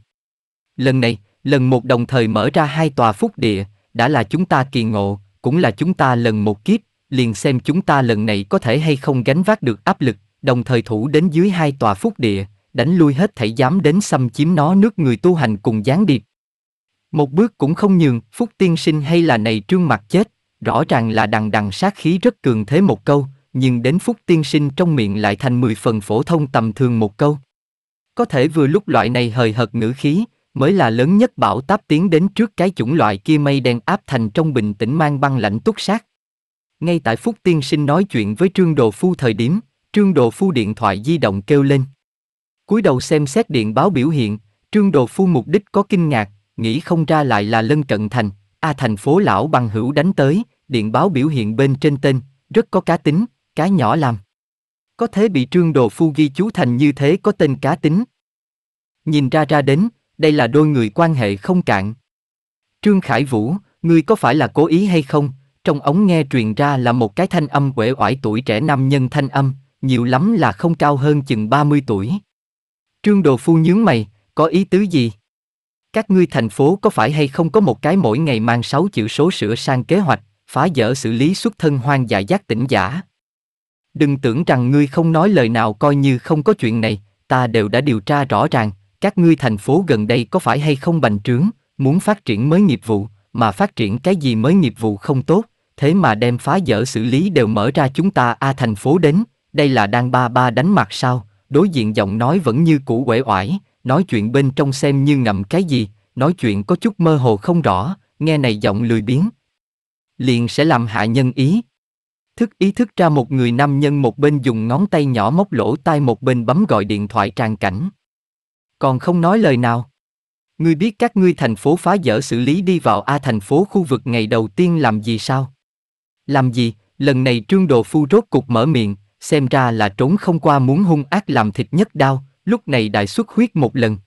Lần này, lần một đồng thời mở ra hai tòa phúc địa, đã là chúng ta kỳ ngộ, cũng là chúng ta lần một kiếp, liền xem chúng ta lần này có thể hay không gánh vác được áp lực, đồng thời thủ đến dưới hai tòa phúc địa, đánh lui hết thảy dám đến xâm chiếm nó nước người tu hành cùng gián điệp. Một bước cũng không nhường, Phúc Tiên Sinh hay là này trương mặt chết, rõ ràng là đằng đằng sát khí rất cường thế một câu, nhưng đến Phúc Tiên Sinh trong miệng lại thành mười phần phổ thông tầm thường một câu. Có thể vừa lúc loại này hời hợt ngữ khí, mới là lớn nhất bảo táp tiến đến trước cái chủng loại kia mây đen áp thành trong bình tĩnh mang băng lạnh túc sát. Ngay tại Phúc Tiên Sinh nói chuyện với Trương Đồ Phu thời điểm, Trương Đồ Phu điện thoại di động kêu lên cúi đầu xem xét điện báo biểu hiện, Trương Đồ Phu mục đích có kinh ngạc, nghĩ không ra lại là lân cận thành, a à, thành phố lão bằng hữu đánh tới, điện báo biểu hiện bên trên tên, rất có cá tính, cá nhỏ làm. Có thế bị Trương Đồ Phu ghi chú thành như thế có tên cá tính. Nhìn ra ra đến, đây là đôi người quan hệ không cạn. Trương Khải Vũ, ngươi có phải là cố ý hay không? Trong ống nghe truyền ra là một cái thanh âm quể oải tuổi trẻ nam nhân thanh âm, nhiều lắm là không cao hơn chừng 30 tuổi. Trương Đồ Phu nhướng mày, có ý tứ gì? Các ngươi thành phố có phải hay không có một cái mỗi ngày mang 6 chữ số sửa sang kế hoạch, phá dỡ xử lý xuất thân hoang dại giác tỉnh giả? Đừng tưởng rằng ngươi không nói lời nào coi như không có chuyện này, ta đều đã điều tra rõ ràng, các ngươi thành phố gần đây có phải hay không bành trướng, muốn phát triển mới nghiệp vụ, mà phát triển cái gì mới nghiệp vụ không tốt, thế mà đem phá dỡ xử lý đều mở ra chúng ta a thành phố đến, đây là đang ba ba đánh mặt sao, đối diện giọng nói vẫn như cũ uể oải, nói chuyện bên trong xem như ngậm cái gì, nói chuyện có chút mơ hồ không rõ, nghe này giọng lười biếng. Liền sẽ làm hạ nhân ý. Thức ý thức ra một người nam nhân một bên dùng ngón tay nhỏ móc lỗ tai một bên bấm gọi điện thoại tràn cảnh. Còn không nói lời nào. Ngươi biết các ngươi thành phố phá dở xử lý đi vào A thành phố khu vực ngày đầu tiên làm gì sao? Làm gì, lần này trương đồ phu rốt cục mở miệng, xem ra là trốn không qua muốn hung ác làm thịt nhất đao, lúc này đại xuất huyết một lần.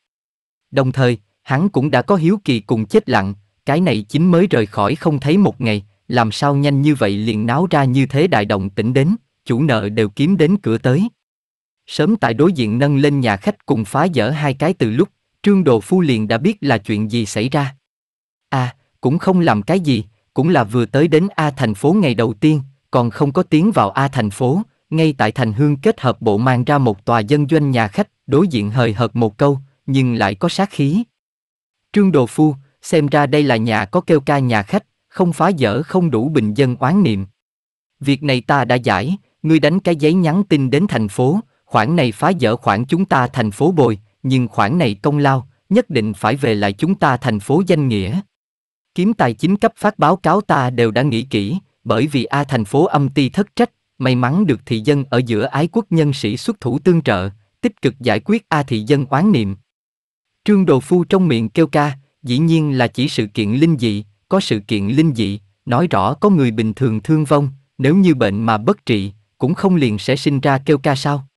Đồng thời, hắn cũng đã có hiếu kỳ cùng chết lặng, cái này chính mới rời khỏi không thấy một ngày, làm sao nhanh như vậy liền náo ra như thế đại động tỉnh đến, chủ nợ đều kiếm đến cửa tới. Sớm tại đối diện nâng lên nhà khách cùng phá dở hai cái từ lúc, Trương Đồ Phu liền đã biết là chuyện gì xảy ra. À, cũng không làm cái gì, cũng là vừa tới đến A thành phố ngày đầu tiên, còn không có tiến vào A thành phố, ngay tại thành hương kết hợp bộ mang ra một tòa dân doanh nhà khách, đối diện hời hợt một câu, nhưng lại có sát khí. Trương Đồ Phu, xem ra đây là nhà có kêu ca nhà khách, không phá dở không đủ bình dân oán niệm. Việc này ta đã giải, ngươi đánh cái giấy nhắn tin đến thành phố, khoản này phá dở khoản chúng ta thành phố bồi, nhưng khoản này công lao, nhất định phải về lại chúng ta thành phố danh nghĩa. Kiếm tài chính cấp phát báo cáo ta đều đã nghĩ kỹ, bởi vì A thành phố âm ti thất trách, may mắn được thị dân ở giữa ái quốc nhân sĩ xuất thủ tương trợ, tích cực giải quyết A thị dân oán niệm. Trương Đồ Phu trong miệng kêu ca, dĩ nhiên là chỉ sự kiện linh dị, có sự kiện linh dị, nói rõ có người bình thường thương vong, nếu như bệnh mà bất trị, cũng không liền sẽ sinh ra kêu ca sao.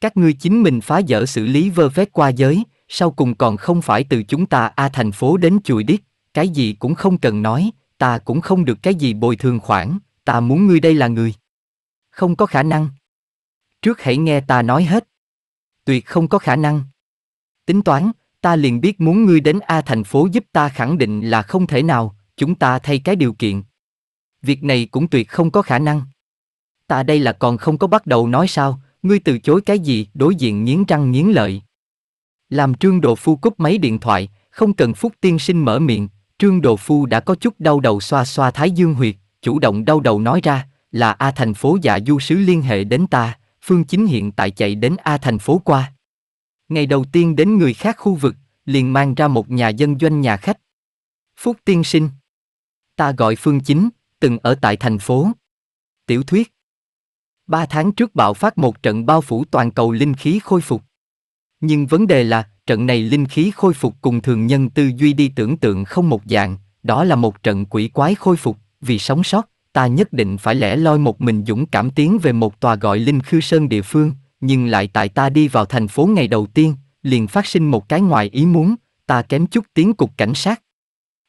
Các ngươi chính mình phá dỡ xử lý vơ vét qua giới, sau cùng còn không phải từ chúng ta A thành phố đến chùi đít, cái gì cũng không cần nói, ta cũng không được cái gì bồi thường khoản, ta muốn ngươi đây là người. Không có khả năng. Trước hãy nghe ta nói hết. Tuyệt không có khả năng. Tính toán, ta liền biết muốn ngươi đến A thành phố giúp ta khẳng định là không thể nào, chúng ta thay cái điều kiện. Việc này cũng tuyệt không có khả năng. Ta đây là còn không có bắt đầu nói sao, ngươi từ chối cái gì đối diện nghiến răng nghiến lợi. Làm Trương Đồ Phu cúp máy điện thoại, không cần Phúc Tiên Sinh mở miệng, Trương Đồ Phu đã có chút đau đầu xoa xoa thái dương huyệt, chủ động đau đầu nói ra, là A thành phố dạ du sứ liên hệ đến ta, Phương Chính hiện tại chạy đến A thành phố qua. Ngày đầu tiên đến người khác khu vực, liền mang ra một nhà dân doanh nhà khách. Phúc tiên sinh. Ta gọi Phương Chính, từng ở tại thành phố. Tiểu thuyết. Ba tháng trước bạo phát một trận bao phủ toàn cầu linh khí khôi phục. Nhưng vấn đề là, trận này linh khí khôi phục cùng thường nhân tư duy đi tưởng tượng không một dạng, đó là một trận quỷ quái khôi phục, vì sống sót ta nhất định phải lẻ loi một mình dũng cảm tiến về một tòa gọi Linh Khư Sơn địa phương, nhưng lại tại ta đi vào thành phố ngày đầu tiên, liền phát sinh một cái ngoài ý muốn, ta kém chút tiếng cục cảnh sát.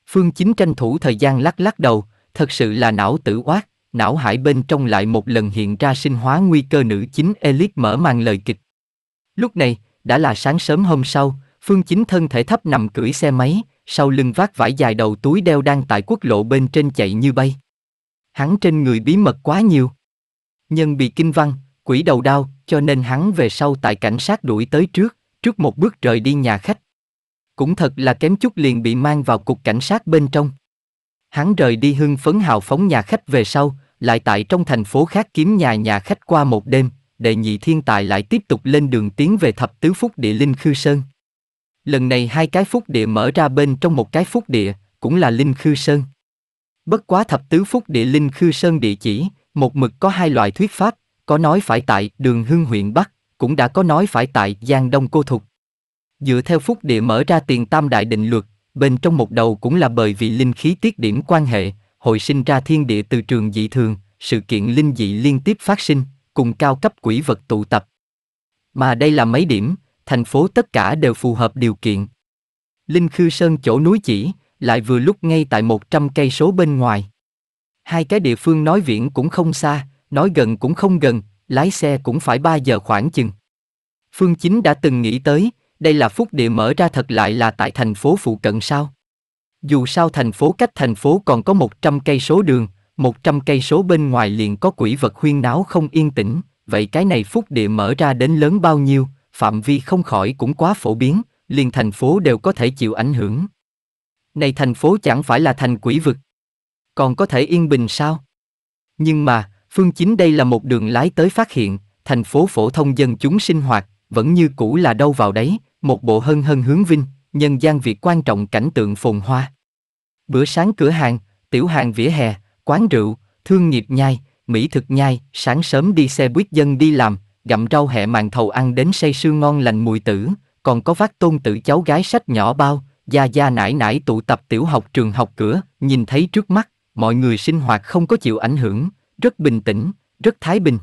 Phương Chính tranh thủ thời gian lắc lắc đầu, thật sự là não tử oát, não hải bên trong lại một lần hiện ra sinh hóa nguy cơ nữ chính Elite mở màn lời kịch. Lúc này, đã là sáng sớm hôm sau, Phương Chính thân thể thấp nằm cưỡi xe máy, sau lưng vác vải dài đầu túi đeo đang tại quốc lộ bên trên chạy như bay hắn trên người bí mật quá nhiều. Nhân bị kinh văn, quỷ đầu đau, cho nên hắn về sau tại cảnh sát đuổi tới trước, trước một bước rời đi nhà khách. Cũng thật là kém chút liền bị mang vào cục cảnh sát bên trong. Hắn rời đi hưng phấn hào phóng nhà khách về sau, lại tại trong thành phố khác kiếm nhà nhà khách qua một đêm, đệ nhị thiên tài lại tiếp tục lên đường tiến về thập tứ phúc địa Linh Khư Sơn. Lần này hai cái phúc địa mở ra bên trong một cái phúc địa, cũng là Linh Khư Sơn. Bất quá thập tứ phúc địa linh khư sơn địa chỉ, một mực có hai loại thuyết pháp, có nói phải tại đường hưng huyện Bắc, cũng đã có nói phải tại Giang Đông Cô Thục. Dựa theo phúc địa mở ra tiền tam đại định luật, bên trong một đầu cũng là bởi vì linh khí tiết điểm quan hệ, hội sinh ra thiên địa từ trường dị thường, sự kiện linh dị liên tiếp phát sinh, cùng cao cấp quỷ vật tụ tập. Mà đây là mấy điểm, thành phố tất cả đều phù hợp điều kiện. Linh Khư Sơn chỗ núi chỉ, lại vừa lúc ngay tại 100 cây số bên ngoài. Hai cái địa phương nói viễn cũng không xa, nói gần cũng không gần, lái xe cũng phải 3 giờ khoảng chừng. Phương Chính đã từng nghĩ tới, đây là phúc địa mở ra thật lại là tại thành phố phụ cận sao? Dù sao thành phố cách thành phố còn có 100 cây số đường, 100 cây số bên ngoài liền có quỷ vật huyên náo không yên tĩnh, vậy cái này phúc địa mở ra đến lớn bao nhiêu, phạm vi không khỏi cũng quá phổ biến, liền thành phố đều có thể chịu ảnh hưởng này thành phố chẳng phải là thành quỷ vực. Còn có thể yên bình sao? Nhưng mà, phương chính đây là một đường lái tới phát hiện, thành phố phổ thông dân chúng sinh hoạt, vẫn như cũ là đâu vào đấy, một bộ hân hân hướng vinh, nhân gian việc quan trọng cảnh tượng phồn hoa. Bữa sáng cửa hàng, tiểu hàng vỉa hè, quán rượu, thương nghiệp nhai, mỹ thực nhai, sáng sớm đi xe buýt dân đi làm, gặm rau hẹ màng thầu ăn đến say sưa ngon lành mùi tử, còn có vác tôn tử cháu gái sách nhỏ bao, gia gia nải nải tụ tập tiểu học trường học cửa, nhìn thấy trước mắt, mọi người sinh hoạt không có chịu ảnh hưởng, rất bình tĩnh, rất thái bình.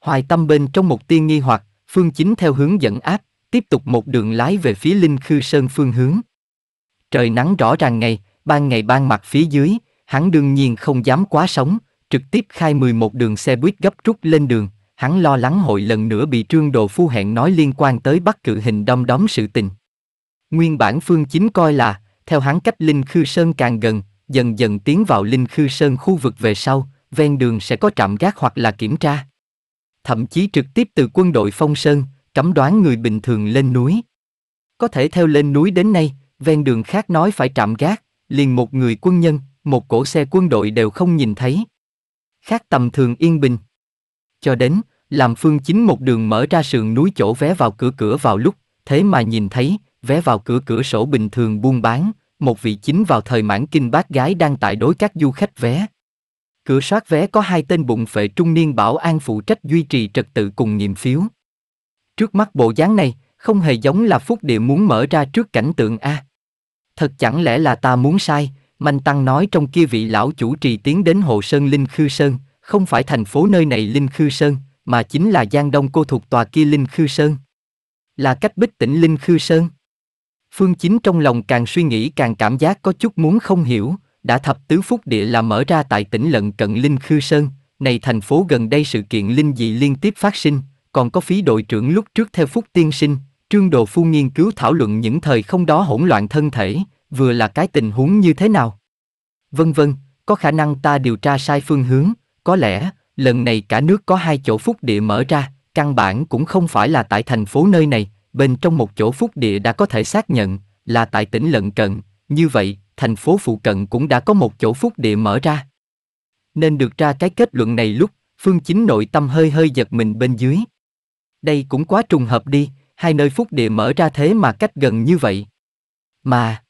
Hoài tâm bên trong một tiên nghi hoặc, phương chính theo hướng dẫn áp, tiếp tục một đường lái về phía Linh Khư Sơn phương hướng. Trời nắng rõ ràng ngày, ban ngày ban mặt phía dưới, hắn đương nhiên không dám quá sống, trực tiếp khai 11 đường xe buýt gấp rút lên đường, hắn lo lắng hội lần nữa bị trương đồ phu hẹn nói liên quan tới bắt cự hình đom đóm sự tình. Nguyên bản phương chính coi là, theo hắn cách Linh Khư Sơn càng gần, dần dần tiến vào Linh Khư Sơn khu vực về sau, ven đường sẽ có trạm gác hoặc là kiểm tra. Thậm chí trực tiếp từ quân đội Phong Sơn, cấm đoán người bình thường lên núi. Có thể theo lên núi đến nay, ven đường khác nói phải trạm gác, liền một người quân nhân, một cỗ xe quân đội đều không nhìn thấy. Khác tầm thường yên bình. Cho đến, làm phương chính một đường mở ra sườn núi chỗ vé vào cửa cửa vào lúc, thế mà nhìn thấy, vé vào cửa cửa sổ bình thường buôn bán, một vị chính vào thời mãn kinh bác gái đang tại đối các du khách vé. Cửa soát vé có hai tên bụng phệ trung niên bảo an phụ trách duy trì trật tự cùng nghiệm phiếu. Trước mắt bộ dáng này, không hề giống là phúc địa muốn mở ra trước cảnh tượng A. Thật chẳng lẽ là ta muốn sai, Manh Tăng nói trong kia vị lão chủ trì tiến đến Hồ Sơn Linh Khư Sơn, không phải thành phố nơi này Linh Khư Sơn, mà chính là Giang Đông cô thuộc tòa kia Linh Khư Sơn. Là cách bích tỉnh Linh Khư Sơn. Phương Chính trong lòng càng suy nghĩ càng cảm giác có chút muốn không hiểu, đã thập tứ phúc địa là mở ra tại tỉnh lận cận Linh Khư Sơn, này thành phố gần đây sự kiện linh dị liên tiếp phát sinh, còn có phí đội trưởng lúc trước theo phúc tiên sinh, Trương Đồ Phu nghiên cứu thảo luận những thời không đó hỗn loạn thân thể, vừa là cái tình huống như thế nào. Vân vân, có khả năng ta điều tra sai phương hướng, có lẽ, lần này cả nước có hai chỗ phúc địa mở ra, căn bản cũng không phải là tại thành phố nơi này, bên trong một chỗ phúc địa đã có thể xác nhận là tại tỉnh lận cận, như vậy, thành phố phụ cận cũng đã có một chỗ phúc địa mở ra. Nên được ra cái kết luận này lúc, Phương Chính nội tâm hơi hơi giật mình bên dưới. Đây cũng quá trùng hợp đi, hai nơi phúc địa mở ra thế mà cách gần như vậy. Mà,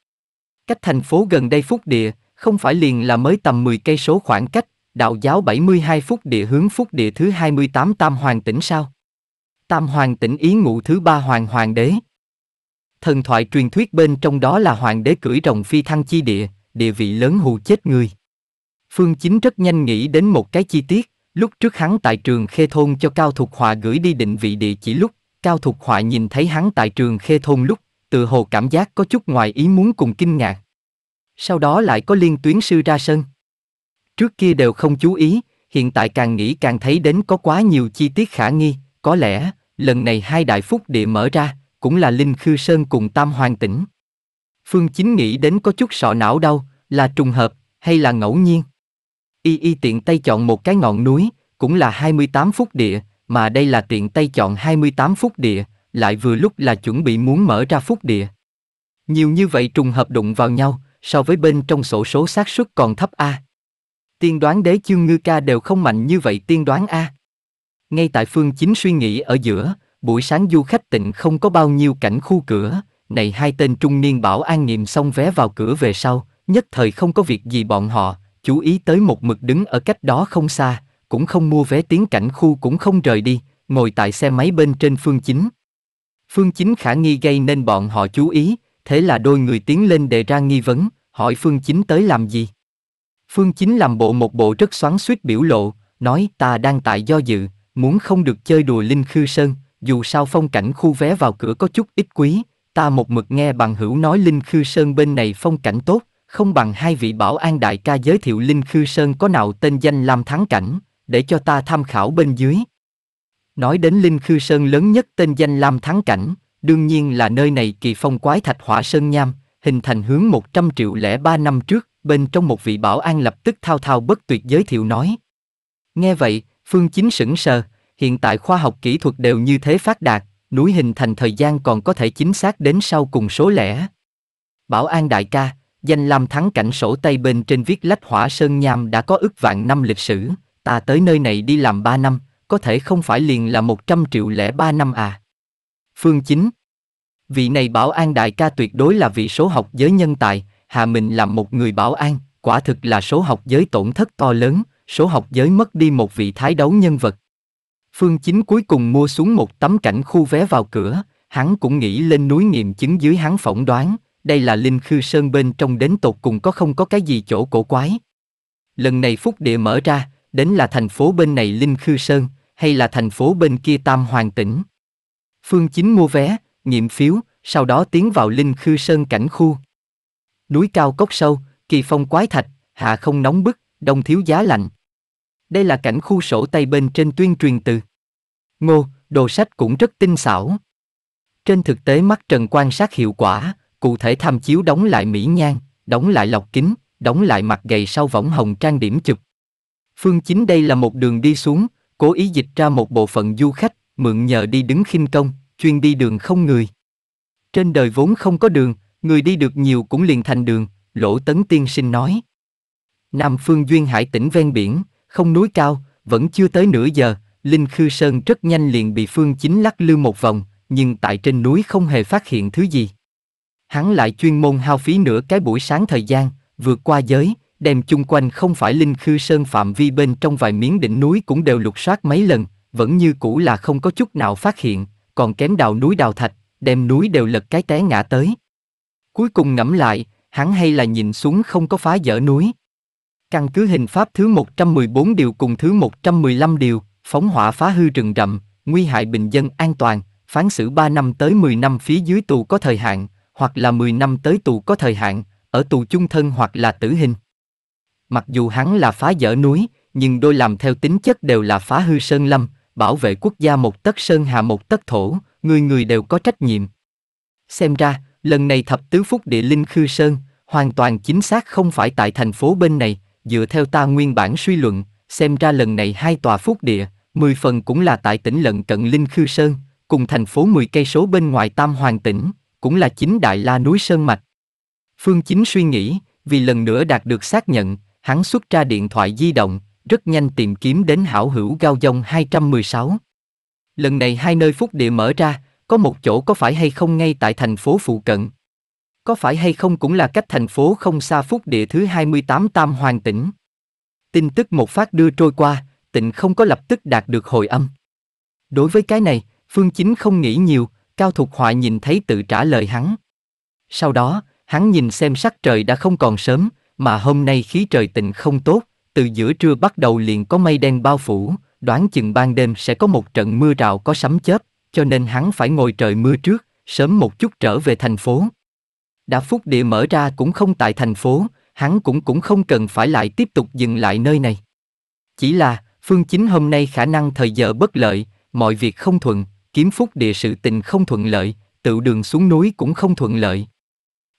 cách thành phố gần đây phúc địa, không phải liền là mới tầm 10 cây số khoảng cách, đạo giáo 72 phúc địa hướng phúc địa thứ 28 tam hoàng tỉnh sao? Tam hoàng tỉnh Yến ngụ thứ ba hoàng hoàng đế. Thần thoại truyền thuyết bên trong đó là hoàng đế cưỡi rồng phi thăng chi địa, địa vị lớn hù chết người. Phương Chính rất nhanh nghĩ đến một cái chi tiết, lúc trước hắn tại trường Khê Thôn cho Cao Thục Họa gửi đi định vị địa chỉ lúc, Cao Thục Họa nhìn thấy hắn tại trường Khê Thôn lúc, tự hồ cảm giác có chút ngoài ý muốn cùng kinh ngạc. Sau đó lại có liên tuyến sư ra sân. Trước kia đều không chú ý, hiện tại càng nghĩ càng thấy đến có quá nhiều chi tiết khả nghi, có lẽ, lần này hai đại phúc địa mở ra, cũng là Linh Khư Sơn cùng Tam Hoàng Tỉnh. Phương Chính nghĩ đến có chút sọ não đau, là trùng hợp, hay là ngẫu nhiên. Y y tiện tay chọn một cái ngọn núi, cũng là 28 phúc địa, mà đây là tiện tay chọn 28 phúc địa, lại vừa lúc là chuẩn bị muốn mở ra phúc địa. Nhiều như vậy trùng hợp đụng vào nhau, so với bên trong sổ số xác suất còn thấp A. Tiên đoán đế chương ngư ca đều không mạnh như vậy tiên đoán A. Ngay tại phương chính suy nghĩ ở giữa, buổi sáng du khách tịnh không có bao nhiêu cảnh khu cửa, này hai tên trung niên bảo an nghiệm xong vé vào cửa về sau, nhất thời không có việc gì bọn họ, chú ý tới một mực đứng ở cách đó không xa, cũng không mua vé tiến cảnh khu cũng không rời đi, ngồi tại xe máy bên trên phương chính. Phương chính khả nghi gây nên bọn họ chú ý, thế là đôi người tiến lên đề ra nghi vấn, hỏi phương chính tới làm gì. Phương chính làm bộ một bộ rất xoắn suýt biểu lộ, nói ta đang tại do dự, muốn không được chơi đùa Linh Khư Sơn, dù sao phong cảnh khu vé vào cửa có chút ít quý, ta một mực nghe bằng hữu nói Linh Khư Sơn bên này phong cảnh tốt, không bằng hai vị bảo an đại ca giới thiệu Linh Khư Sơn có nào tên danh lam thắng cảnh, để cho ta tham khảo bên dưới. Nói đến Linh Khư Sơn lớn nhất tên danh Lam Thắng Cảnh, đương nhiên là nơi này kỳ phong quái thạch hỏa sơn nham, hình thành hướng 100 triệu lẻ 3 năm trước, bên trong một vị bảo an lập tức thao thao bất tuyệt giới thiệu nói. Nghe vậy, Phương Chính sững sờ, hiện tại khoa học kỹ thuật đều như thế phát đạt, núi hình thành thời gian còn có thể chính xác đến sau cùng số lẻ. Bảo An đại ca, danh lam thắng cảnh sổ tây bên trên viết lách hỏa sơn nham đã có ức vạn năm lịch sử, ta tới nơi này đi làm ba năm, có thể không phải liền là một trăm triệu lẻ ba năm à. Phương Chính Vị này bảo an đại ca tuyệt đối là vị số học giới nhân tài, Hà Mình làm một người bảo an, quả thực là số học giới tổn thất to lớn, số học giới mất đi một vị thái đấu nhân vật. Phương Chính cuối cùng mua xuống một tấm cảnh khu vé vào cửa, hắn cũng nghĩ lên núi nghiệm chứng dưới hắn phỏng đoán, đây là linh khư sơn bên trong đến tột cùng có không có cái gì chỗ cổ quái. Lần này phúc địa mở ra, đến là thành phố bên này linh khư sơn, hay là thành phố bên kia tam hoàng tỉnh. Phương Chính mua vé, nghiệm phiếu, sau đó tiến vào linh khư sơn cảnh khu. Núi cao cốc sâu, kỳ phong quái thạch, hạ không nóng bức, đông thiếu giá lạnh, đây là cảnh khu sổ tay bên trên tuyên truyền từ. Ngô, đồ sách cũng rất tinh xảo. Trên thực tế mắt Trần quan sát hiệu quả, cụ thể tham chiếu đóng lại mỹ nhan, đóng lại lọc kính, đóng lại mặt gầy sau võng hồng trang điểm chụp. Phương chính đây là một đường đi xuống, cố ý dịch ra một bộ phận du khách, mượn nhờ đi đứng khinh công, chuyên đi đường không người. Trên đời vốn không có đường, người đi được nhiều cũng liền thành đường, Lỗ Tấn Tiên Sinh nói. Nam Phương Duyên Hải tỉnh ven biển, không núi cao, vẫn chưa tới nửa giờ, Linh Khư Sơn rất nhanh liền bị Phương Chính lắc lư một vòng, nhưng tại trên núi không hề phát hiện thứ gì. Hắn lại chuyên môn hao phí nửa cái buổi sáng thời gian, vượt qua giới, đem chung quanh không phải Linh Khư Sơn phạm vi bên trong vài miếng đỉnh núi cũng đều lục soát mấy lần, vẫn như cũ là không có chút nào phát hiện, còn kém đào núi đào thạch, đem núi đều lật cái té ngã tới. Cuối cùng ngẫm lại, hắn hay là nhìn xuống không có phá dở núi. Căn cứ hình pháp thứ 114 điều cùng thứ 115 điều, phóng hỏa phá hư rừng rậm, nguy hại bình dân an toàn, phán xử 3 năm tới 10 năm phía dưới tù có thời hạn, hoặc là 10 năm tới tù có thời hạn, ở tù chung thân hoặc là tử hình. Mặc dù hắn là phá dỡ núi, nhưng đôi làm theo tính chất đều là phá hư sơn lâm, bảo vệ quốc gia một tất sơn hà một tất thổ, người người đều có trách nhiệm. Xem ra, lần này thập tứ phúc địa linh khư sơn, hoàn toàn chính xác không phải tại thành phố bên này, dựa theo ta nguyên bản suy luận, xem ra lần này hai tòa phúc địa, mười phần cũng là tại tỉnh lận cận Linh Khư Sơn, cùng thành phố 10 cây số bên ngoài Tam Hoàng tỉnh, cũng là chính Đại La núi Sơn Mạch. Phương Chính suy nghĩ, vì lần nữa đạt được xác nhận, hắn xuất ra điện thoại di động, rất nhanh tìm kiếm đến hảo hữu Gao Dông 216. Lần này hai nơi phúc địa mở ra, có một chỗ có phải hay không ngay tại thành phố phụ cận, có phải hay không cũng là cách thành phố không xa phúc địa thứ 28 Tam Hoàng tỉnh. Tin tức một phát đưa trôi qua, tịnh không có lập tức đạt được hồi âm. Đối với cái này, Phương Chính không nghĩ nhiều, Cao Thục Họa nhìn thấy tự trả lời hắn. Sau đó, hắn nhìn xem sắc trời đã không còn sớm, mà hôm nay khí trời tịnh không tốt, từ giữa trưa bắt đầu liền có mây đen bao phủ, đoán chừng ban đêm sẽ có một trận mưa rào có sấm chớp, cho nên hắn phải ngồi trời mưa trước, sớm một chút trở về thành phố, đã phúc địa mở ra cũng không tại thành phố, hắn cũng cũng không cần phải lại tiếp tục dừng lại nơi này. Chỉ là, phương chính hôm nay khả năng thời giờ bất lợi, mọi việc không thuận, kiếm phúc địa sự tình không thuận lợi, tự đường xuống núi cũng không thuận lợi.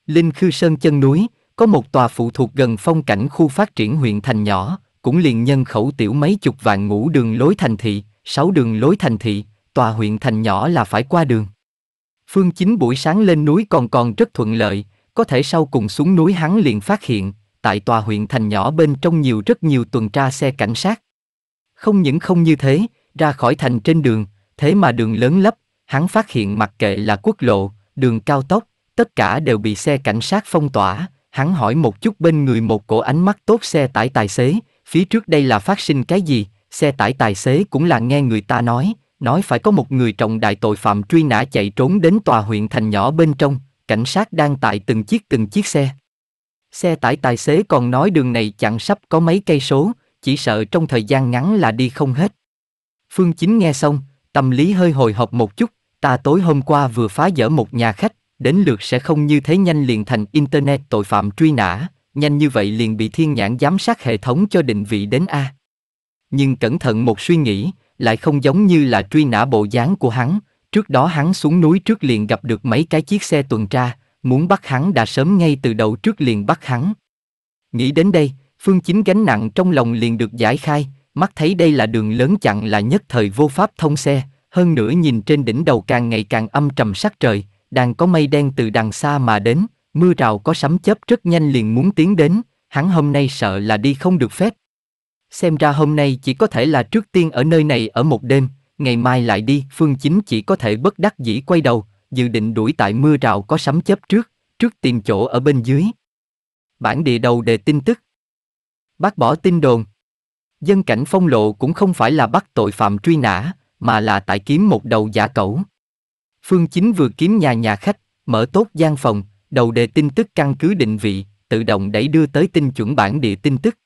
Linh Khư Sơn chân núi, có một tòa phụ thuộc gần phong cảnh khu phát triển huyện thành nhỏ, cũng liền nhân khẩu tiểu mấy chục vạn ngũ đường lối thành thị, sáu đường lối thành thị, tòa huyện thành nhỏ là phải qua đường. Phương Chính buổi sáng lên núi còn còn rất thuận lợi, có thể sau cùng xuống núi hắn liền phát hiện, tại tòa huyện thành nhỏ bên trong nhiều rất nhiều tuần tra xe cảnh sát. Không những không như thế, ra khỏi thành trên đường, thế mà đường lớn lấp, hắn phát hiện mặc kệ là quốc lộ, đường cao tốc, tất cả đều bị xe cảnh sát phong tỏa, hắn hỏi một chút bên người một cổ ánh mắt tốt xe tải tài xế, phía trước đây là phát sinh cái gì, xe tải tài xế cũng là nghe người ta nói, nói phải có một người trọng đại tội phạm truy nã chạy trốn đến tòa huyện thành nhỏ bên trong, cảnh sát đang tại từng chiếc từng chiếc xe. Xe tải tài xế còn nói đường này chặn sắp có mấy cây số, chỉ sợ trong thời gian ngắn là đi không hết. Phương Chính nghe xong, tâm lý hơi hồi hộp một chút, ta tối hôm qua vừa phá dỡ một nhà khách, đến lượt sẽ không như thế nhanh liền thành Internet tội phạm truy nã, nhanh như vậy liền bị thiên nhãn giám sát hệ thống cho định vị đến A. Nhưng cẩn thận một suy nghĩ, lại không giống như là truy nã bộ dáng của hắn, trước đó hắn xuống núi trước liền gặp được mấy cái chiếc xe tuần tra, muốn bắt hắn đã sớm ngay từ đầu trước liền bắt hắn. Nghĩ đến đây, Phương Chính gánh nặng trong lòng liền được giải khai, mắt thấy đây là đường lớn chặn là nhất thời vô pháp thông xe, hơn nữa nhìn trên đỉnh đầu càng ngày càng âm trầm sắc trời, đang có mây đen từ đằng xa mà đến, mưa rào có sấm chớp rất nhanh liền muốn tiến đến, hắn hôm nay sợ là đi không được phép, Xem ra hôm nay chỉ có thể là trước tiên ở nơi này ở một đêm, ngày mai lại đi. Phương Chính chỉ có thể bất đắc dĩ quay đầu, dự định đuổi tại mưa rào có sấm chớp trước, trước tìm chỗ ở bên dưới. Bản địa đầu đề tin tức. Bác bỏ tin đồn. Dân cảnh phong lộ cũng không phải là bắt tội phạm truy nã, mà là tại kiếm một đầu giả cẩu. Phương Chính vừa kiếm nhà nhà khách, mở tốt gian phòng, đầu đề tin tức căn cứ định vị, tự động đẩy đưa tới tin chuẩn bản địa tin tức.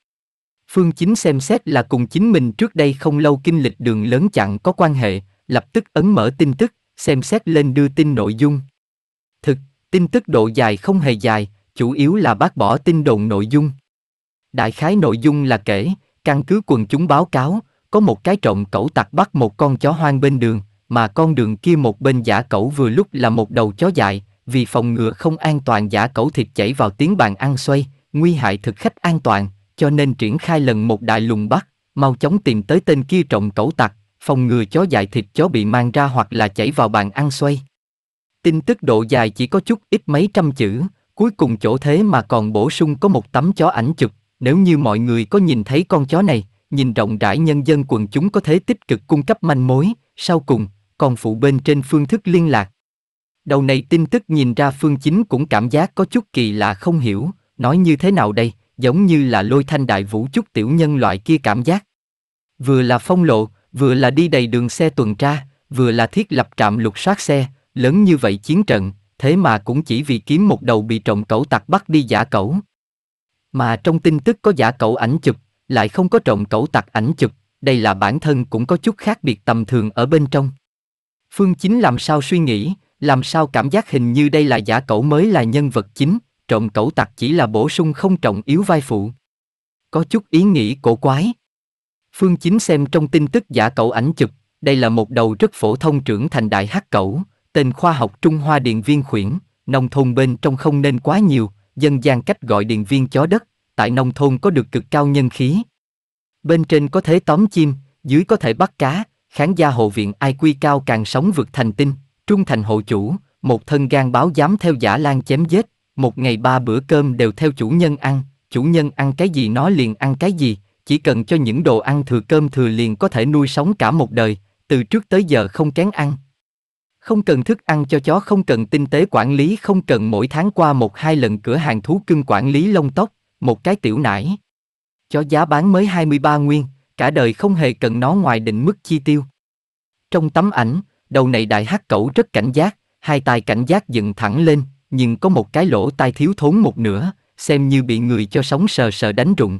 Phương Chính xem xét là cùng chính mình trước đây không lâu kinh lịch đường lớn chặn có quan hệ, lập tức ấn mở tin tức, xem xét lên đưa tin nội dung. Thực, tin tức độ dài không hề dài, chủ yếu là bác bỏ tin đồn nội dung. Đại khái nội dung là kể, căn cứ quần chúng báo cáo, có một cái trộm cẩu tặc bắt một con chó hoang bên đường, mà con đường kia một bên giả cẩu vừa lúc là một đầu chó dại, vì phòng ngừa không an toàn giả cẩu thịt chảy vào tiếng bàn ăn xoay, nguy hại thực khách an toàn, cho nên triển khai lần một đại lùng bắt, mau chóng tìm tới tên kia trọng cẩu tặc, phòng ngừa chó dại thịt chó bị mang ra hoặc là chảy vào bàn ăn xoay. Tin tức độ dài chỉ có chút ít mấy trăm chữ, cuối cùng chỗ thế mà còn bổ sung có một tấm chó ảnh chụp, nếu như mọi người có nhìn thấy con chó này, nhìn rộng rãi nhân dân quần chúng có thể tích cực cung cấp manh mối, sau cùng, còn phụ bên trên phương thức liên lạc. Đầu này tin tức nhìn ra phương chính cũng cảm giác có chút kỳ lạ không hiểu, nói như thế nào đây, giống như là lôi thanh đại vũ chút tiểu nhân loại kia cảm giác. Vừa là phong lộ, vừa là đi đầy đường xe tuần tra, vừa là thiết lập trạm lục soát xe, lớn như vậy chiến trận, thế mà cũng chỉ vì kiếm một đầu bị trộm cẩu tặc bắt đi giả cẩu. Mà trong tin tức có giả cẩu ảnh chụp, lại không có trộm cẩu tặc ảnh chụp, đây là bản thân cũng có chút khác biệt tầm thường ở bên trong. Phương Chính làm sao suy nghĩ, làm sao cảm giác hình như đây là giả cẩu mới là nhân vật chính, trộm cẩu tặc chỉ là bổ sung không trọng yếu vai phụ. Có chút ý nghĩ cổ quái. Phương Chính xem trong tin tức giả cậu ảnh chụp, đây là một đầu rất phổ thông trưởng thành đại hắc cẩu, tên khoa học Trung Hoa Điện Viên Khuyển, nông thôn bên trong không nên quá nhiều, dân gian cách gọi điện viên chó đất, tại nông thôn có được cực cao nhân khí. Bên trên có thể tóm chim, dưới có thể bắt cá, khán gia hộ viện ai quy cao càng sống vượt thành tinh, trung thành hộ chủ, một thân gan báo dám theo giả lan chém giết, một ngày ba bữa cơm đều theo chủ nhân ăn, chủ nhân ăn cái gì nó liền ăn cái gì, chỉ cần cho những đồ ăn thừa cơm thừa liền có thể nuôi sống cả một đời, từ trước tới giờ không kén ăn. Không cần thức ăn cho chó, không cần tinh tế quản lý, không cần mỗi tháng qua một hai lần cửa hàng thú cưng quản lý lông tóc, một cái tiểu nải. Chó giá bán mới 23 nguyên, cả đời không hề cần nó ngoài định mức chi tiêu. Trong tấm ảnh, đầu này đại hắc cẩu rất cảnh giác, hai tay cảnh giác dựng thẳng lên, nhưng có một cái lỗ tai thiếu thốn một nửa, xem như bị người cho sống sờ sờ đánh rụng.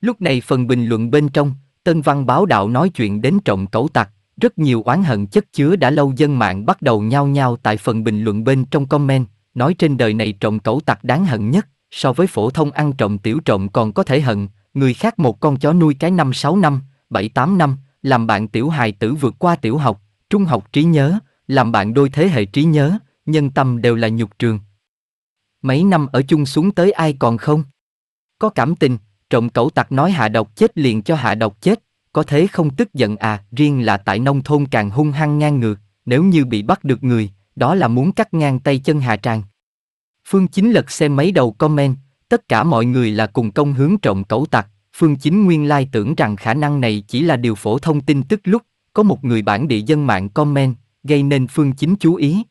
Lúc này phần bình luận bên trong, Tân Văn báo đạo nói chuyện đến trọng cẩu tặc, rất nhiều oán hận chất chứa đã lâu dân mạng bắt đầu nhao nhao tại phần bình luận bên trong comment, nói trên đời này trọng cẩu tặc đáng hận nhất, so với phổ thông ăn trộm tiểu trộm còn có thể hận, người khác một con chó nuôi cái năm 6 năm, 7 8 năm, làm bạn tiểu hài tử vượt qua tiểu học, trung học trí nhớ, làm bạn đôi thế hệ trí nhớ, nhân tâm đều là nhục trường. Mấy năm ở chung xuống tới ai còn không? Có cảm tình, trộm cẩu tặc nói hạ độc chết liền cho hạ độc chết, có thế không tức giận à, riêng là tại nông thôn càng hung hăng ngang ngược, nếu như bị bắt được người, đó là muốn cắt ngang tay chân hạ tràng. Phương Chính lật xem mấy đầu comment, tất cả mọi người là cùng công hướng trộm cẩu tặc, Phương Chính nguyên lai tưởng rằng khả năng này chỉ là điều phổ thông tin tức lúc, có một người bản địa dân mạng comment, gây nên Phương Chính chú ý,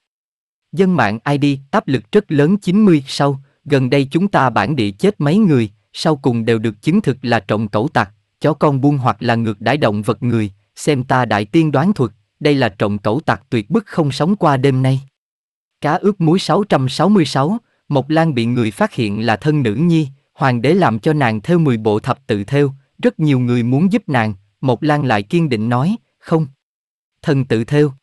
dân mạng ID, áp lực rất lớn 90 sau, gần đây chúng ta bản địa chết mấy người, sau cùng đều được chứng thực là trọng cẩu tặc, chó con buôn hoặc là ngược đãi động vật người, xem ta đại tiên đoán thuật, đây là trọng cẩu tặc tuyệt bức không sống qua đêm nay. Cá ướp muối 666, Mộc Lan bị người phát hiện là thân nữ nhi, hoàng đế làm cho nàng theo 10 bộ thập tự theo, rất nhiều người muốn giúp nàng, Mộc Lan lại kiên định nói, không. Thần tự theo.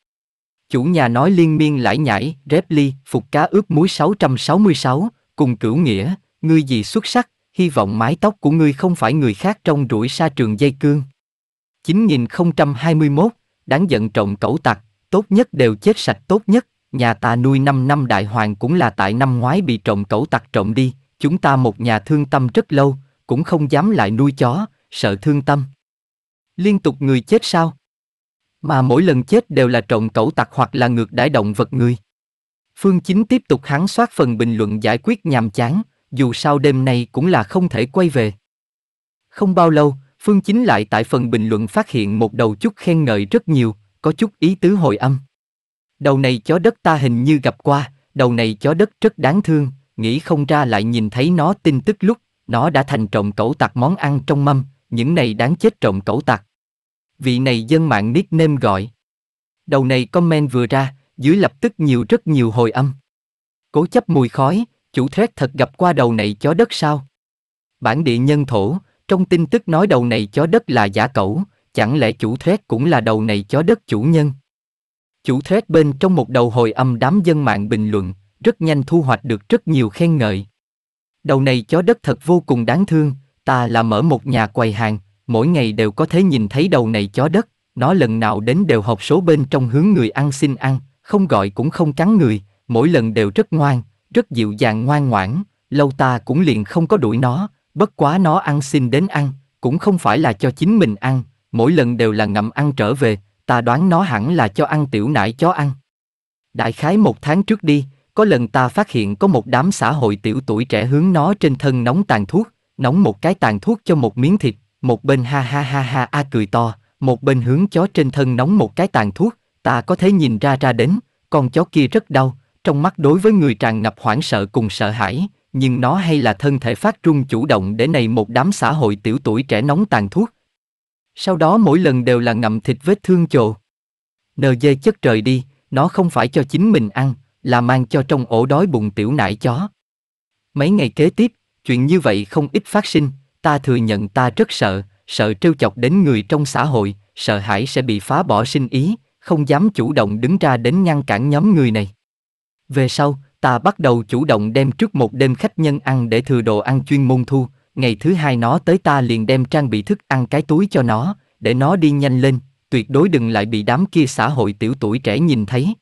Chủ nhà nói liên miên lải nhảy, rép ly, phục cá ướp muối 666, cùng cửu nghĩa, ngươi gì xuất sắc, hy vọng mái tóc của ngươi không phải người khác trong rủi sa trường dây cương. 9021, đáng giận trọng cẩu tặc, tốt nhất đều chết sạch tốt nhất, nhà ta nuôi 5 năm đại hoàng cũng là tại năm ngoái bị trọng cẩu tặc trộm đi, chúng ta một nhà thương tâm rất lâu, cũng không dám lại nuôi chó, sợ thương tâm. Liên tục người chết sao? Mà mỗi lần chết đều là trộn cẩu tặc hoặc là ngược đãi động vật người. Phương Chính tiếp tục hán soát phần bình luận giải quyết nhàm chán, dù sao đêm nay cũng là không thể quay về. Không bao lâu, Phương Chính lại tại phần bình luận phát hiện một đầu chút khen ngợi rất nhiều, có chút ý tứ hồi âm. Đầu này chó đất ta hình như gặp qua, đầu này chó đất rất đáng thương, nghĩ không ra lại nhìn thấy nó tin tức lúc, nó đã thành trộm cẩu tặc món ăn trong mâm, những này đáng chết trộm cẩu tặc vị này dân mạng nickname gọi. Đầu này comment vừa ra, dưới lập tức nhiều rất nhiều hồi âm. Cố chấp mùi khói, chủ thread thật gặp qua đầu này chó đất sao? Bản địa nhân thổ, trong tin tức nói đầu này chó đất là giả cẩu, chẳng lẽ chủ thread cũng là đầu này chó đất chủ nhân? Chủ thread bên trong một đầu hồi âm đám dân mạng bình luận, rất nhanh thu hoạch được rất nhiều khen ngợi. Đầu này chó đất thật vô cùng đáng thương, ta là mở một nhà quầy hàng, mỗi ngày đều có thể nhìn thấy đầu này chó đất, nó lần nào đến đều học số bên trong hướng người ăn xin ăn, không gọi cũng không cắn người, mỗi lần đều rất ngoan, rất dịu dàng ngoan ngoãn, lâu ta cũng liền không có đuổi nó, bất quá nó ăn xin đến ăn, cũng không phải là cho chính mình ăn, mỗi lần đều là ngậm ăn trở về, ta đoán nó hẳn là cho ăn tiểu nải chó ăn. Đại khái một tháng trước đi, có lần ta phát hiện có một đám xã hội tiểu tuổi trẻ hướng nó trên thân nóng tàn thuốc, nóng một cái tàn thuốc cho một miếng thịt, một bên ha ha ha ha a cười to, một bên hướng chó trên thân nóng một cái tàn thuốc, ta có thể nhìn ra ra đến, con chó kia rất đau, trong mắt đối với người tràn ngập hoảng sợ cùng sợ hãi, nhưng nó hay là thân thể phát trung chủ động để này một đám xã hội tiểu tuổi trẻ nóng tàn thuốc. Sau đó mỗi lần đều là ngậm thịt vết thương chồ. Nờ dê chất trời đi, nó không phải cho chính mình ăn, là mang cho trong ổ đói bụng tiểu nải chó. Mấy ngày kế tiếp, chuyện như vậy không ít phát sinh, ta thừa nhận ta rất sợ, sợ trêu chọc đến người trong xã hội, sợ hãi sẽ bị phá bỏ sinh ý, không dám chủ động đứng ra đến ngăn cản nhóm người này. Về sau, ta bắt đầu chủ động đem trước một đêm khách nhân ăn để thừa đồ ăn chuyên môn thu, ngày thứ hai nó tới ta liền đem trang bị thức ăn cái túi cho nó, để nó đi nhanh lên, tuyệt đối đừng lại bị đám kia xã hội tiểu tuổi trẻ nhìn thấy.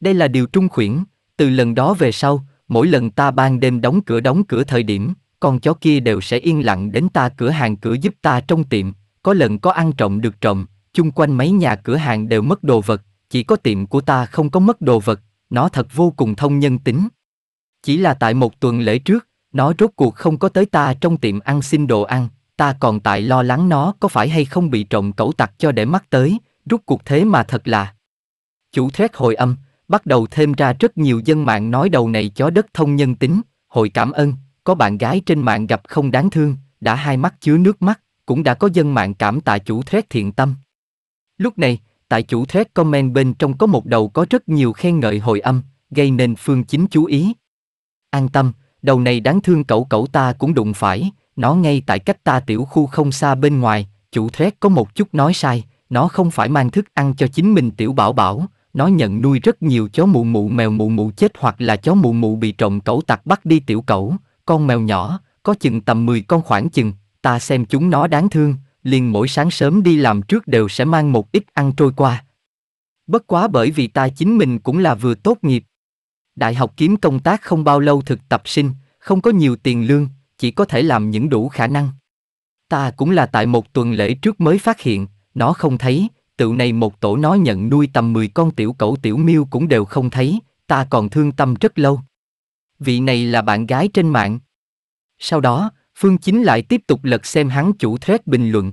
Đây là điều trung khuyển, từ lần đó về sau, mỗi lần ta ban đêm đóng cửa đóng cửa thời điểm, con chó kia đều sẽ yên lặng đến ta cửa hàng cửa giúp ta trong tiệm, có lần có ăn trộm được trộm, chung quanh mấy nhà cửa hàng đều mất đồ vật, chỉ có tiệm của ta không có mất đồ vật, nó thật vô cùng thông nhân tính. Chỉ là tại một tuần lễ trước, nó rốt cuộc không có tới ta trong tiệm ăn xin đồ ăn, ta còn tại lo lắng nó có phải hay không bị trộm cẩu tặc cho để mắt tới, rút cuộc thế mà thật là. Chủ thread hồi âm, bắt đầu thêm ra rất nhiều dân mạng nói đầu này chó đất thông nhân tính, hồi cảm ơn, có bạn gái trên mạng gặp không đáng thương, đã hai mắt chứa nước mắt, cũng đã có dân mạng cảm tạ chủ thread thiện tâm. Lúc này, tại chủ thread comment bên trong có một đầu có rất nhiều khen ngợi hồi âm, gây nên Phương Chính chú ý. An tâm, đầu này đáng thương cậu cậu ta cũng đụng phải, nó ngay tại cách ta tiểu khu không xa bên ngoài, chủ thread có một chút nói sai, nó không phải mang thức ăn cho chính mình tiểu bảo bảo, nó nhận nuôi rất nhiều chó mụ mụ mèo mụ mụ chết hoặc là chó mụ mụ bị trộm cẩu tặc bắt đi tiểu cẩu, con mèo nhỏ, có chừng tầm 10 con khoảng chừng, ta xem chúng nó đáng thương, liền mỗi sáng sớm đi làm trước đều sẽ mang một ít ăn trôi qua. Bất quá bởi vì ta chính mình cũng là vừa tốt nghiệp. Đại học kiếm công tác không bao lâu thực tập sinh, không có nhiều tiền lương, chỉ có thể làm những đủ khả năng. Ta cũng là tại một tuần lễ trước mới phát hiện, nó không thấy, tựu này một tổ nó nhận nuôi tầm 10 con tiểu cẩu tiểu miêu cũng đều không thấy, ta còn thương tâm rất lâu vị này là bạn gái trên mạng. Sau đó, Phương Chính lại tiếp tục lật xem hắn chủ thread bình luận.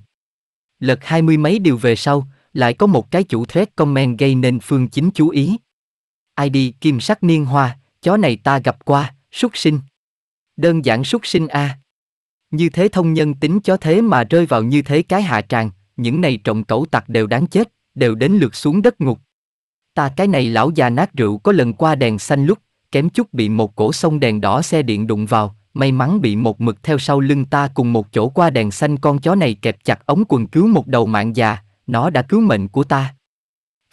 Lật hai mươi mấy điều về sau, lại có một cái chủ thread comment gây nên Phương Chính chú ý. ID Kim Sắc Niên Hoa, chó này ta gặp qua, xuất sinh. Đơn giản xuất sinh a. Như thế thông nhân tính chó thế mà rơi vào như thế cái hạ tràng, những này trộm cẩu tặc đều đáng chết, đều đến lượt xuống đất ngục. Ta cái này lão già nát rượu có lần qua đèn xanh lúc kém chút bị một cổ sông đèn đỏ xe điện đụng vào, may mắn bị một mực theo sau lưng ta cùng một chỗ qua đèn xanh con chó này kẹp chặt ống quần cứu một đầu mạng già, nó đã cứu mệnh của ta.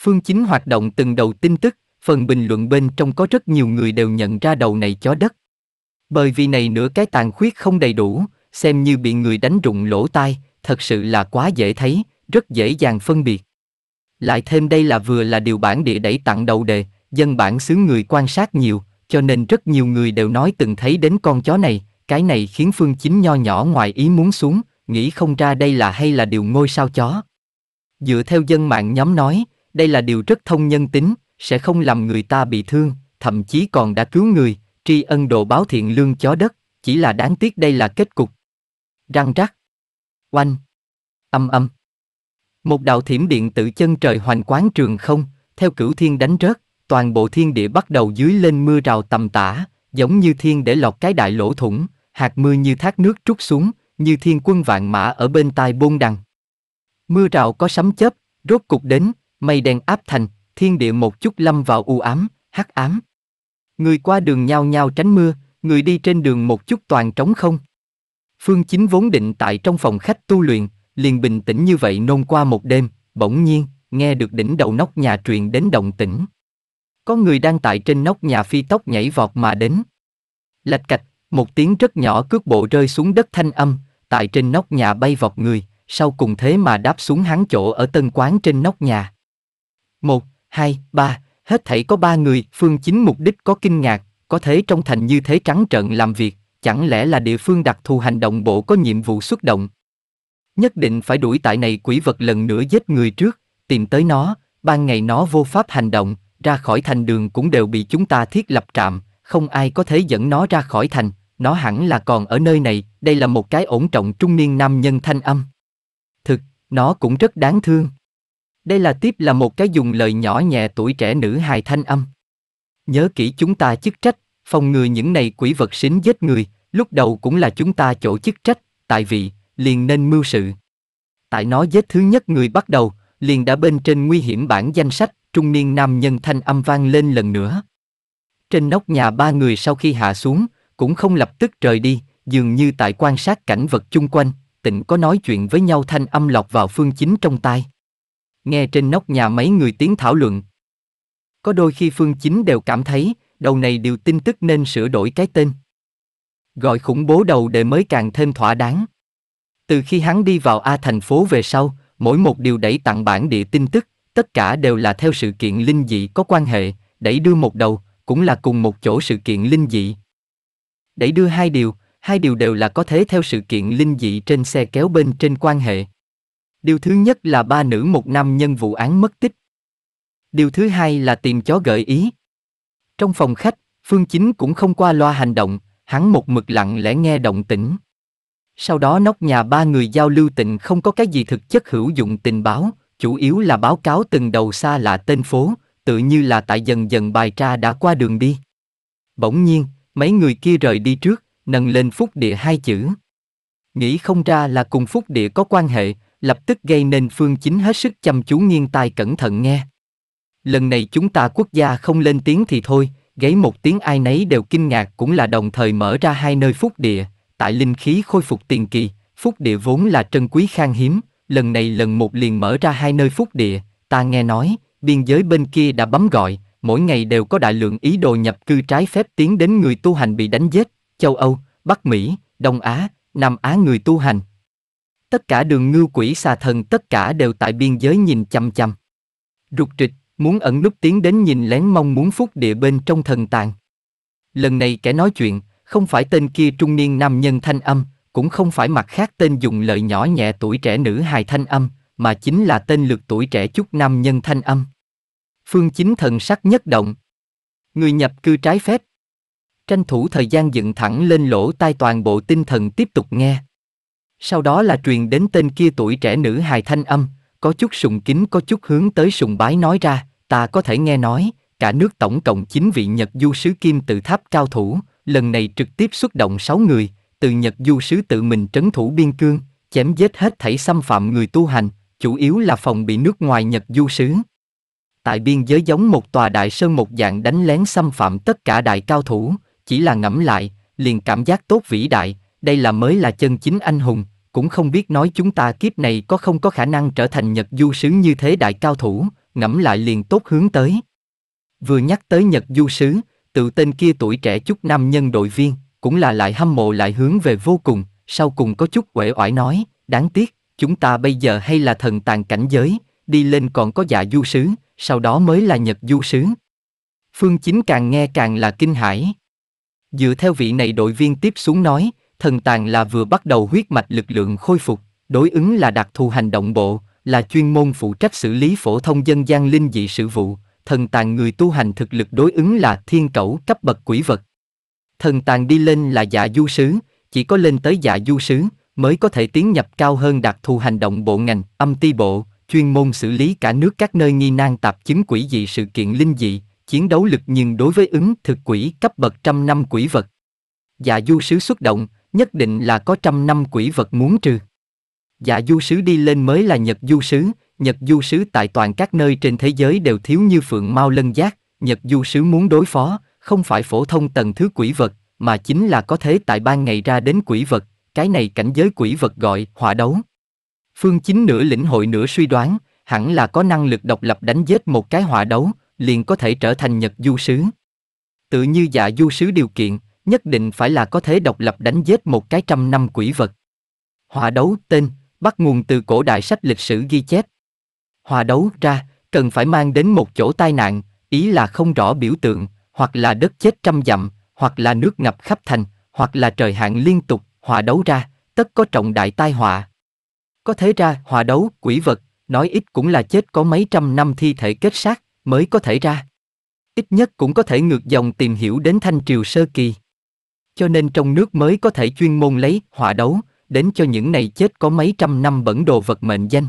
Phương Chính hoạt động từng đầu tin tức, phần bình luận bên trong có rất nhiều người đều nhận ra đầu này chó đất. Bởi vì này nửa cái tàn khuyết không đầy đủ, xem như bị người đánh rụng lỗ tai, thật sự là quá dễ thấy, rất dễ dàng phân biệt. Lại thêm đây là vừa là điều bản địa đẩy tặng đầu đề, dân bản xứ người quan sát nhiều, cho nên rất nhiều người đều nói từng thấy đến con chó này, cái này khiến Phương Chính nho nhỏ ngoài ý muốn xuống, nghĩ không ra đây là hay là điều ngôi sao chó. Dựa theo dân mạng nhóm nói, đây là điều rất thông nhân tính, sẽ không làm người ta bị thương, thậm chí còn đã cứu người, tri ân độ báo thiện lương chó đất, chỉ là đáng tiếc đây là kết cục. Răng rắc. Oanh. Âm âm. Một đạo thiểm điện tự chân trời hoành quán trường không, theo cửu thiên đánh rớt, toàn bộ thiên địa bắt đầu dưới lên mưa rào tầm tã, giống như thiên để lọc cái đại lỗ thủng, hạt mưa như thác nước trút xuống, như thiên quân vạn mã ở bên tai bôn đằng. Mưa rào có sấm chớp, rốt cục đến, mây đen áp thành, thiên địa một chút lâm vào u ám, hắc ám. Người qua đường nhao nhao tránh mưa, người đi trên đường một chút toàn trống không. Phương Chính vốn định tại trong phòng khách tu luyện, liền bình tĩnh như vậy nôn qua một đêm, bỗng nhiên, nghe được đỉnh đầu nóc nhà truyền đến động tĩnh. Có người đang tại trên nóc nhà phi tốc nhảy vọt mà đến. Lạch cạch, một tiếng rất nhỏ cước bộ rơi xuống đất thanh âm, tại trên nóc nhà bay vọt người, sau cùng thế mà đáp xuống hắn chỗ ở tân quán trên nóc nhà. Một, hai, ba, hết thảy có ba người, phương chính mục đích có kinh ngạc, có thế trong thành như thế trắng trợn làm việc, chẳng lẽ là địa phương đặc thù hành động bộ có nhiệm vụ xuất động. Nhất định phải đuổi tại này quỷ vật lần nữa giết người trước, tìm tới nó, ban ngày nó vô pháp hành động, ra khỏi thành đường cũng đều bị chúng ta thiết lập trạm, không ai có thể dẫn nó ra khỏi thành, nó hẳn là còn ở nơi này, đây là một cái ổn trọng trung niên nam nhân thanh âm. Thực, nó cũng rất đáng thương. Đây là tiếp là một cái dùng lời nhỏ nhẹ tuổi trẻ nữ hài thanh âm. Nhớ kỹ chúng ta chức trách, phòng ngừa những này quỷ vật xính giết người, lúc đầu cũng là chúng ta chỗ chức trách, tại vì, liền nên mưu sự. Tại nó giết thứ nhất người bắt đầu, liền đã bên trên nguy hiểm bản danh sách, trung niên nam nhân thanh âm vang lên lần nữa. Trên nóc nhà ba người sau khi hạ xuống, cũng không lập tức rời đi, dường như tại quan sát cảnh vật chung quanh, tịnh có nói chuyện với nhau thanh âm lọt vào phương chính trong tai. Nghe trên nóc nhà mấy người tiếng thảo luận. Có đôi khi phương chính đều cảm thấy, đầu này đều tin tức nên sửa đổi cái tên. Gọi khủng bố đầu để mới càng thêm thỏa đáng. Từ khi hắn đi vào A thành phố về sau, mỗi một điều đẩy tặng bản địa tin tức, tất cả đều là theo sự kiện linh dị có quan hệ, đẩy đưa một đầu, cũng là cùng một chỗ sự kiện linh dị. Đẩy đưa hai điều, hai điều đều là có thế theo sự kiện linh dị trên xe kéo bên trên quan hệ. Điều thứ nhất là ba nữ một nam nhân vụ án mất tích. Điều thứ hai là tìm chó gợi ý. Trong phòng khách, Phương Chính cũng không qua loa hành động, hắn một mực lặng lẽ nghe động tĩnh. Sau đó nóc nhà ba người giao lưu tình không có cái gì thực chất hữu dụng tình báo, chủ yếu là báo cáo từng đầu xa lạ tên phố, tự như là tại dần dần bài tra đã qua đường đi. Bỗng nhiên, mấy người kia rời đi trước, nâng lên phúc địa hai chữ. Nghĩ không ra là cùng phúc địa có quan hệ, lập tức gây nên phương chính hết sức chăm chú nghiêng tai cẩn thận nghe. Lần này chúng ta quốc gia không lên tiếng thì thôi, gáy một tiếng ai nấy đều kinh ngạc cũng là đồng thời mở ra hai nơi phúc địa, tại linh khí khôi phục tiền kỳ, phúc địa vốn là trân quý khan hiếm, lần này lần một liền mở ra hai nơi phúc địa, ta nghe nói, biên giới bên kia đã bấm gọi, mỗi ngày đều có đại lượng ý đồ nhập cư trái phép tiến đến người tu hành bị đánh giết, châu Âu, Bắc Mỹ, Đông Á, Nam Á người tu hành. Tất cả đường ngưu quỷ xà thần tất cả đều tại biên giới nhìn chăm chăm. Rụt trịch, muốn ẩn núp tiến đến nhìn lén mong muốn phúc địa bên trong thần tàng. Lần này kẻ nói chuyện, không phải tên kia trung niên nam nhân thanh âm, cũng không phải mặt khác tên dùng lợi nhỏ nhẹ tuổi trẻ nữ hài thanh âm, mà chính là tên lược tuổi trẻ chút nam nhân thanh âm. Phương Chính thần sắc nhất động. Người nhập cư trái phép. Tranh thủ thời gian dựng thẳng lên lỗ tai toàn bộ tinh thần tiếp tục nghe. Sau đó là truyền đến tên kia tuổi trẻ nữ hài thanh âm, có chút sùng kính có chút hướng tới sùng bái nói ra, ta có thể nghe nói, cả nước tổng cộng 9 vị Nhật du sứ kim tự tháp cao thủ, lần này trực tiếp xuất động 6 người, từ Nhật Du sứ tự mình trấn thủ biên cương, chém giết hết thảy xâm phạm người tu hành, chủ yếu là phòng bị nước ngoài Nhật Du sứ. Tại biên giới giống một tòa đại sơn một dạng đánh lén xâm phạm tất cả đại cao thủ, chỉ là ngẫm lại, liền cảm giác tốt vĩ đại, đây là mới là chân chính anh hùng, cũng không biết nói chúng ta kiếp này có không có khả năng trở thành Nhật Du sứ như thế đại cao thủ, ngẫm lại liền tốt hướng tới. Vừa nhắc tới Nhật Du sứ, tự tên kia tuổi trẻ chút nam nhân đội viên, cũng là lại hâm mộ lại hướng về vô cùng, sau cùng có chút uể oải nói, đáng tiếc, chúng ta bây giờ hay là thần tàn cảnh giới, đi lên còn có dạ du sứ, sau đó mới là nhật du sứ. Phương Chính càng nghe càng là kinh hãi. Dựa theo vị này đội viên tiếp xuống nói, thần tàn là vừa bắt đầu huyết mạch lực lượng khôi phục, đối ứng là đặc thù hành động bộ, là chuyên môn phụ trách xử lý phổ thông dân gian linh dị sự vụ, thần tàn người tu hành thực lực đối ứng là thiên cẩu cấp bậc quỷ vật, thần tàn đi lên là dạ du sứ, chỉ có lên tới dạ du sứ, mới có thể tiến nhập cao hơn đặc thù hành động bộ ngành, âm ti bộ, chuyên môn xử lý cả nước các nơi nghi nan tạp chứng quỷ dị sự kiện linh dị, chiến đấu lực nhưng đối với ứng thực quỷ cấp bậc trăm năm quỷ vật. Dạ du sứ xuất động, nhất định là có trăm năm quỷ vật muốn trừ. Dạ du sứ đi lên mới là Nhật du sứ, Nhật du sứ tại toàn các nơi trên thế giới đều thiếu như phượng mau lân giác, Nhật du sứ muốn đối phó, không phải phổ thông tầng thứ quỷ vật, mà chính là có thế tại ban ngày ra đến quỷ vật, cái này cảnh giới quỷ vật gọi hỏa đấu. Phương Chính nửa lĩnh hội nửa suy đoán, hẳn là có năng lực độc lập đánh giết một cái hỏa đấu, liền có thể trở thành Nhật Du Sứ. Tự như dạ Du Sứ điều kiện, nhất định phải là có thế độc lập đánh giết một cái trăm năm quỷ vật. Hỏa đấu tên, bắt nguồn từ cổ đại sách lịch sử ghi chép. Hỏa đấu ra, cần phải mang đến một chỗ tai nạn, ý là không rõ biểu tượng, hoặc là đất chết trăm dặm, hoặc là nước ngập khắp thành, hoặc là trời hạn liên tục, hòa đấu ra, tất có trọng đại tai họa. Có thế ra, hòa đấu, quỷ vật, nói ít cũng là chết có mấy trăm năm thi thể kết xác mới có thể ra. Ít nhất cũng có thể ngược dòng tìm hiểu đến thanh triều sơ kỳ. Cho nên trong nước mới có thể chuyên môn lấy, hòa đấu, đến cho những này chết có mấy trăm năm bẩn đồ vật mệnh danh.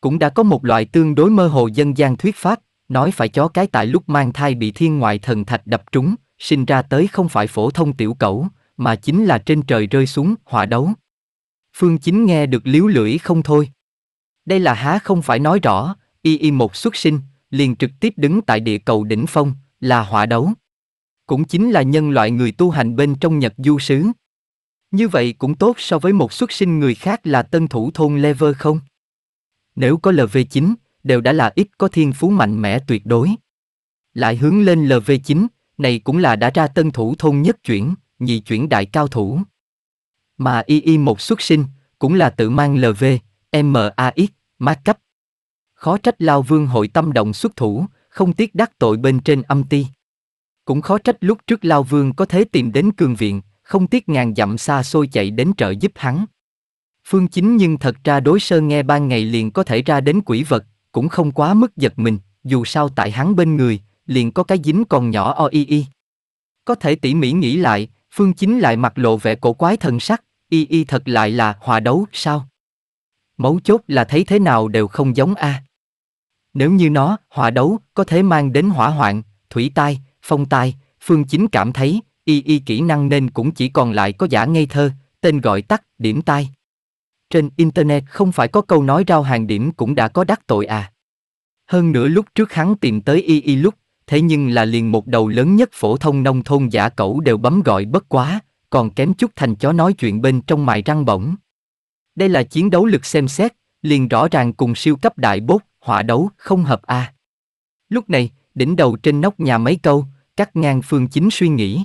Cũng đã có một loại tương đối mơ hồ dân gian thuyết pháp, nói phải chó cái tại lúc mang thai bị thiên ngoại thần thạch đập trúng, sinh ra tới không phải phổ thông tiểu cẩu, mà chính là trên trời rơi xuống, hỏa đấu. Phương Chính nghe được liếu lưỡi không thôi. Đây là há không phải nói rõ, y y một xuất sinh, liền trực tiếp đứng tại địa cầu đỉnh phong, là hỏa đấu. Cũng chính là nhân loại người tu hành bên trong Nhật du sứ. Như vậy cũng tốt so với một xuất sinh người khác là tân thủ thôn Lever không? Nếu có LV9, đều đã là ít có thiên phú mạnh mẽ tuyệt đối. Lại hướng lên LV9, này cũng là đã ra tân thủ thôn nhất chuyển, nhị chuyển đại cao thủ. Mà y y một xuất sinh, cũng là tự mang LV, MAX, mát cấp. Khó trách Lao Vương hội tâm động xuất thủ, không tiếc đắc tội bên trên âm ti. Cũng khó trách lúc trước Lao Vương có thế tìm đến cường viện, không tiếc ngàn dặm xa xôi chạy đến trợ giúp hắn. Phương Chính nhưng thật ra đối sơ nghe ban ngày liền có thể ra đến quỷ vật, cũng không quá mức giật mình, dù sao tại hắn bên người, liền có cái dính còn nhỏ o y y. Có thể tỉ mỉ nghĩ lại, Phương Chính lại mặt lộ vẻ cổ quái thần sắc, y y thật lại là hòa đấu sao? Mấu chốt là thấy thế nào đều không giống a. Nếu như nó, hòa đấu, có thể mang đến hỏa hoạn, thủy tai, phong tai, Phương Chính cảm thấy, y y kỹ năng nên cũng chỉ còn lại có giả ngây thơ, tên gọi tắt, điểm tai. Trên Internet không phải có câu nói rao hàng điểm cũng đã có đắc tội à. Hơn nữa lúc trước hắn tìm tới y y lúc, thế nhưng là liền một đầu lớn nhất phổ thông nông thôn giả cẩu đều bấm gọi bất quá, còn kém chút thành chó nói chuyện bên trong mài răng bổng. Đây là chiến đấu lực xem xét, liền rõ ràng cùng siêu cấp đại bốt, hỏa đấu, không hợp a. À. Lúc này, đỉnh đầu trên nóc nhà mấy câu, cắt ngang phương chính suy nghĩ.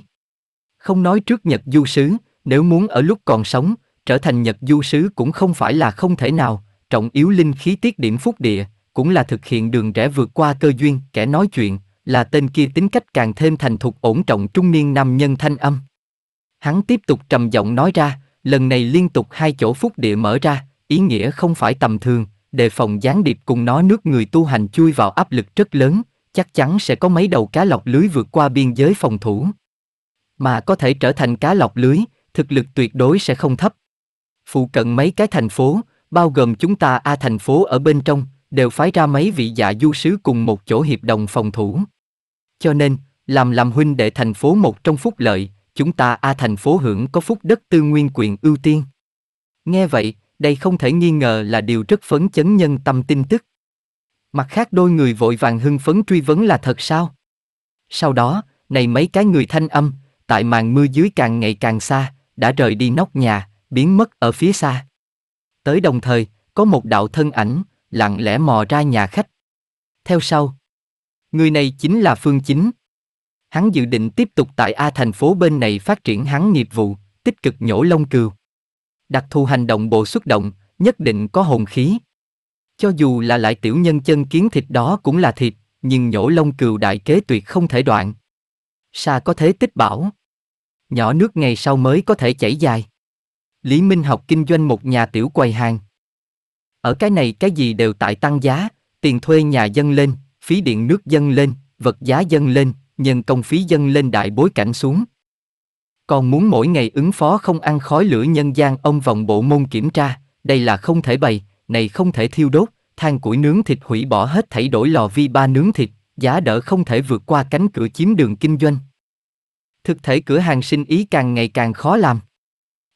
Không nói trước Nhật du sứ, nếu muốn ở lúc còn sống, trở thành Nhật Du Sứ cũng không phải là không thể nào, trọng yếu linh khí tiết điểm phúc địa, cũng là thực hiện đường rẽ vượt qua cơ duyên, kẻ nói chuyện, là tên kia tính cách càng thêm thành thục ổn trọng trung niên nam nhân thanh âm. Hắn tiếp tục trầm giọng nói ra, lần này liên tục hai chỗ phúc địa mở ra, ý nghĩa không phải tầm thường, đề phòng gián điệp cùng nó nước người tu hành chui vào áp lực rất lớn, chắc chắn sẽ có mấy đầu cá lọc lưới vượt qua biên giới phòng thủ. Mà có thể trở thành cá lọc lưới, thực lực tuyệt đối sẽ không thấp, phụ cận mấy cái thành phố, bao gồm chúng ta A thành phố ở bên trong, đều phái ra mấy vị dạ du sứ cùng một chỗ hiệp đồng phòng thủ. Cho nên, làm làm huynh đệ thành phố một trong phúc lợi, chúng ta A thành phố hưởng có phúc đất tư nguyên quyền ưu tiên. Nghe vậy, đây không thể nghi ngờ là điều rất phấn chấn nhân tâm tin tức. Mặt khác đôi người vội vàng hưng phấn truy vấn là thật sao? Sau đó, này mấy cái người thanh âm, tại màn mưa dưới càng ngày càng xa, đã rời đi nóc nhà, biến mất ở phía xa. Tới đồng thời, có một đạo thân ảnh, lặng lẽ mò ra nhà khách. Theo sau, người này chính là Phương Chính. Hắn dự định tiếp tục tại A thành phố bên này phát triển hắn nghiệp vụ, tích cực nhổ lông cừu. Đặc thù hành động bộ xuất động, nhất định có hồn khí. Cho dù là lại tiểu nhân chân kiến thịt đó cũng là thịt, nhưng nhổ lông cừu đại kế tuyệt không thể đoạn. Sa có thế tích bảo. Nhỏ nước ngày sau mới có thể chảy dài. Lý Minh học kinh doanh một nhà tiểu quầy hàng. Ở cái này cái gì đều tại tăng giá, tiền thuê nhà dân lên, phí điện nước dân lên, vật giá dân lên, nhân công phí dân lên đại bối cảnh xuống. Còn muốn mỗi ngày ứng phó không ăn khói lửa nhân gian ông vòng bộ môn kiểm tra, đây là không thể bày, này không thể thiêu đốt, than củi nướng thịt hủy bỏ hết thảy đổi lò vi ba nướng thịt, giá đỡ không thể vượt qua cánh cửa chiếm đường kinh doanh. Thực thể cửa hàng sinh ý càng ngày càng khó làm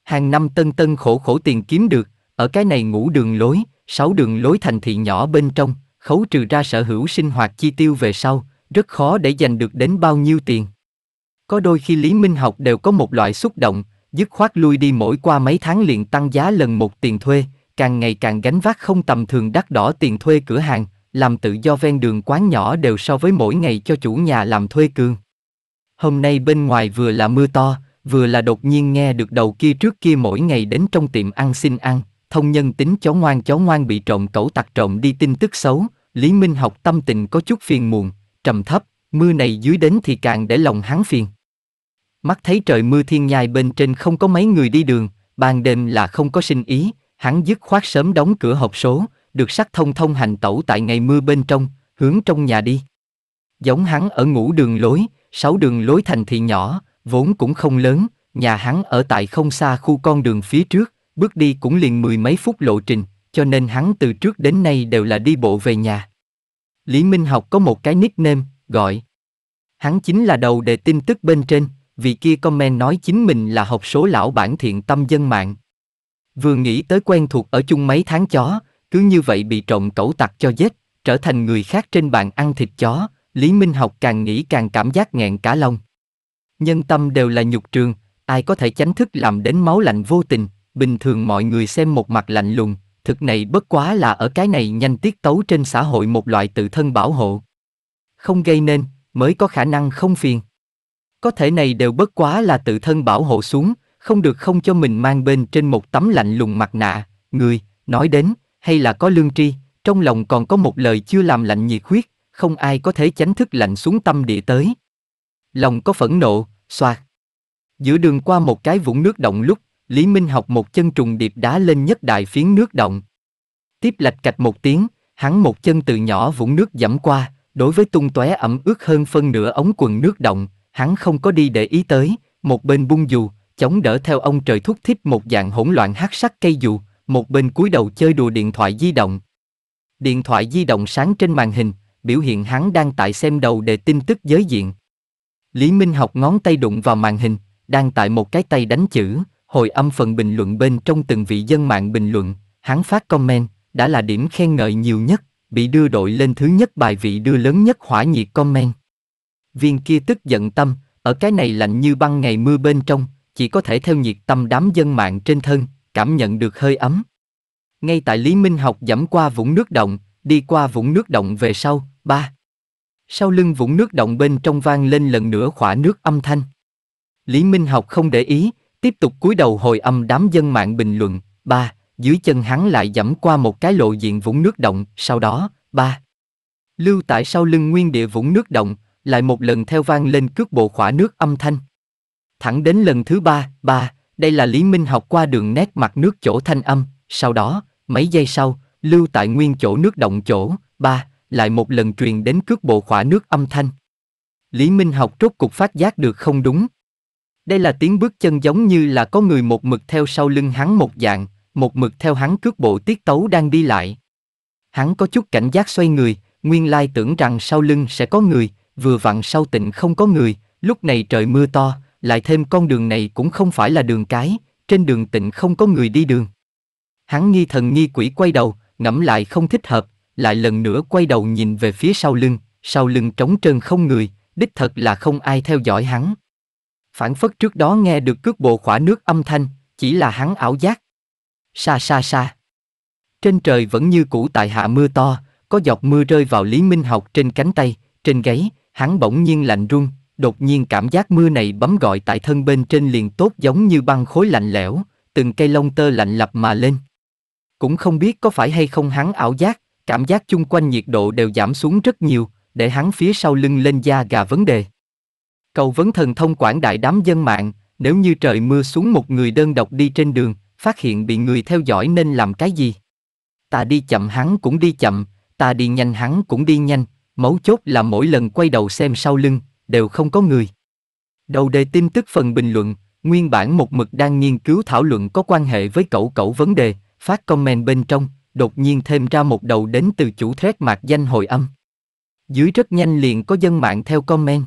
hàng năm tân tân khổ khổ tiền kiếm được, ở cái này ngủ đường lối, sáu đường lối thành thị nhỏ bên trong, khấu trừ ra sở hữu sinh hoạt chi tiêu về sau, rất khó để giành được đến bao nhiêu tiền. Có đôi khi Lý Minh Học đều có một loại xúc động, dứt khoát lui đi mỗi qua mấy tháng liền tăng giá lần một tiền thuê, càng ngày càng gánh vác không tầm thường đắt đỏ tiền thuê cửa hàng, làm tự do ven đường quán nhỏ đều so với mỗi ngày cho chủ nhà làm thuê cường Hôm nay bên ngoài vừa là mưa to, vừa là đột nhiên nghe được đầu kia trước kia mỗi ngày đến trong tiệm ăn xin ăn, thông nhân tính chó ngoan chó ngoan bị trộm cẩu tặc trộm đi tin tức xấu, Lý Minh học tâm tình có chút phiền muộn, trầm thấp, mưa này dưới đến thì càng để lòng hắn phiền. Mắt thấy trời mưa thiên nhai bên trên không có mấy người đi đường, ban đêm là không có sinh ý, hắn dứt khoát sớm đóng cửa hộp số, được sắc thông thông hành tẩu tại ngày mưa bên trong, hướng trong nhà đi. Giống hắn ở ngủ đường lối, sáu đường lối thành thị nhỏ, vốn cũng không lớn, nhà hắn ở tại không xa khu con đường phía trước, bước đi cũng liền mười mấy phút lộ trình, cho nên hắn từ trước đến nay đều là đi bộ về nhà. Lý Minh Học có một cái nickname, gọi. Hắn chính là đầu đề tin tức bên trên, vì kia comment nói chính mình là học số lão bản thiện tâm dân mạng. Vừa nghĩ tới quen thuộc ở chung mấy tháng chó, cứ như vậy bị trộm cẩu tặc cho giết, trở thành người khác trên bàn ăn thịt chó, Lý Minh Học càng nghĩ càng cảm giác nghẹn cả lòng nhân tâm đều là nhục trường, ai có thể chánh thức làm đến máu lạnh vô tình, bình thường mọi người xem một mặt lạnh lùng, thực này bất quá là ở cái này nhanh tiết tấu trên xã hội một loại tự thân bảo hộ. Không gây nên, mới có khả năng không phiền. Có thể này đều bất quá là tự thân bảo hộ xuống, không được không cho mình mang bên trên một tấm lạnh lùng mặt nạ, người, nói đến, hay là có lương tri, trong lòng còn có một lời chưa làm lạnh nhiệt huyết, không ai có thể chánh thức lạnh xuống tâm địa tới lòng có phẫn nộ, xoạt. Giữa đường qua một cái vũng nước động lúc, Lý Minh học một chân trùng điệp đá lên nhất đại phiến nước động. Tiếp lạch cạch một tiếng, hắn một chân từ nhỏ vũng nước dẫm qua, đối với tung tóe ẩm ướt hơn phân nửa ống quần nước động, hắn không có đi để ý tới, một bên bung dù, chống đỡ theo ông trời thúc thích một dạng hỗn loạn hát sắc cây dù, một bên cúi đầu chơi đùa điện thoại di động. Điện thoại di động sáng trên màn hình, biểu hiện hắn đang tại xem đầu đề tin tức giới diện. Lý Minh học ngón tay đụng vào màn hình, đang tại một cái tay đánh chữ, hồi âm phần bình luận bên trong từng vị dân mạng bình luận, hắn phát comment, đã là điểm khen ngợi nhiều nhất, bị đưa đội lên thứ nhất bài vị đưa lớn nhất hỏa nhiệt comment. Viên kia tức giận tâm, ở cái này lạnh như băng ngày mưa bên trong, chỉ có thể theo nhiệt tâm đám dân mạng trên thân, cảm nhận được hơi ấm. Ngay tại Lý Minh học dẫm qua vũng nước động, đi qua vũng nước động về sau, ba. Sau lưng vũng nước động bên trong vang lên lần nữa khỏa nước âm thanh. Lý Minh Học không để ý, tiếp tục cúi đầu hồi âm đám dân mạng bình luận, ba, dưới chân hắn lại dẫm qua một cái lộ diện vũng nước động, sau đó, ba. Lưu tại sau lưng nguyên địa vũng nước động, lại một lần theo vang lên cước bộ khỏa nước âm thanh. Thẳng đến lần thứ ba, ba, đây là Lý Minh học qua đường nét mặt nước chỗ thanh âm, sau đó, mấy giây sau, lưu tại nguyên chỗ nước động chỗ, ba, lại một lần truyền đến cước bộ khỏa nước âm thanh. Lý Minh học rốt cục phát giác được không đúng. Đây là tiếng bước chân giống như là có người một mực theo sau lưng hắn một dạng, một mực theo hắn cước bộ tiết tấu đang đi lại. Hắn có chút cảnh giác xoay người, nguyên lai tưởng rằng sau lưng sẽ có người, vừa vặn sau tịnh không có người, lúc này trời mưa to, lại thêm con đường này cũng không phải là đường cái, trên đường tịnh không có người đi đường. Hắn nghi thần nghi quỷ quay đầu, ngẫm lại không thích hợp, lại lần nữa quay đầu nhìn về phía sau lưng, sau lưng trống trơn không người, đích thật là không ai theo dõi hắn. Phản phất trước đó nghe được cước bộ khỏa nước âm thanh, chỉ là hắn ảo giác. Xa xa xa. Trên trời vẫn như cũ tại hạ mưa to, có giọt mưa rơi vào Lý Minh Học trên cánh tay, trên gáy, hắn bỗng nhiên lạnh run, đột nhiên cảm giác mưa này bấm gọi tại thân bên trên liền tốt giống như băng khối lạnh lẽo, từng cây lông tơ lạnh lập mà lên. Cũng không biết có phải hay không hắn ảo giác, Cảm giác chung quanh nhiệt độ đều giảm xuống rất nhiều, để hắn phía sau lưng lên da gà vấn đề. Cầu vấn thần thông quảng đại đám dân mạng, nếu như trời mưa xuống một người đơn độc đi trên đường, phát hiện bị người theo dõi nên làm cái gì? Ta đi chậm hắn cũng đi chậm, ta đi nhanh hắn cũng đi nhanh, mấu chốt là mỗi lần quay đầu xem sau lưng, đều không có người. Đầu đề tin tức phần bình luận, nguyên bản một mực đang nghiên cứu thảo luận có quan hệ với cậu cậu vấn đề, phát comment bên trong, đột nhiên thêm ra một đầu đến từ chủ thread mạc danh hồi âm. Dưới rất nhanh liền có dân mạng theo comment.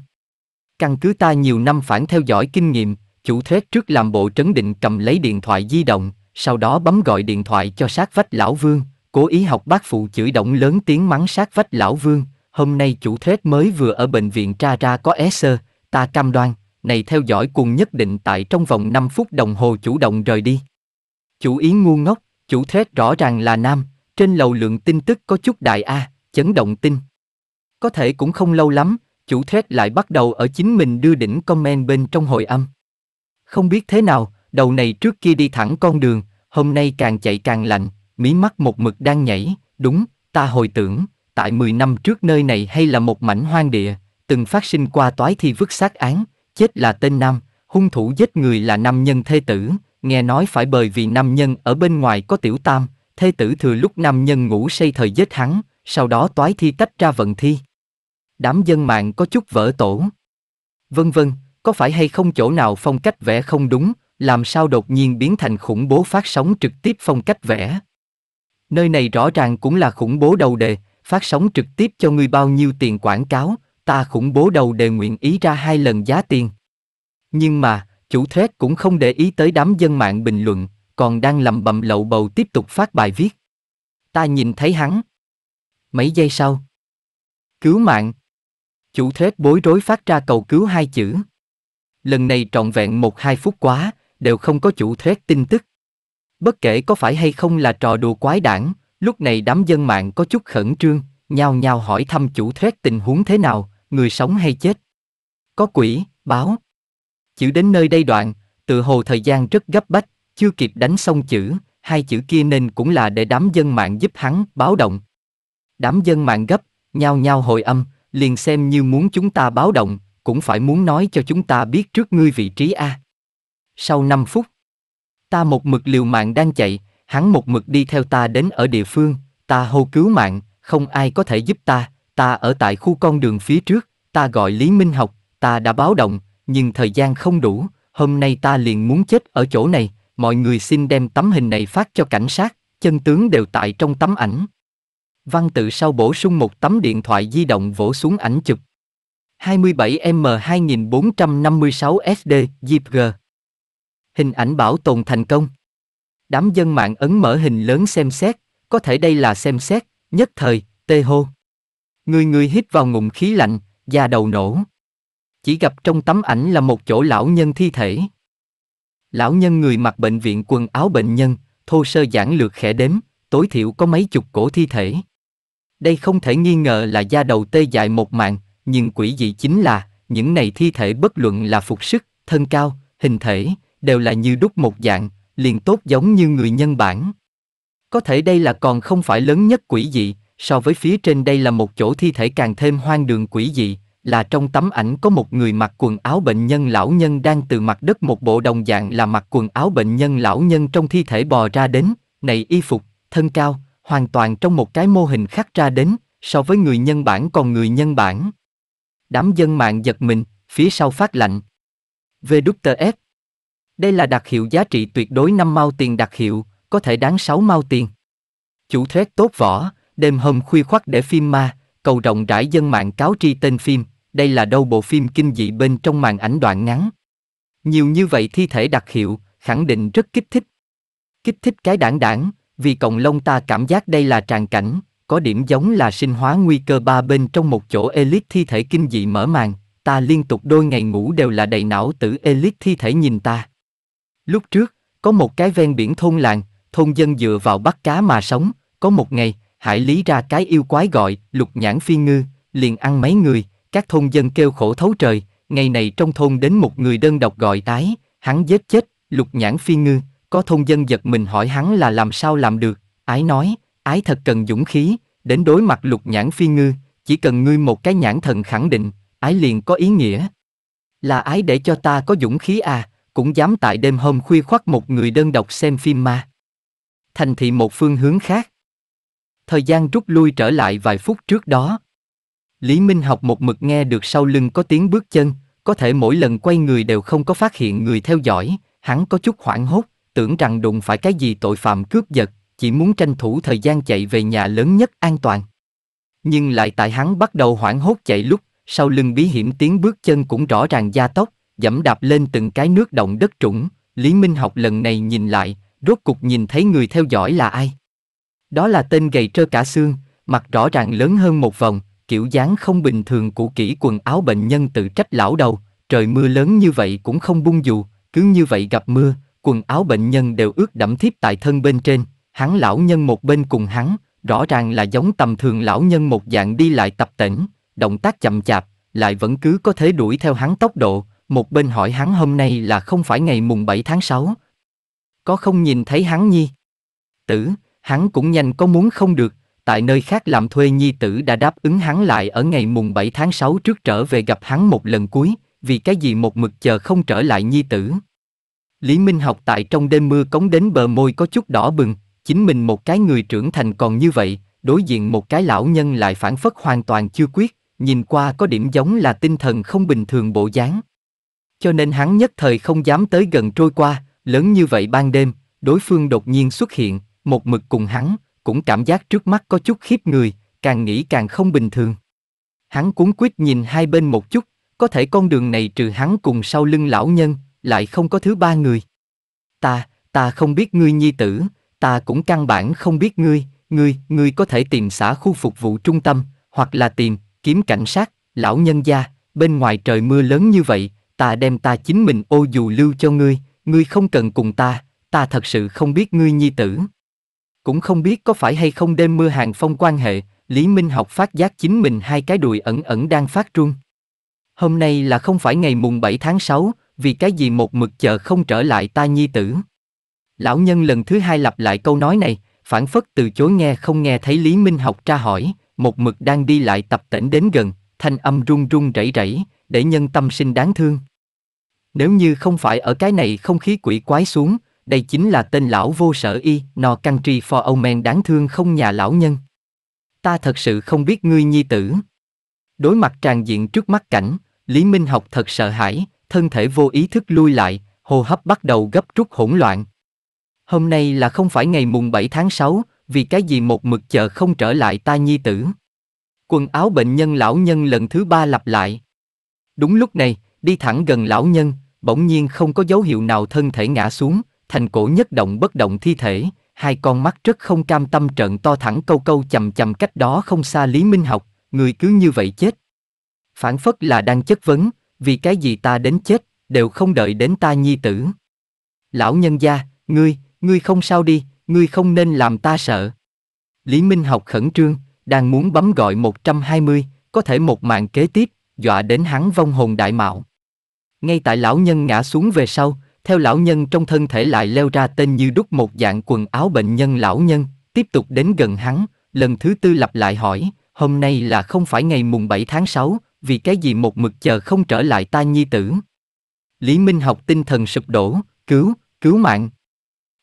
Căn cứ ta nhiều năm phản theo dõi kinh nghiệm, chủ thread trước làm bộ trấn định cầm lấy điện thoại di động, sau đó bấm gọi điện thoại cho sát vách lão vương, cố ý học bác phụ chửi động lớn tiếng mắng sát vách lão vương, hôm nay chủ thread mới vừa ở bệnh viện tra ra có sơ, ta cam đoan, này theo dõi cùng nhất định tại trong vòng 5 phút đồng hồ chủ động rời đi. Chủ ý ngu ngốc, Chủ thế rõ ràng là nam, trên lầu lượng tin tức có chút đại A, chấn động tin. Có thể cũng không lâu lắm, chủ thế lại bắt đầu ở chính mình đưa đỉnh comment bên trong hội âm. Không biết thế nào, đầu này trước kia đi thẳng con đường, hôm nay càng chạy càng lạnh, mí mắt một mực đang nhảy, đúng, ta hồi tưởng, tại 10 năm trước nơi này hay là một mảnh hoang địa, từng phát sinh qua toái thi vứt xác án, chết là tên nam, hung thủ giết người là nam nhân thê tử, nghe nói phải bởi vì nam nhân ở bên ngoài có tiểu tam, thê tử thừa lúc nam nhân ngủ say thời giết hắn, sau đó toái thi tách ra vận thi. Đám dân mạng có chút vỡ tổ. Vân vân, có phải hay không chỗ nào phong cách vẽ không đúng, làm sao đột nhiên biến thành khủng bố phát sóng trực tiếp phong cách vẽ. Nơi này rõ ràng cũng là khủng bố đầu đề, phát sóng trực tiếp cho ngươi bao nhiêu tiền quảng cáo, ta khủng bố đầu đề nguyện ý ra hai lần giá tiền. Nhưng mà, Chủ thread cũng không để ý tới đám dân mạng bình luận, còn đang lầm bầm lậu bầu tiếp tục phát bài viết. Ta nhìn thấy hắn. Mấy giây sau. Cứu mạng. Chủ thread bối rối phát ra cầu cứu hai chữ. Lần này trọn vẹn một hai phút quá, đều không có chủ thread tin tức. Bất kể có phải hay không là trò đùa quái đảng, lúc này đám dân mạng có chút khẩn trương, nhao nhao hỏi thăm chủ thread tình huống thế nào, người sống hay chết. Có quỷ, báo, Chữ đến nơi đây đoạn, tự hồ thời gian rất gấp bách, chưa kịp đánh xong chữ, hai chữ kia nên cũng là để đám dân mạng giúp hắn báo động. Đám dân mạng gấp, nhao nhao hồi âm, liền xem như muốn chúng ta báo động, cũng phải muốn nói cho chúng ta biết trước ngươi vị trí A. Sau 5 phút, ta một mực liều mạng đang chạy, hắn một mực đi theo ta đến ở địa phương, ta hô cứu mạng, không ai có thể giúp ta, ta ở tại khu con đường phía trước, ta gọi Lý Minh Học, ta đã báo động, nhưng thời gian không đủ, hôm nay ta liền muốn chết ở chỗ này, mọi người xin đem tấm hình này phát cho cảnh sát, chân tướng đều tại trong tấm ảnh. Văn tự sau bổ sung một tấm điện thoại di động vỗ xuống ảnh chụp. 27M2456SD ZIPG Hình ảnh bảo tồn thành công. Đám dân mạng ấn mở hình lớn xem xét, có thể đây là xem xét, nhất thời, tê hô. Người người hít vào ngụm khí lạnh, da đầu nổ chỉ gặp trong tấm ảnh là một chỗ lão nhân thi thể. Lão nhân người mặc bệnh viện quần áo bệnh nhân, thô sơ giản lược khẽ đếm, tối thiểu có mấy chục cổ thi thể. Đây không thể nghi ngờ là da đầu tê dại một mạng, nhưng quỷ dị chính là, những này thi thể bất luận là phục sức, thân cao, hình thể, đều là như đúc một dạng, liền tốt giống như người nhân bản. Có thể đây là còn không phải lớn nhất quỷ dị, so với phía trên đây là một chỗ thi thể càng thêm hoang đường quỷ dị, là trong tấm ảnh có một người mặc quần áo bệnh nhân lão nhân đang từ mặt đất một bộ đồng dạng là mặc quần áo bệnh nhân lão nhân trong thi thể bò ra đến, này y phục, thân cao, hoàn toàn trong một cái mô hình khác ra đến, so với người nhân bản còn người nhân bản. Đám dân mạng giật mình, phía sau phát lạnh. VWF Đây là đặc hiệu giá trị tuyệt đối 5 mao tiền đặc hiệu, có thể đáng 6 mao tiền. Chủ thuyết tốt võ, đêm hôm khuya khoắt để phim ma, cầu rộng rãi dân mạng cáo tri tên phim, đây là đâu bộ phim kinh dị bên trong màn ảnh đoạn ngắn. Nhiều như vậy thi thể đặc hiệu, khẳng định rất kích thích. Kích thích cái đảng đảng, vì cộng lông ta cảm giác đây là tràn cảnh, có điểm giống là sinh hóa nguy cơ ba bên trong một chỗ elite thi thể kinh dị mở màn, ta liên tục đôi ngày ngủ đều là đầy não tử elite thi thể nhìn ta. Lúc trước, có một cái ven biển thôn làng, thôn dân dựa vào bắt cá mà sống, có một ngày, hải lý ra cái yêu quái gọi, lục nhãn phi ngư, liền ăn mấy người, các thôn dân kêu khổ thấu trời, ngày này trong thôn đến một người đơn độc gọi tái, hắn giết chết, lục nhãn phi ngư, có thôn dân giật mình hỏi hắn là làm sao làm được, ái nói, ái thật cần dũng khí, đến đối mặt lục nhãn phi ngư, chỉ cần ngươi một cái nhãn thần khẳng định, ái liền có ý nghĩa. Là ái để cho ta có dũng khí à, cũng dám tại đêm hôm khuya khoắt một người đơn độc xem phim ma. Thành thị một phương hướng khác. Thời gian rút lui trở lại vài phút trước đó, Lý Minh học một mực nghe được sau lưng có tiếng bước chân, có thể mỗi lần quay người đều không có phát hiện người theo dõi, hắn có chút hoảng hốt, tưởng rằng đụng phải cái gì tội phạm cướp giật, chỉ muốn tranh thủ thời gian chạy về nhà lớn nhất an toàn. Nhưng lại tại hắn bắt đầu hoảng hốt chạy lúc, sau lưng bí hiểm tiếng bước chân cũng rõ ràng gia tốc, dẫm đạp lên từng cái nước động đất trũng, Lý Minh học lần này nhìn lại, rốt cục nhìn thấy người theo dõi là ai. Đó là tên gầy trơ cả xương, mặt rõ ràng lớn hơn một vòng, kiểu dáng không bình thường của kỹ quần áo bệnh nhân tự trách lão đầu, trời mưa lớn như vậy cũng không bung dù, cứ như vậy gặp mưa, quần áo bệnh nhân đều ướt đẫm thiếp tại thân bên trên, hắn lão nhân một bên cùng hắn, rõ ràng là giống tầm thường lão nhân một dạng đi lại tập tỉnh, động tác chậm chạp, lại vẫn cứ có thể đuổi theo hắn tốc độ, một bên hỏi hắn hôm nay là không phải ngày mùng 7 tháng 6. Có không nhìn thấy hắn nhi? Tử, hắn cũng nhanh có muốn không được, tại nơi khác làm thuê nhi tử đã đáp ứng hắn lại ở ngày mùng 7 tháng 6 trước trở về gặp hắn một lần cuối, vì cái gì một mực chờ không trở lại nhi tử. Lý Minh học tại trong đêm mưa cống đến bờ môi có chút đỏ bừng, chính mình một cái người trưởng thành còn như vậy, đối diện một cái lão nhân lại phản phất hoàn toàn chưa quyết, nhìn qua có điểm giống là tinh thần không bình thường bộ dáng. Cho nên hắn nhất thời không dám tới gần trôi qua, lớn như vậy ban đêm, đối phương đột nhiên xuất hiện, một mực cùng hắn, cũng cảm giác trước mắt có chút khiếp người, càng nghĩ càng không bình thường. Hắn cuốn quýt nhìn hai bên một chút, có thể con đường này trừ hắn cùng sau lưng lão nhân, lại không có thứ ba người. Ta, ta không biết ngươi nhi tử, ta cũng căn bản không biết ngươi, ngươi, ngươi có thể tìm xã khu phục vụ trung tâm, hoặc là tìm, kiếm cảnh sát, lão nhân gia, bên ngoài trời mưa lớn như vậy, ta đem ta chính mình ô dù lưu cho ngươi, ngươi không cần cùng ta, ta thật sự không biết ngươi nhi tử. Cũng không biết có phải hay không đêm mưa hàng phong quan hệ, Lý Minh học phát giác chính mình hai cái đùi ẩn ẩn đang phát trung. Hôm nay là không phải ngày mùng 7 tháng 6, vì cái gì một mực chờ không trở lại ta nhi tử. Lão nhân lần thứ hai lặp lại câu nói này, phản phất từ chối nghe không nghe thấy Lý Minh học tra hỏi, một mực đang đi lại tập tỉnh đến gần, thanh âm run run rẩy rẩy, để nhân tâm sinh đáng thương. Nếu như không phải ở cái này không khí quỷ quái xuống, đây chính là tên lão vô sở y, no country for old men đáng thương không nhà lão nhân. Ta thật sự không biết ngươi nhi tử. Đối mặt tràn diện trước mắt cảnh, Lý Minh Học thật sợ hãi, thân thể vô ý thức lui lại, hô hấp bắt đầu gấp rút hỗn loạn. Hôm nay là không phải ngày mùng 7 tháng 6, vì cái gì một mực chờ không trở lại ta nhi tử. Quần áo bệnh nhân lão nhân lần thứ ba lặp lại. Đúng lúc này, đi thẳng gần lão nhân, bỗng nhiên không có dấu hiệu nào thân thể ngã xuống, thành cổ nhất động bất động thi thể, hai con mắt rất không cam tâm trợn to thẳng câu câu chầm chầm cách đó không xa Lý Minh Học, người cứ như vậy chết. Phản phất là đang chất vấn, vì cái gì ta đến chết, đều không đợi đến ta nhi tử. Lão nhân gia, ngươi, ngươi không sao đi, ngươi không nên làm ta sợ. Lý Minh Học khẩn trương, đang muốn bấm gọi 120, có thể một mạng kế tiếp, dọa đến hắn vong hồn đại mạo. Ngay tại lão nhân ngã xuống về sau, theo lão nhân trong thân thể lại leo ra tên như đúc một dạng quần áo bệnh nhân lão nhân, tiếp tục đến gần hắn, lần thứ tư lặp lại hỏi, hôm nay là không phải ngày mùng 7 tháng 6, vì cái gì một mực chờ không trở lại ta nhi tử. Lý Minh học tinh thần sụp đổ, cứu, cứu mạng.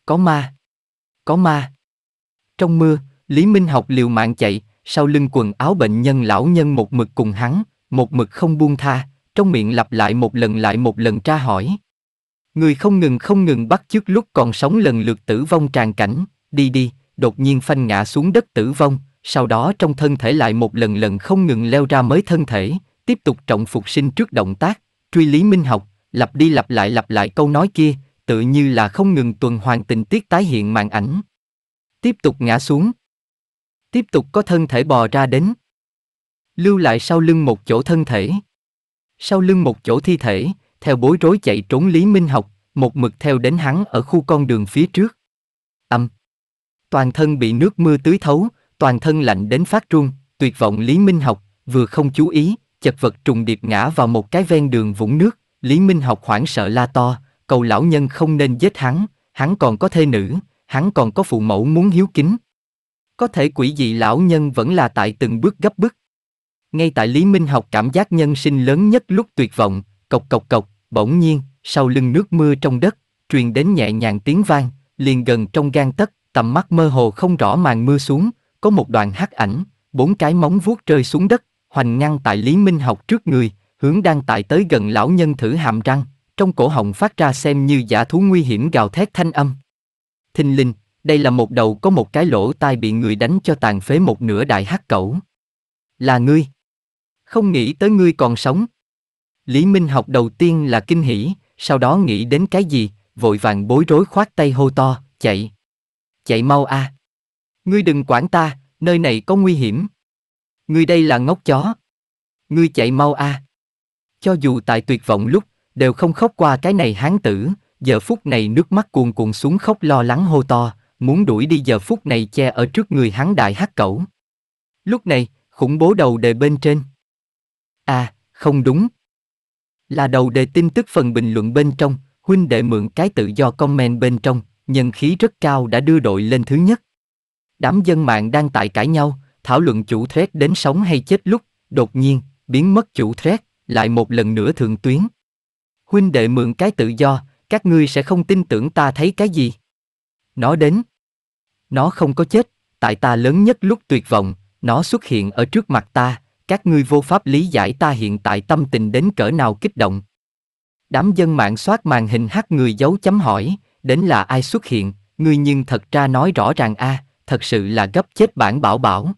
Có ma. Có ma. Trong mưa, Lý Minh học liều mạng chạy, sau lưng quần áo bệnh nhân lão nhân một mực cùng hắn, một mực không buông tha, trong miệng lặp lại một lần lại một lần tra hỏi, Người không ngừng không ngừng bắt chước lúc còn sống lần lượt tử vong tràn cảnh, đi đi, đột nhiên phanh ngã xuống đất tử vong, sau đó trong thân thể lại một lần lần không ngừng leo ra mới thân thể, tiếp tục trọng phục sinh trước động tác, truy lý minh học, lặp đi lặp lại lặp lại câu nói kia, tự như là không ngừng tuần hoàn tình tiết tái hiện màn ảnh. Tiếp tục ngã xuống. Tiếp tục có thân thể bò ra đến. Lưu lại sau lưng một chỗ thân thể. Sau lưng một chỗ thi thể, theo bối rối chạy trốn Lý Minh Học, một mực theo đến hắn ở khu con đường phía trước. Âm. Toàn thân bị nước mưa tưới thấu, toàn thân lạnh đến phát run, tuyệt vọng Lý Minh Học, vừa không chú ý, chật vật trùng điệp ngã vào một cái ven đường vũng nước, Lý Minh Học hoảng sợ la to, cầu lão nhân không nên giết hắn, hắn còn có thê nữ, hắn còn có phụ mẫu muốn hiếu kính. Có thể quỷ dị lão nhân vẫn là tại từng bước gấp bức. Ngay tại Lý Minh Học cảm giác nhân sinh lớn nhất lúc tuyệt vọng, cộc cộc cộc, Bỗng nhiên, sau lưng nước mưa trong đất, truyền đến nhẹ nhàng tiếng vang, liền gần trong gan tất tầm mắt mơ hồ không rõ màn mưa xuống, có một đoàn hắc ảnh, bốn cái móng vuốt rơi xuống đất, hoành ngăn tại Lý Minh học trước người, hướng đang tại tới gần lão nhân thử hàm răng, trong cổ họng phát ra xem như giả thú nguy hiểm gào thét thanh âm. Thinh linh, đây là một đầu có một cái lỗ tai bị người đánh cho tàn phế một nửa đại hắc cẩu. Là ngươi. Không nghĩ tới ngươi còn sống, Lý Minh học đầu tiên là kinh hỉ, sau đó nghĩ đến cái gì, vội vàng bối rối khoát tay hô to, chạy. Chạy mau a. À. Ngươi đừng quản ta, nơi này có nguy hiểm. Ngươi đây là ngốc chó. Ngươi chạy mau a. À. Cho dù tại tuyệt vọng lúc, đều không khóc qua cái này hán tử, giờ phút này nước mắt cuồn cuộn xuống khóc lo lắng hô to, muốn đuổi đi giờ phút này che ở trước người hắn đại hắc cẩu. Lúc này, khủng bố đầu đề bên trên. À, không đúng, là đầu đề tin tức phần bình luận bên trong, huynh đệ mượn cái tự do comment bên trong, nhân khí rất cao đã đưa đội lên thứ nhất. Đám dân mạng đang tại cãi nhau, thảo luận chủ thread đến sống hay chết lúc, đột nhiên, biến mất chủ thread, lại một lần nữa thường tuyến. Huynh đệ mượn cái tự do, các ngươi sẽ không tin tưởng ta thấy cái gì. Nó đến. Nó không có chết, tại ta lớn nhất lúc tuyệt vọng, nó xuất hiện ở trước mặt ta, các ngươi vô pháp lý giải ta hiện tại tâm tình đến cỡ nào kích động. Đám dân mạng soát màn hình hát người dấu chấm hỏi, đến là ai xuất hiện, ngươi nhưng thật ra nói rõ ràng a, à, thật sự là gấp chết bản bảo bảo.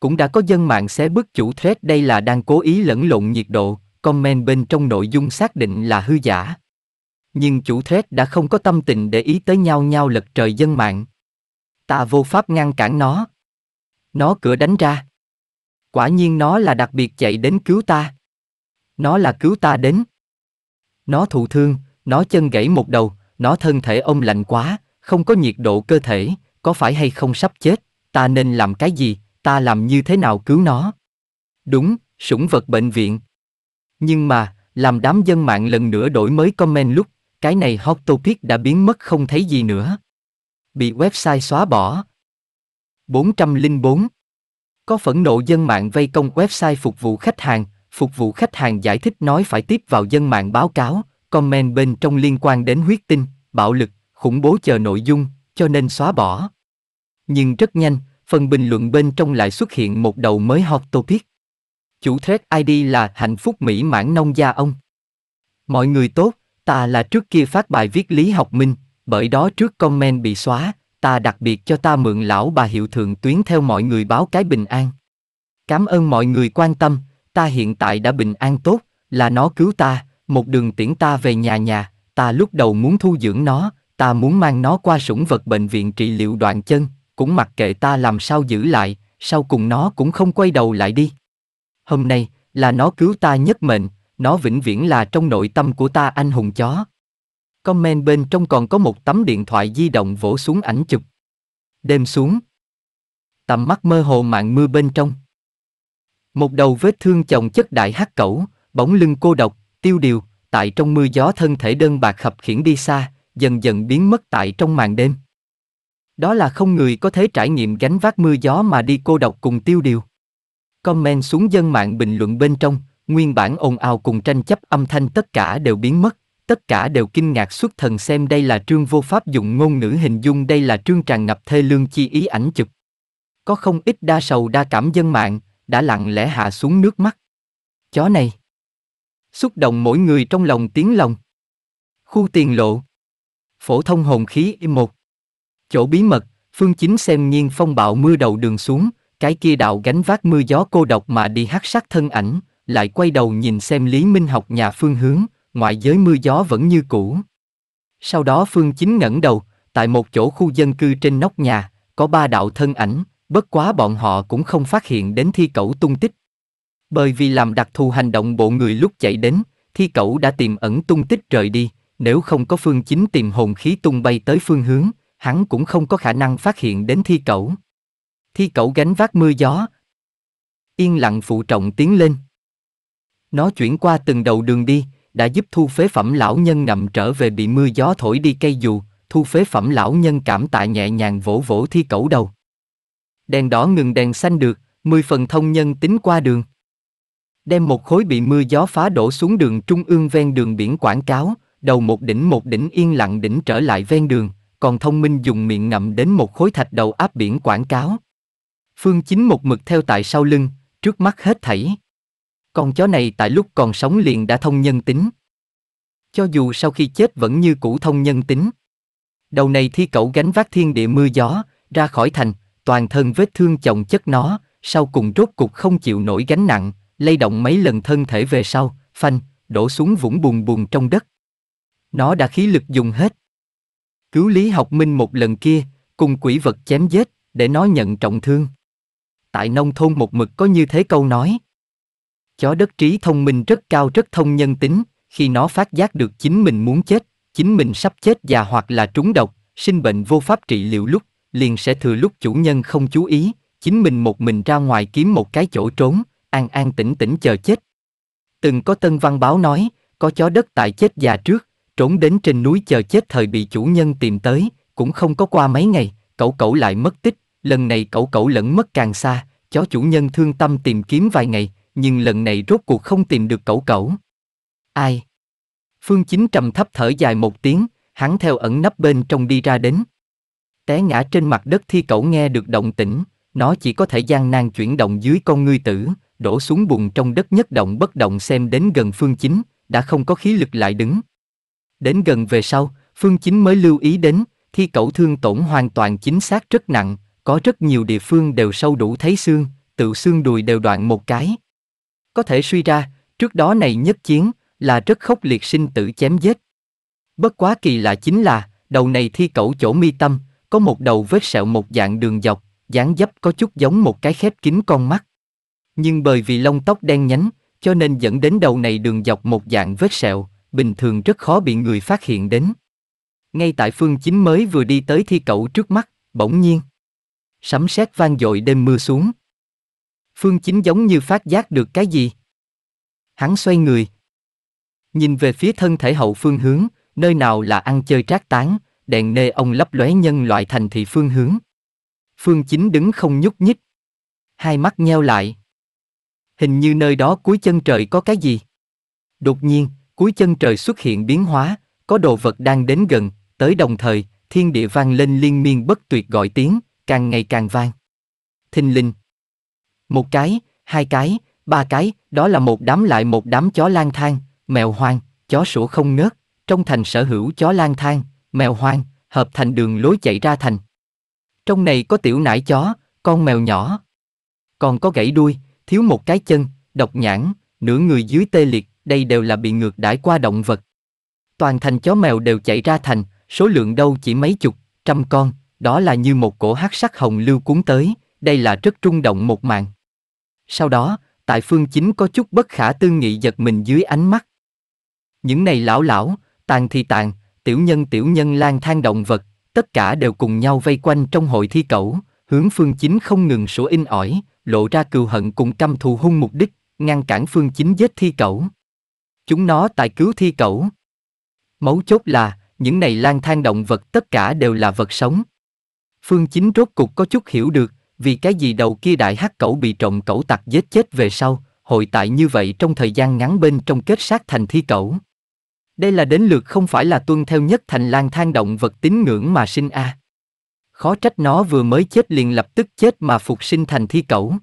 Cũng đã có dân mạng xé bức chủ thread đây là đang cố ý lẫn lộn nhiệt độ, comment bên trong nội dung xác định là hư giả. Nhưng chủ thread đã không có tâm tình để ý tới nhau nhau lật trời dân mạng. Ta vô pháp ngăn cản nó. Nó cửa đánh ra. Quả nhiên nó là đặc biệt chạy đến cứu ta. Nó là cứu ta đến. Nó thụ thương, nó chân gãy một đầu, nó thân thể ông lạnh quá, không có nhiệt độ cơ thể, có phải hay không sắp chết, ta nên làm cái gì, ta làm như thế nào cứu nó. Đúng, sủng vật bệnh viện. Nhưng mà, làm đám dân mạng lần nữa đổi mới comment lúc, cái này hot topic đã biến mất không thấy gì nữa. Bị website xóa bỏ. 404 có phẫn nộ dân mạng vây công website phục vụ khách hàng, phục vụ khách hàng giải thích nói phải tiếp vào dân mạng báo cáo, comment bên trong liên quan đến huyết tinh, bạo lực, khủng bố chờ nội dung, cho nên xóa bỏ. Nhưng rất nhanh, phần bình luận bên trong lại xuất hiện một đầu mới hot topic. Chủ thread ID là hạnh phúc mỹ mãn nông gia ông. Mọi người tốt, ta là trước kia phát bài viết lý học minh, bởi đó trước comment bị xóa, ta đặc biệt cho ta mượn lão bà hiệu thường tuyến theo mọi người báo cái bình an. Cảm ơn mọi người quan tâm, ta hiện tại đã bình an tốt, là nó cứu ta, một đường tiễn ta về nhà nhà, ta lúc đầu muốn thu dưỡng nó, ta muốn mang nó qua sủng vật bệnh viện trị liệu đoạn chân, cũng mặc kệ ta làm sao giữ lại, sau cùng nó cũng không quay đầu lại đi. Hôm nay, là nó cứu ta nhất mệnh, nó vĩnh viễn là trong nội tâm của ta anh hùng chó. Comment bên trong còn có một tấm điện thoại di động vỗ xuống ảnh chụp. Đêm xuống. Tầm mắt mơ hồ mạng mưa bên trong. Một đầu vết thương chồng chất đại hắc cẩu, bóng lưng cô độc, tiêu điều, tại trong mưa gió thân thể đơn bạc khập khiển đi xa, dần dần biến mất tại trong màn đêm. Đó là không người có thể trải nghiệm gánh vác mưa gió mà đi cô độc cùng tiêu điều. Comment xuống dân mạng bình luận bên trong, nguyên bản ồn ào cùng tranh chấp âm thanh tất cả đều biến mất tất cả đều kinh ngạc xuất thần xem đây là trương vô pháp dụng ngôn ngữ hình dung đây là trương tràn ngập thê lương chi ý ảnh chụp. Có không ít đa sầu đa cảm dân mạng, đã lặng lẽ hạ xuống nước mắt. Chó này. Xúc động mỗi người trong lòng tiếng lòng. Khu tiền lộ. Phổ thông hồn khí một Chỗ bí mật, phương chính xem nhiên phong bạo mưa đầu đường xuống, cái kia đạo gánh vác mưa gió cô độc mà đi hát sát thân ảnh, lại quay đầu nhìn xem Lý Minh học nhà phương hướng, ngoại giới mưa gió vẫn như cũ. Sau đó Phương Chính ngẩng đầu, tại một chỗ khu dân cư trên nóc nhà, có ba đạo thân ảnh, bất quá bọn họ cũng không phát hiện đến thi cẩu tung tích. Bởi vì làm đặc thù hành động bộ người lúc chạy đến, thi cẩu đã tìm ẩn tung tích rời đi, nếu không có Phương Chính tìm hồn khí tung bay tới phương hướng, hắn cũng không có khả năng phát hiện đến thi cẩu. Thi cẩu gánh vác mưa gió, yên lặng phụ trọng tiến lên. Nó chuyển qua từng đầu đường đi, đã giúp thu phế phẩm lão nhân nằm trở về bị mưa gió thổi đi cây dù, thu phế phẩm lão nhân cảm tạ nhẹ nhàng vỗ vỗ thi cẩu đầu. Đèn đỏ ngừng đèn xanh được, mười phần thông nhân tính qua đường. Đem một khối bị mưa gió phá đổ xuống đường trung ương ven đường biển quảng cáo, đầu một đỉnh một đỉnh yên lặng đỉnh trở lại ven đường, còn thông minh dùng miệng ngậm đến một khối thạch đầu áp biển quảng cáo. Phương chính một mực theo tại sau lưng, trước mắt hết thảy. Con chó này tại lúc còn sống liền đã thông nhân tính. Cho dù sau khi chết vẫn như cũ thông nhân tính. Đầu này thi cậu gánh vác thiên địa mưa gió, ra khỏi thành, toàn thân vết thương chồng chất nó, sau cùng rốt cục không chịu nổi gánh nặng, lay động mấy lần thân thể về sau, phanh, đổ xuống vũng bùn bùn trong đất. Nó đã khí lực dùng hết. Cứu Lý Học Minh một lần kia, cùng quỷ vật chém giết, để nó nhận trọng thương. Tại nông thôn một mực có như thế câu nói. Chó đất trí thông minh rất cao rất thông nhân tính, khi nó phát giác được chính mình muốn chết, chính mình sắp chết già hoặc là trúng độc, sinh bệnh vô pháp trị liệu lúc, liền sẽ thừa lúc chủ nhân không chú ý, chính mình một mình ra ngoài kiếm một cái chỗ trốn, an an tĩnh tĩnh chờ chết. Từng có tân văn báo nói, có chó đất tại chết già trước, trốn đến trên núi chờ chết thời bị chủ nhân tìm tới, cũng không có qua mấy ngày, cậu cậu lại mất tích, lần này cậu cậu lẫn mất càng xa, chó chủ nhân thương tâm tìm kiếm vài ngày, nhưng lần này rốt cuộc không tìm được cẩu cẩu. Ai? Phương Chính trầm thấp thở dài một tiếng, hắn theo ẩn nấp bên trong đi ra đến. Té ngã trên mặt đất thi cẩu nghe được động tĩnh, nó chỉ có thể gian nan chuyển động dưới con ngươi tử, đổ xuống bùn trong đất nhất động bất động xem đến gần Phương Chính, đã không có khí lực lại đứng. Đến gần về sau, Phương Chính mới lưu ý đến, thi cẩu thương tổn hoàn toàn chính xác rất nặng, có rất nhiều địa phương đều sâu đủ thấy xương, tự xương đùi đều đoạn một cái. Có thể suy ra, trước đó này nhất chiến, là rất khốc liệt sinh tử chém giết. Bất quá kỳ lạ chính là, đầu này thi cẩu chỗ mi tâm, có một đầu vết sẹo một dạng đường dọc, dáng dấp có chút giống một cái khép kín con mắt. Nhưng bởi vì lông tóc đen nhánh, cho nên dẫn đến đầu này đường dọc một dạng vết sẹo, bình thường rất khó bị người phát hiện đến. Ngay tại phương chính mới vừa đi tới thi cậu trước mắt, bỗng nhiên. Sấm sét vang dội đêm mưa xuống. Phương Chính giống như phát giác được cái gì. Hắn xoay người. Nhìn về phía thân thể hậu phương hướng, nơi nào là ăn chơi trác tán, đèn nê ông lấp lóe nhân loại thành thị phương hướng. Phương Chính đứng không nhúc nhích. Hai mắt nheo lại. Hình như nơi đó cuối chân trời có cái gì. Đột nhiên, cuối chân trời xuất hiện biến hóa, có đồ vật đang đến gần, tới đồng thời, thiên địa vang lên liên miên bất tuyệt gọi tiếng, càng ngày càng vang. Thình linh, một cái, hai cái, ba cái, đó là một đám lại một đám chó lang thang, mèo hoang, chó sủa không ngớt, trong thành sở hữu chó lang thang, mèo hoang, hợp thành đường lối chạy ra thành. Trong này có tiểu nải chó, con mèo nhỏ. Còn có gãy đuôi, thiếu một cái chân, độc nhãn, nửa người dưới tê liệt, đây đều là bị ngược đãi qua động vật. Toàn thành chó mèo đều chạy ra thành, số lượng đâu chỉ mấy chục, trăm con, đó là như một cổ hát sắc hồng lưu cuốn tới, đây là rất rung động một màn. Sau đó, tại phương chính có chút bất khả tư nghị giật mình dưới ánh mắt. Những này lão lão, tàn thì tàn, tiểu nhân tiểu nhân lang thang động vật, tất cả đều cùng nhau vây quanh trong hội thi cẩu, hướng phương chính không ngừng sủa in ỏi, lộ ra cừu hận cùng căm thù hung mục đích, ngăn cản phương chính giết thi cẩu. Chúng nó tại cứu thi cẩu. Mấu chốt là, những này lang thang động vật tất cả đều là vật sống. Phương chính rốt cục có chút hiểu được, vì cái gì đầu kia đại hắc cẩu bị trộm cẩu tặc giết chết về sau, hội tại như vậy trong thời gian ngắn bên trong kết sát thành thi cẩu. Đây là đến lượt không phải là tuân theo nhất thành lang thang động vật tín ngưỡng mà sinh a. À. Khó trách nó vừa mới chết liền lập tức chết mà phục sinh thành thi cẩu.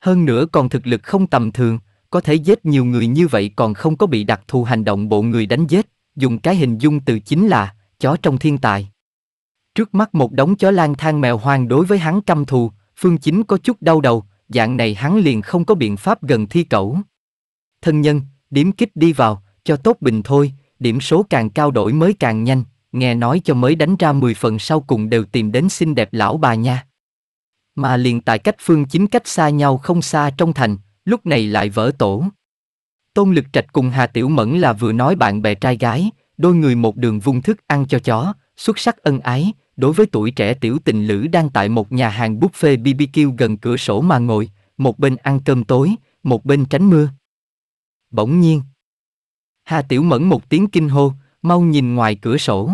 Hơn nữa còn thực lực không tầm thường, có thể giết nhiều người như vậy còn không có bị đặc thù hành động bộ người đánh giết, dùng cái hình dung từ chính là chó trong thiên tài. Trước mắt một đống chó lang thang mèo hoang đối với hắn căm thù, Phương Chính có chút đau đầu, dạng này hắn liền không có biện pháp gần thi cẩu. Thân nhân, điểm kích đi vào, cho tốt bình thôi, điểm số càng cao đổi mới càng nhanh, nghe nói cho mới đánh ra 10 phần sau cùng đều tìm đến xinh đẹp lão bà nha. Mà liền tại cách phương chính cách xa nhau không xa trong thành, lúc này lại vỡ tổ. Tôn Lực Trạch cùng Hà Tiểu Mẫn là vừa nói bạn bè trai gái, đôi người một đường vung thức ăn cho chó, xuất sắc ân ái, đối với tuổi trẻ tiểu tình lữ đang tại một nhà hàng buffet BBQ gần cửa sổ mà ngồi, một bên ăn cơm tối, một bên tránh mưa. Bỗng nhiên, Hà Tiểu Mẫn một tiếng kinh hô, mau nhìn ngoài cửa sổ.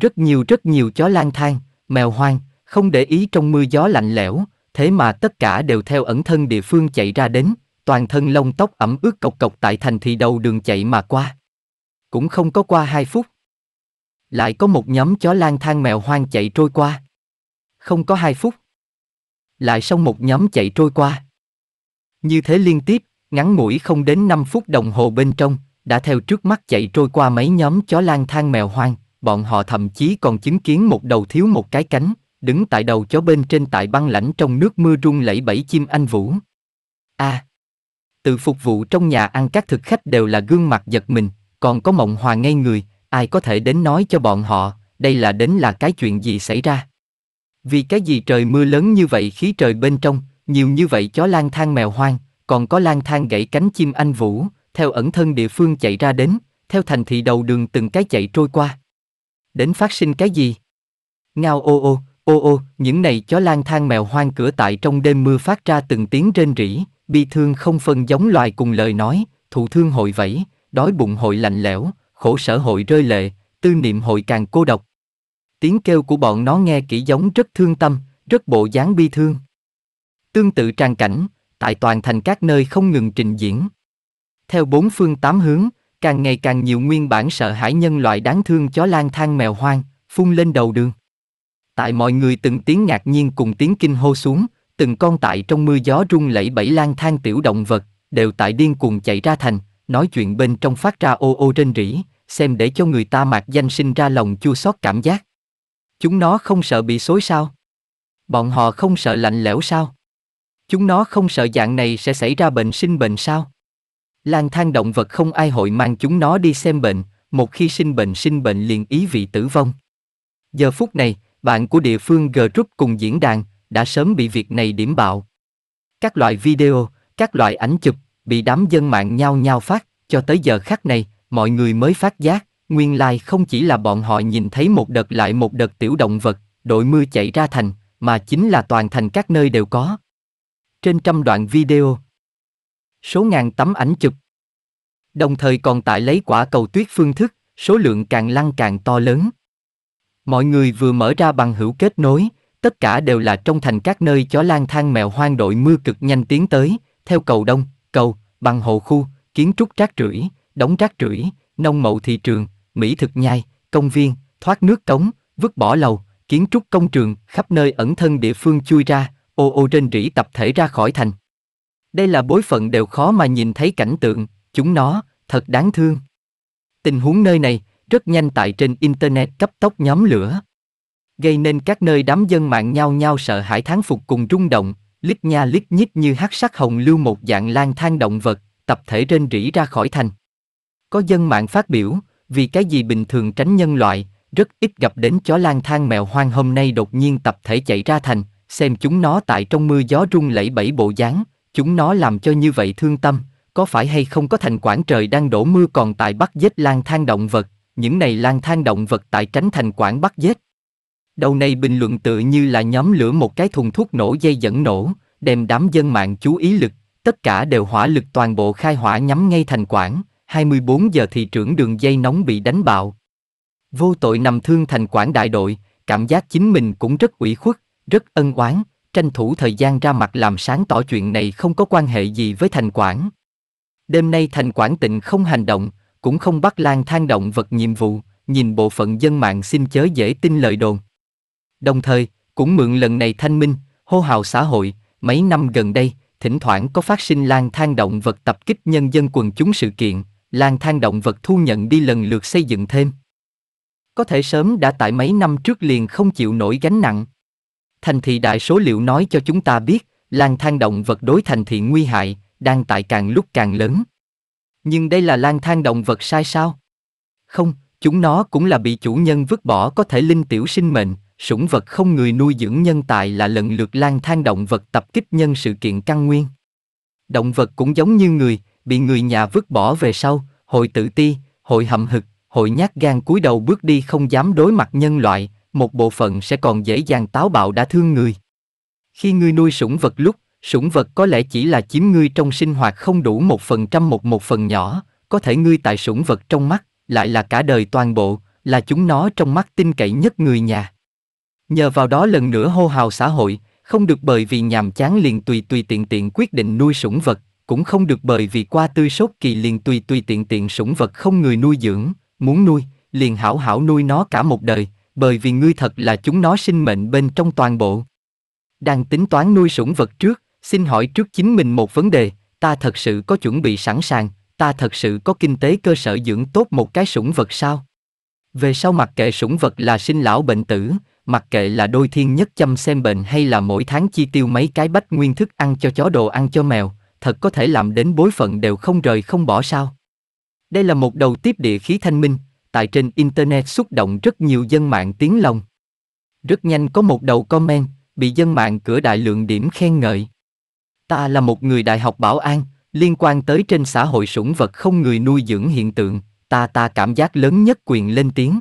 Rất nhiều rất nhiều chó lang thang, mèo hoang, không để ý trong mưa gió lạnh lẽo, thế mà tất cả đều theo ẩn thân địa phương chạy ra đến, toàn thân lông tóc ẩm ướt cộc cộc tại thành thì đầu đường chạy mà qua. Cũng không có qua hai phút, lại có một nhóm chó lang thang mèo hoang chạy trôi qua. Không có hai phút. Lại xong một nhóm chạy trôi qua. Như thế liên tiếp, ngắn ngủi không đến 5 phút đồng hồ bên trong, đã theo trước mắt chạy trôi qua mấy nhóm chó lang thang mèo hoang, bọn họ thậm chí còn chứng kiến một đầu thiếu một cái cánh, đứng tại đầu chó bên trên tại băng lãnh trong nước mưa rung lẫy bẫy chim anh vũ. A. À, từ phục vụ trong nhà ăn các thực khách đều là gương mặt giật mình, còn có mộng hòa ngay người, ai có thể đến nói cho bọn họ, đây là đến là cái chuyện gì xảy ra. Vì cái gì trời mưa lớn như vậy khí trời bên trong, nhiều như vậy chó lang thang mèo hoang, còn có lang thang gãy cánh chim anh vũ, theo ẩn thân địa phương chạy ra đến, theo thành thị đầu đường từng cái chạy trôi qua. Đến phát sinh cái gì? Ngao ô ô, ô ô, những này chó lang thang mèo hoang cửa tại trong đêm mưa phát ra từng tiếng rên rỉ, bi thương không phân giống loài cùng lời nói, thụ thương hội vẫy, đói bụng hội lạnh lẽo, khổ sở hội rơi lệ, tư niệm hội càng cô độc. Tiếng kêu của bọn nó nghe kỹ giống rất thương tâm, rất bộ dáng bi thương. Tương tự trang cảnh, tại toàn thành các nơi không ngừng trình diễn. Theo bốn phương tám hướng, càng ngày càng nhiều nguyên bản sợ hãi nhân loại đáng thương chó lang thang mèo hoang, phun lên đầu đường. Tại mọi người từng tiếng ngạc nhiên cùng tiếng kinh hô xuống, từng con tại trong mưa gió rung lẫy bảy lang thang tiểu động vật, đều tại điên cuồng chạy ra thành, nói chuyện bên trong phát ra ô ô trên rỉ, xem để cho người ta mạc danh sinh ra lòng chua xót cảm giác. Chúng nó không sợ bị xối sao? Bọn họ không sợ lạnh lẽo sao? Chúng nó không sợ dạng này sẽ xảy ra bệnh sinh bệnh sao? lang thang động vật không ai hội mang chúng nó đi xem bệnh, một khi sinh bệnh sinh bệnh liền ý vị tử vong. Giờ phút này, bạn của địa phương G Group cùng diễn đàn đã sớm bị việc này điểm bạo. Các loại video, các loại ảnh chụp, bị đám dân mạng nhao nhao phát, cho tới giờ khắc này, mọi người mới phát giác, nguyên lai không chỉ là bọn họ nhìn thấy một đợt lại một đợt tiểu động vật, đội mưa chạy ra thành, mà chính là toàn thành các nơi đều có. Trên trăm đoạn video, số ngàn tấm ảnh chụp, đồng thời còn tại lấy quả cầu tuyết phương thức, số lượng càng lăn càng to lớn. Mọi người vừa mở ra bằng hữu kết nối, tất cả đều là trong thành các nơi chó lang thang mèo hoang đội mưa cực nhanh tiến tới, theo cầu đông, cầu, bằng hộ khu, kiến trúc trác rưỡi, đóng trác rưỡi, nông mậu thị trường, mỹ thực nhai, công viên, thoát nước cống, vứt bỏ lầu, kiến trúc công trường, khắp nơi ẩn thân địa phương chui ra, ô ô trên rỉ tập thể ra khỏi thành. Đây là bối phận đều khó mà nhìn thấy cảnh tượng, chúng nó, thật đáng thương. Tình huống nơi này, rất nhanh tại trên Internet cấp tốc nhóm lửa. Gây nên các nơi đám dân mạng nhau nhau sợ hãi thán phục cùng rung động, lít nha lít nhít như hắc sắc hồng lưu một dạng lang thang động vật, tập thể rên rỉ ra khỏi thành. Có dân mạng phát biểu, vì cái gì bình thường tránh nhân loại, rất ít gặp đến chó lang thang mèo hoang hôm nay đột nhiên tập thể chạy ra thành, xem chúng nó tại trong mưa gió rung lẫy bảy bộ dáng, chúng nó làm cho như vậy thương tâm, có phải hay không có thành quản trời đang đổ mưa còn tại bắt giết lang thang động vật, những này lang thang động vật tại tránh thành quản bắt giết. Đầu nay bình luận tự như là nhóm lửa một cái thùng thuốc nổ dây dẫn nổ, đem đám dân mạng chú ý lực, tất cả đều hỏa lực toàn bộ khai hỏa nhắm ngay thành quản, 24 giờ thị trưởng đường dây nóng bị đánh bạo. Vô tội nằm thương thành quảng đại đội, cảm giác chính mình cũng rất ủy khuất, rất ân oán, tranh thủ thời gian ra mặt làm sáng tỏ chuyện này không có quan hệ gì với thành quảng Đêm nay thành quảng tịnh không hành động, cũng không bắt lang thang động vật nhiệm vụ, nhìn bộ phận dân mạng xin chớ dễ tin lời đồn. Đồng thời, cũng mượn lần này thanh minh, hô hào xã hội, mấy năm gần đây, thỉnh thoảng có phát sinh lang thang động vật tập kích nhân dân quần chúng sự kiện, lang thang động vật thu nhận đi lần lượt xây dựng thêm. Có thể sớm đã tại mấy năm trước liền không chịu nổi gánh nặng. Thành thị đại số liệu nói cho chúng ta biết, lang thang động vật đối thành thị nguy hại, đang tại càng lúc càng lớn. Nhưng đây là lang thang động vật sai sao? Không, chúng nó cũng là bị chủ nhân vứt bỏ có thể linh tiểu sinh mệnh, sủng vật không người nuôi dưỡng nhân tài là lần lượt lang thang động vật tập kích nhân sự kiện căn nguyên. Động vật cũng giống như người, bị người nhà vứt bỏ về sau, hội tự ti, hội hậm hực, hội nhát gan cúi đầu bước đi không dám đối mặt nhân loại, một bộ phận sẽ còn dễ dàng táo bạo đã thương người. Khi ngươi nuôi sủng vật lúc, sủng vật có lẽ chỉ là chiếm ngươi trong sinh hoạt không đủ một phần trăm một một phần nhỏ, có thể ngươi tại sủng vật trong mắt, lại là cả đời toàn bộ, là chúng nó trong mắt tin cậy nhất người nhà. Nhờ vào đó lần nữa hô hào xã hội, không được bởi vì nhàm chán liền tùy tùy tiện tiện quyết định nuôi sủng vật, cũng không được bởi vì qua tươi sốt kỳ liền tùy tùy tiện tiện sủng vật không người nuôi dưỡng, muốn nuôi, liền hảo hảo nuôi nó cả một đời, bởi vì ngươi thật là chúng nó sinh mệnh bên trong toàn bộ. Đang tính toán nuôi sủng vật trước, xin hỏi trước chính mình một vấn đề, ta thật sự có chuẩn bị sẵn sàng, ta thật sự có kinh tế cơ sở dưỡng tốt một cái sủng vật sao? Về sau mặc kệ sủng vật là sinh lão bệnh tử, mặc kệ là đôi thiên nhất chăm xem bệnh hay là mỗi tháng chi tiêu mấy cái bách nguyên thức ăn cho chó đồ ăn cho mèo, thật có thể làm đến bối phận đều không rời không bỏ sao. Đây là một đầu tiếp địa khí thanh minh, tại trên Internet xúc động rất nhiều dân mạng tiếng lòng. Rất nhanh có một đầu comment, bị dân mạng cửa đại lượng điểm khen ngợi. Ta là một người đại học bảo an, liên quan tới trên xã hội sủng vật không người nuôi dưỡng hiện tượng, ta ta cảm giác lớn nhất quyền lên tiếng.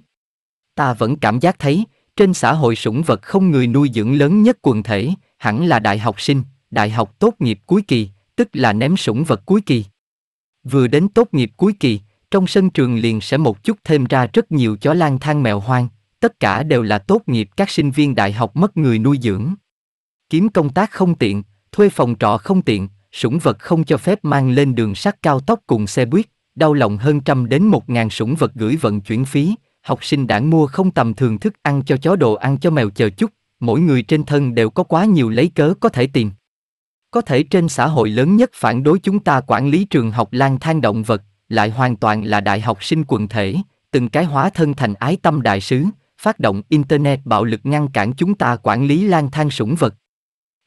Ta vẫn cảm giác thấy, trên xã hội sủng vật không người nuôi dưỡng lớn nhất quần thể, hẳn là đại học sinh, đại học tốt nghiệp cuối kỳ, tức là ném sủng vật cuối kỳ. Vừa đến tốt nghiệp cuối kỳ, trong sân trường liền sẽ một chút thêm ra rất nhiều chó lang thang mèo hoang, tất cả đều là tốt nghiệp các sinh viên đại học mất người nuôi dưỡng. Kiếm công tác không tiện, thuê phòng trọ không tiện, sủng vật không cho phép mang lên đường sắt cao tốc cùng xe buýt, đau lòng hơn trăm đến một ngàn sủng vật gửi vận chuyển phí, học sinh đảng mua không tầm thường thức ăn cho chó đồ ăn cho mèo chờ chút, mỗi người trên thân đều có quá nhiều lấy cớ có thể tìm. Có thể trên xã hội lớn nhất phản đối chúng ta quản lý trường học lang thang động vật, lại hoàn toàn là đại học sinh quần thể, từng cái hóa thân thành ái tâm đại sứ, phát động Internet bạo lực ngăn cản chúng ta quản lý lang thang sủng vật.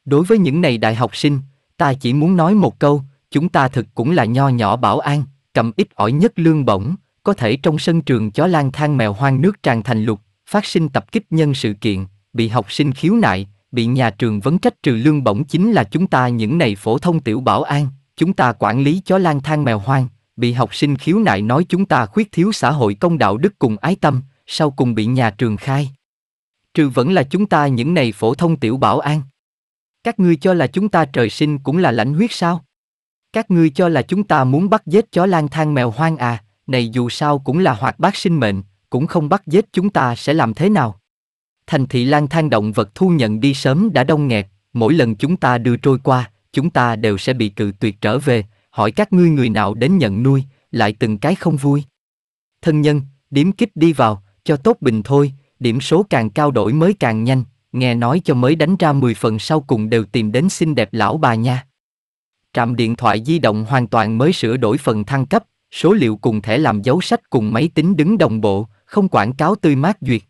Đối với những này đại học sinh, ta chỉ muốn nói một câu, chúng ta thực cũng là nho nhỏ bảo an, cầm ít ỏi nhất lương bổng, có thể trong sân trường chó lang thang mèo hoang nước tràn thành lục, phát sinh tập kích nhân sự kiện, bị học sinh khiếu nại, bị nhà trường vấn trách trừ lương bổng chính là chúng ta những này phổ thông tiểu bảo an, chúng ta quản lý chó lang thang mèo hoang, bị học sinh khiếu nại nói chúng ta khuyết thiếu xã hội công đạo đức cùng ái tâm, sau cùng bị nhà trường khai. Trừ vẫn là chúng ta những này phổ thông tiểu bảo an. Các ngươi cho là chúng ta trời sinh cũng là lãnh huyết sao? Các ngươi cho là chúng ta muốn bắt giết chó lang thang mèo hoang à, này dù sao cũng là hoạt bát sinh mệnh, cũng không bắt giết chúng ta sẽ làm thế nào? Thành thị lang thang động vật thu nhận đi sớm đã đông nghẹt, mỗi lần chúng ta đưa trôi qua, chúng ta đều sẽ bị cự tuyệt trở về, hỏi các ngươi người nào đến nhận nuôi, lại từng cái không vui. Thân nhân, điểm kích đi vào, cho tốt bình thôi, điểm số càng cao đổi mới càng nhanh, nghe nói cho mới đánh ra 10 phần sau cùng đều tìm đến xinh đẹp lão bà nha. Trạm điện thoại di động hoàn toàn mới sửa đổi phần thăng cấp, số liệu cùng thẻ làm dấu sách cùng máy tính đứng đồng bộ, không quảng cáo tươi mát duyệt.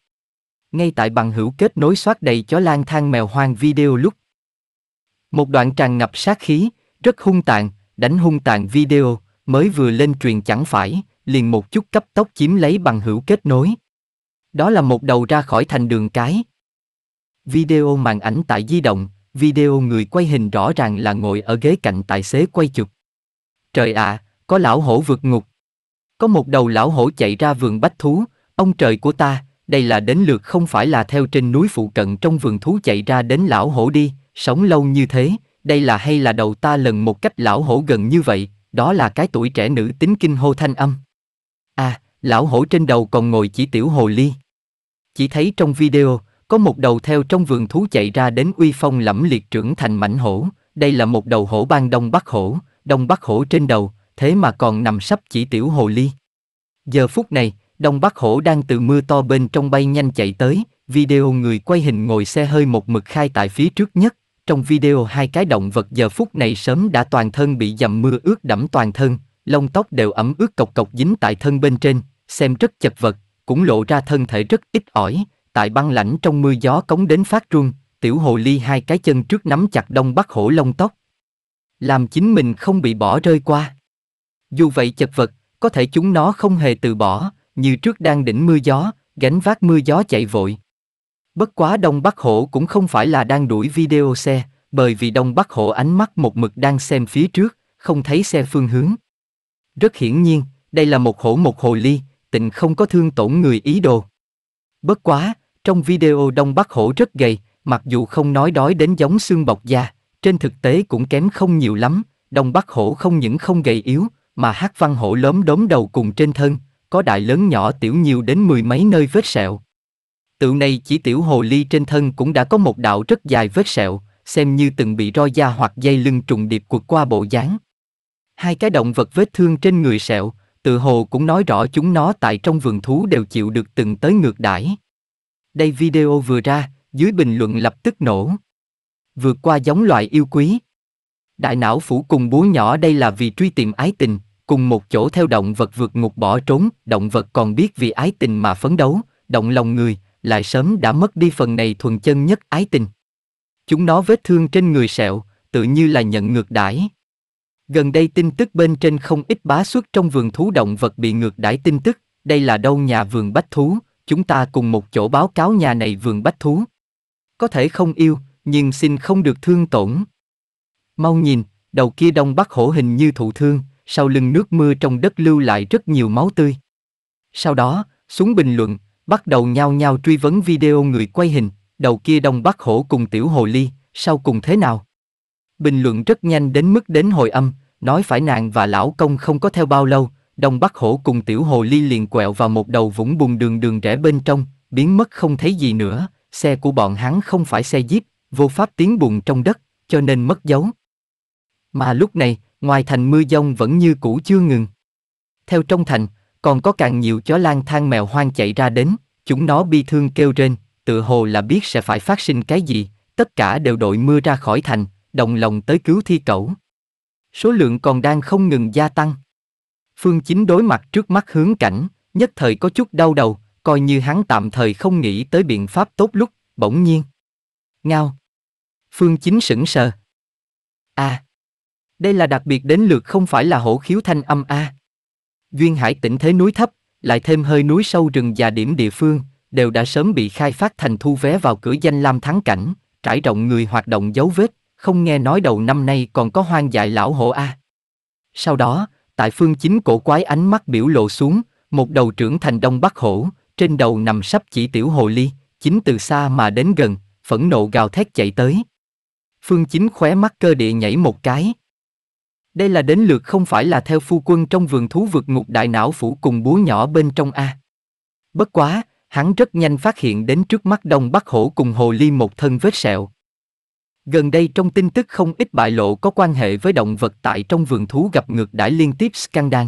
Ngay tại bằng hữu kết nối soát đầy chó lang thang mèo hoang video lúc. Một đoạn tràn ngập sát khí, rất hung tàn, đánh hung tàn video, mới vừa lên truyền chẳng phải, liền một chút cấp tốc chiếm lấy bằng hữu kết nối. Đó là một đầu ra khỏi thành đường cái. Video màn ảnh tại di động, video người quay hình rõ ràng là ngồi ở ghế cạnh tài xế quay chụp. Trời ạ, à, có lão hổ vượt ngục. Có một đầu lão hổ chạy ra vườn bách thú, ông trời của ta, đây là đến lượt không phải là theo trên núi phụ cận trong vườn thú chạy ra đến lão hổ đi, sống lâu như thế, đây là hay là đầu ta lần một cách lão hổ gần như vậy, đó là cái tuổi trẻ nữ tính kinh hô thanh âm. À, lão hổ trên đầu còn ngồi chỉ tiểu hồ ly. Chỉ thấy trong video, có một đầu theo trong vườn thú chạy ra đến uy phong lẫm liệt trưởng thành mảnh hổ, đây là một đầu hổ bang Đông Bắc hổ, Đông Bắc hổ trên đầu, thế mà còn nằm sắp chỉ tiểu hồ ly. Giờ phút này, Đông Bắc Hổ đang từ mưa to bên trong bay nhanh chạy tới, video người quay hình ngồi xe hơi một mực khai tại phía trước nhất. Trong video hai cái động vật giờ phút này sớm đã toàn thân bị dầm mưa ướt đẫm toàn thân, lông tóc đều ẩm ướt cộc cộc dính tại thân bên trên, xem rất chật vật, cũng lộ ra thân thể rất ít ỏi, tại băng lãnh trong mưa gió cống đến phát run, tiểu hồ ly hai cái chân trước nắm chặt đông bắc hổ lông tóc. Làm chính mình không bị bỏ rơi qua. Dù vậy chật vật, có thể chúng nó không hề từ bỏ, như trước đang đỉnh mưa gió, gánh vác mưa gió chạy vội. Bất quá Đông Bắc Hổ cũng không phải là đang đuổi video xe, bởi vì Đông Bắc Hổ ánh mắt một mực đang xem phía trước, không thấy xe phương hướng. Rất hiển nhiên, đây là một hổ một hồi ly, tình không có thương tổn người ý đồ. Bất quá, trong video Đông Bắc Hổ rất gầy, mặc dù không nói đói đến giống xương bọc da, trên thực tế cũng kém không nhiều lắm, Đông Bắc Hổ không những không gầy yếu, mà hát văn hổ lớn đốm đầu cùng trên thân, có đại lớn nhỏ tiểu nhiều đến mười mấy nơi vết sẹo. Tượng này chỉ tiểu hồ ly trên thân cũng đã có một đạo rất dài vết sẹo, xem như từng bị roi da hoặc dây lưng trùng điệp quật qua bộ dáng. Hai cái động vật vết thương trên người sẹo, tự hồ cũng nói rõ chúng nó tại trong vườn thú đều chịu được từng tới ngược đãi. Đây video vừa ra, dưới bình luận lập tức nổ. Vượt qua giống loại yêu quý. Đại não phủ cùng búa nhỏ đây là vì truy tìm ái tình, cùng một chỗ theo động vật vượt ngục bỏ trốn, động vật còn biết vì ái tình mà phấn đấu, động lòng người, lại sớm đã mất đi phần này thuần chân nhất ái tình. Chúng nó vết thương trên người sẹo, tự như là nhận ngược đãi. Gần đây tin tức bên trên không ít bá xuất trong vườn thú động vật bị ngược đãi tin tức, đây là đâu nhà vườn bách thú, chúng ta cùng một chỗ báo cáo nhà này vườn bách thú. Có thể không yêu, nhưng xin không được thương tổn, Mau nhìn, đầu kia đông bắc hổ hình như thụ thương, sau lưng nước mưa trong đất lưu lại rất nhiều máu tươi. Sau đó, xuống bình luận, bắt đầu nhao nhao truy vấn video người quay hình, đầu kia đông bắc hổ cùng tiểu hồ ly, sau cùng thế nào? Bình luận rất nhanh đến mức đến hồi âm, nói phải nàng và lão công không có theo bao lâu, đông bắc hổ cùng tiểu hồ ly liền quẹo vào một đầu vũng bùn đường đường rẽ bên trong, biến mất không thấy gì nữa, xe của bọn hắn không phải xe jeep, vô pháp tiến bùn trong đất, cho nên mất dấu. Mà lúc này, ngoài thành mưa dông vẫn như cũ chưa ngừng. Theo trong thành, còn có càng nhiều chó lang thang mèo hoang chạy ra đến, chúng nó bi thương kêu rên, tự hồ là biết sẽ phải phát sinh cái gì, tất cả đều đội mưa ra khỏi thành, đồng lòng tới cứu thi cẩu. Số lượng còn đang không ngừng gia tăng. Phương Chính đối mặt trước mắt hướng cảnh, nhất thời có chút đau đầu, coi như hắn tạm thời không nghĩ tới biện pháp tốt lúc, bỗng nhiên. Ngao. Phương Chính sững sờ. À. Đây là đặc biệt đến lượt không phải là hổ khiếu thanh âm A. Duyên hải tỉnh thế núi thấp, lại thêm hơi núi sâu rừng già điểm địa phương, đều đã sớm bị khai phát thành thu vé vào cửa danh lam thắng cảnh, trải rộng người hoạt động dấu vết, không nghe nói đầu năm nay còn có hoang dại lão hổ A. Sau đó, tại phương chính cổ quái ánh mắt biểu lộ xuống, một đầu trưởng thành đông bắc hổ, trên đầu nằm sắp chỉ tiểu hồ ly, chính từ xa mà đến gần, phẫn nộ gào thét chạy tới. Phương chính khóe mắt cơ địa nhảy một cái, đây là đến lượt không phải là theo phu quân trong vườn thú vượt ngục đại não phủ cùng búa nhỏ bên trong A. Bất quá, hắn rất nhanh phát hiện đến trước mắt đông bắc hổ cùng hồ ly một thân vết sẹo. Gần đây trong tin tức không ít bại lộ có quan hệ với động vật tại trong vườn thú gặp ngược đãi liên tiếp scandal.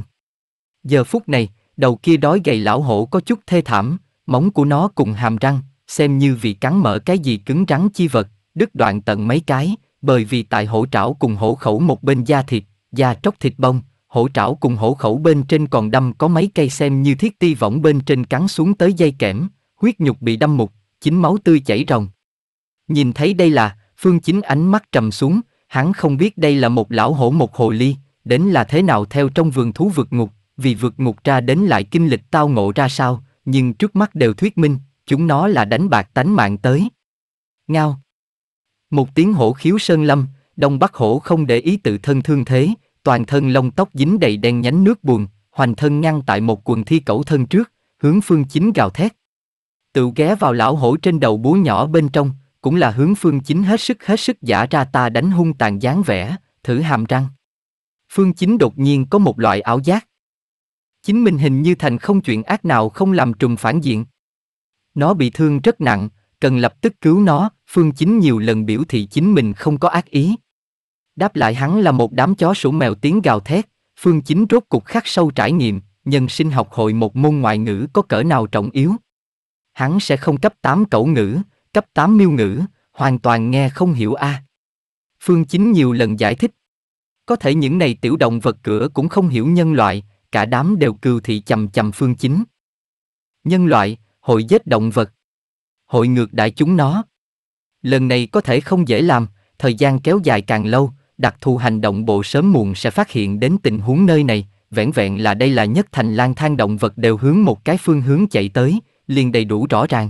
Giờ phút này, đầu kia đói gầy lão hổ có chút thê thảm, móng của nó cùng hàm răng, xem như vì cắn mở cái gì cứng rắn chi vật, đứt đoạn tận mấy cái, bởi vì tại hổ trảo cùng hổ khẩu một bên da thịt, da tróc thịt bông, hổ trảo cùng hổ khẩu bên trên còn đâm có mấy cây xem như thiết ti võng bên trên cắn xuống tới dây kẽm, huyết nhục bị đâm mục, chính máu tươi chảy ròng. Nhìn thấy đây là, Phương Chính ánh mắt trầm xuống, hắn không biết đây là một lão hổ một hồ ly, đến là thế nào theo trong vườn thú vượt ngục, vì vượt ngục ra đến lại kinh lịch tao ngộ ra sao, nhưng trước mắt đều thuyết minh, chúng nó là đánh bạc tánh mạng tới. Ngao. Một tiếng hổ khiếu sơn lâm, Đông Bắc Hổ không để ý tự thân thương thế, toàn thân lông tóc dính đầy đen nhánh nước buồn, hoành thân ngăn tại một quần thi cẩu thân trước, hướng phương chính gào thét. Tự ghé vào lão hổ trên đầu búa nhỏ bên trong, cũng là hướng phương chính hết sức hết sức giả ra ta đánh hung tàn dáng vẻ, thử hàm răng. Phương chính đột nhiên có một loại ảo giác. Chính mình hình như thành không chuyện ác nào không làm trùng phản diện. Nó bị thương rất nặng, cần lập tức cứu nó, phương chính nhiều lần biểu thị chính mình không có ác ý, Đáp lại hắn là một đám chó sủa mèo tiếng gào thét, Phương Chính rốt cục khắc sâu trải nghiệm, nhân sinh học hội một môn ngoại ngữ có cỡ nào trọng yếu. Hắn sẽ không cấp 8 cẩu ngữ, cấp 8 miêu ngữ, hoàn toàn nghe không hiểu a. Phương Chính nhiều lần giải thích. Có thể những này tiểu động vật cửa cũng không hiểu nhân loại, cả đám đều cừu thị chầm chầm Phương Chính. Nhân loại, hội giết động vật. Hội ngược đại chúng nó. Lần này có thể không dễ làm, thời gian kéo dài càng lâu, đặc thù hành động bộ sớm muộn sẽ phát hiện đến tình huống nơi này, vẻn vẹn là đây là nhất thành lang thang động vật đều hướng một cái phương hướng chạy tới, liền đầy đủ rõ ràng.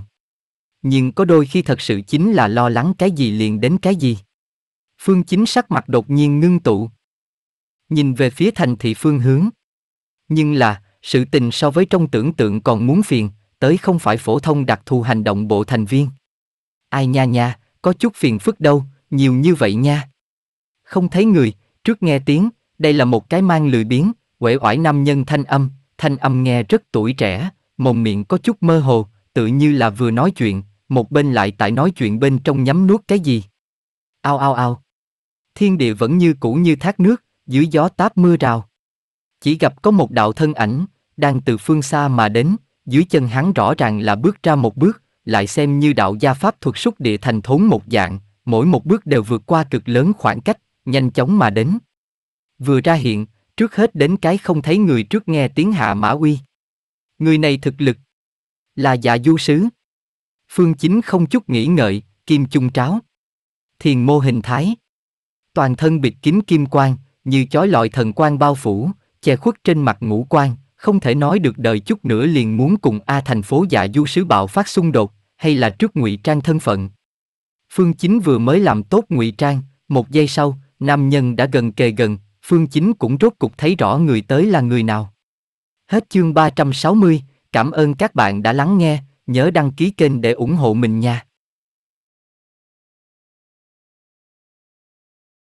Nhưng có đôi khi thật sự chính là lo lắng cái gì liền đến cái gì. Phương chính sắc mặt đột nhiên ngưng tụ. Nhìn về phía thành thị phương hướng. Nhưng là, sự tình so với trong tưởng tượng còn muốn phiền, tới không phải phổ thông đặc thù hành động bộ thành viên. Ai nha nha, có chút phiền phức đâu, nhiều như vậy nha không thấy người, trước nghe tiếng, đây là một cái mang lười biếng, uể oải nam nhân thanh âm, thanh âm nghe rất tuổi trẻ, mồm miệng có chút mơ hồ, tự như là vừa nói chuyện, một bên lại tại nói chuyện bên trong nhắm nuốt cái gì. Ao ao ao. Thiên địa vẫn như cũ như thác nước, dưới gió táp mưa rào. Chỉ gặp có một đạo thân ảnh, đang từ phương xa mà đến, dưới chân hắn rõ ràng là bước ra một bước, lại xem như đạo gia pháp thuật xúc địa thành thốn một dạng, mỗi một bước đều vượt qua cực lớn khoảng cách, nhanh chóng mà đến. Vừa ra hiện, trước hết đến cái không thấy người trước nghe tiếng hạ mã uy. Người này thực lực là dạ du sứ. Phương Chính không chút nghĩ ngợi, kim chung tráo. Thiền mô hình thái. Toàn thân bịt kín kim quang, như chói lọi thần quang bao phủ, che khuất trên mặt ngũ quan, không thể nói được đời chút nữa liền muốn cùng A thành phố dạ du sứ bạo phát xung đột, hay là trước ngụy trang thân phận. Phương Chính vừa mới làm tốt ngụy trang, một giây sau, Nam nhân đã gần kề gần, Phương Chính cũng rốt cục thấy rõ người tới là người nào. Hết chương 360, cảm ơn các bạn đã lắng nghe, nhớ đăng ký kênh để ủng hộ mình nha.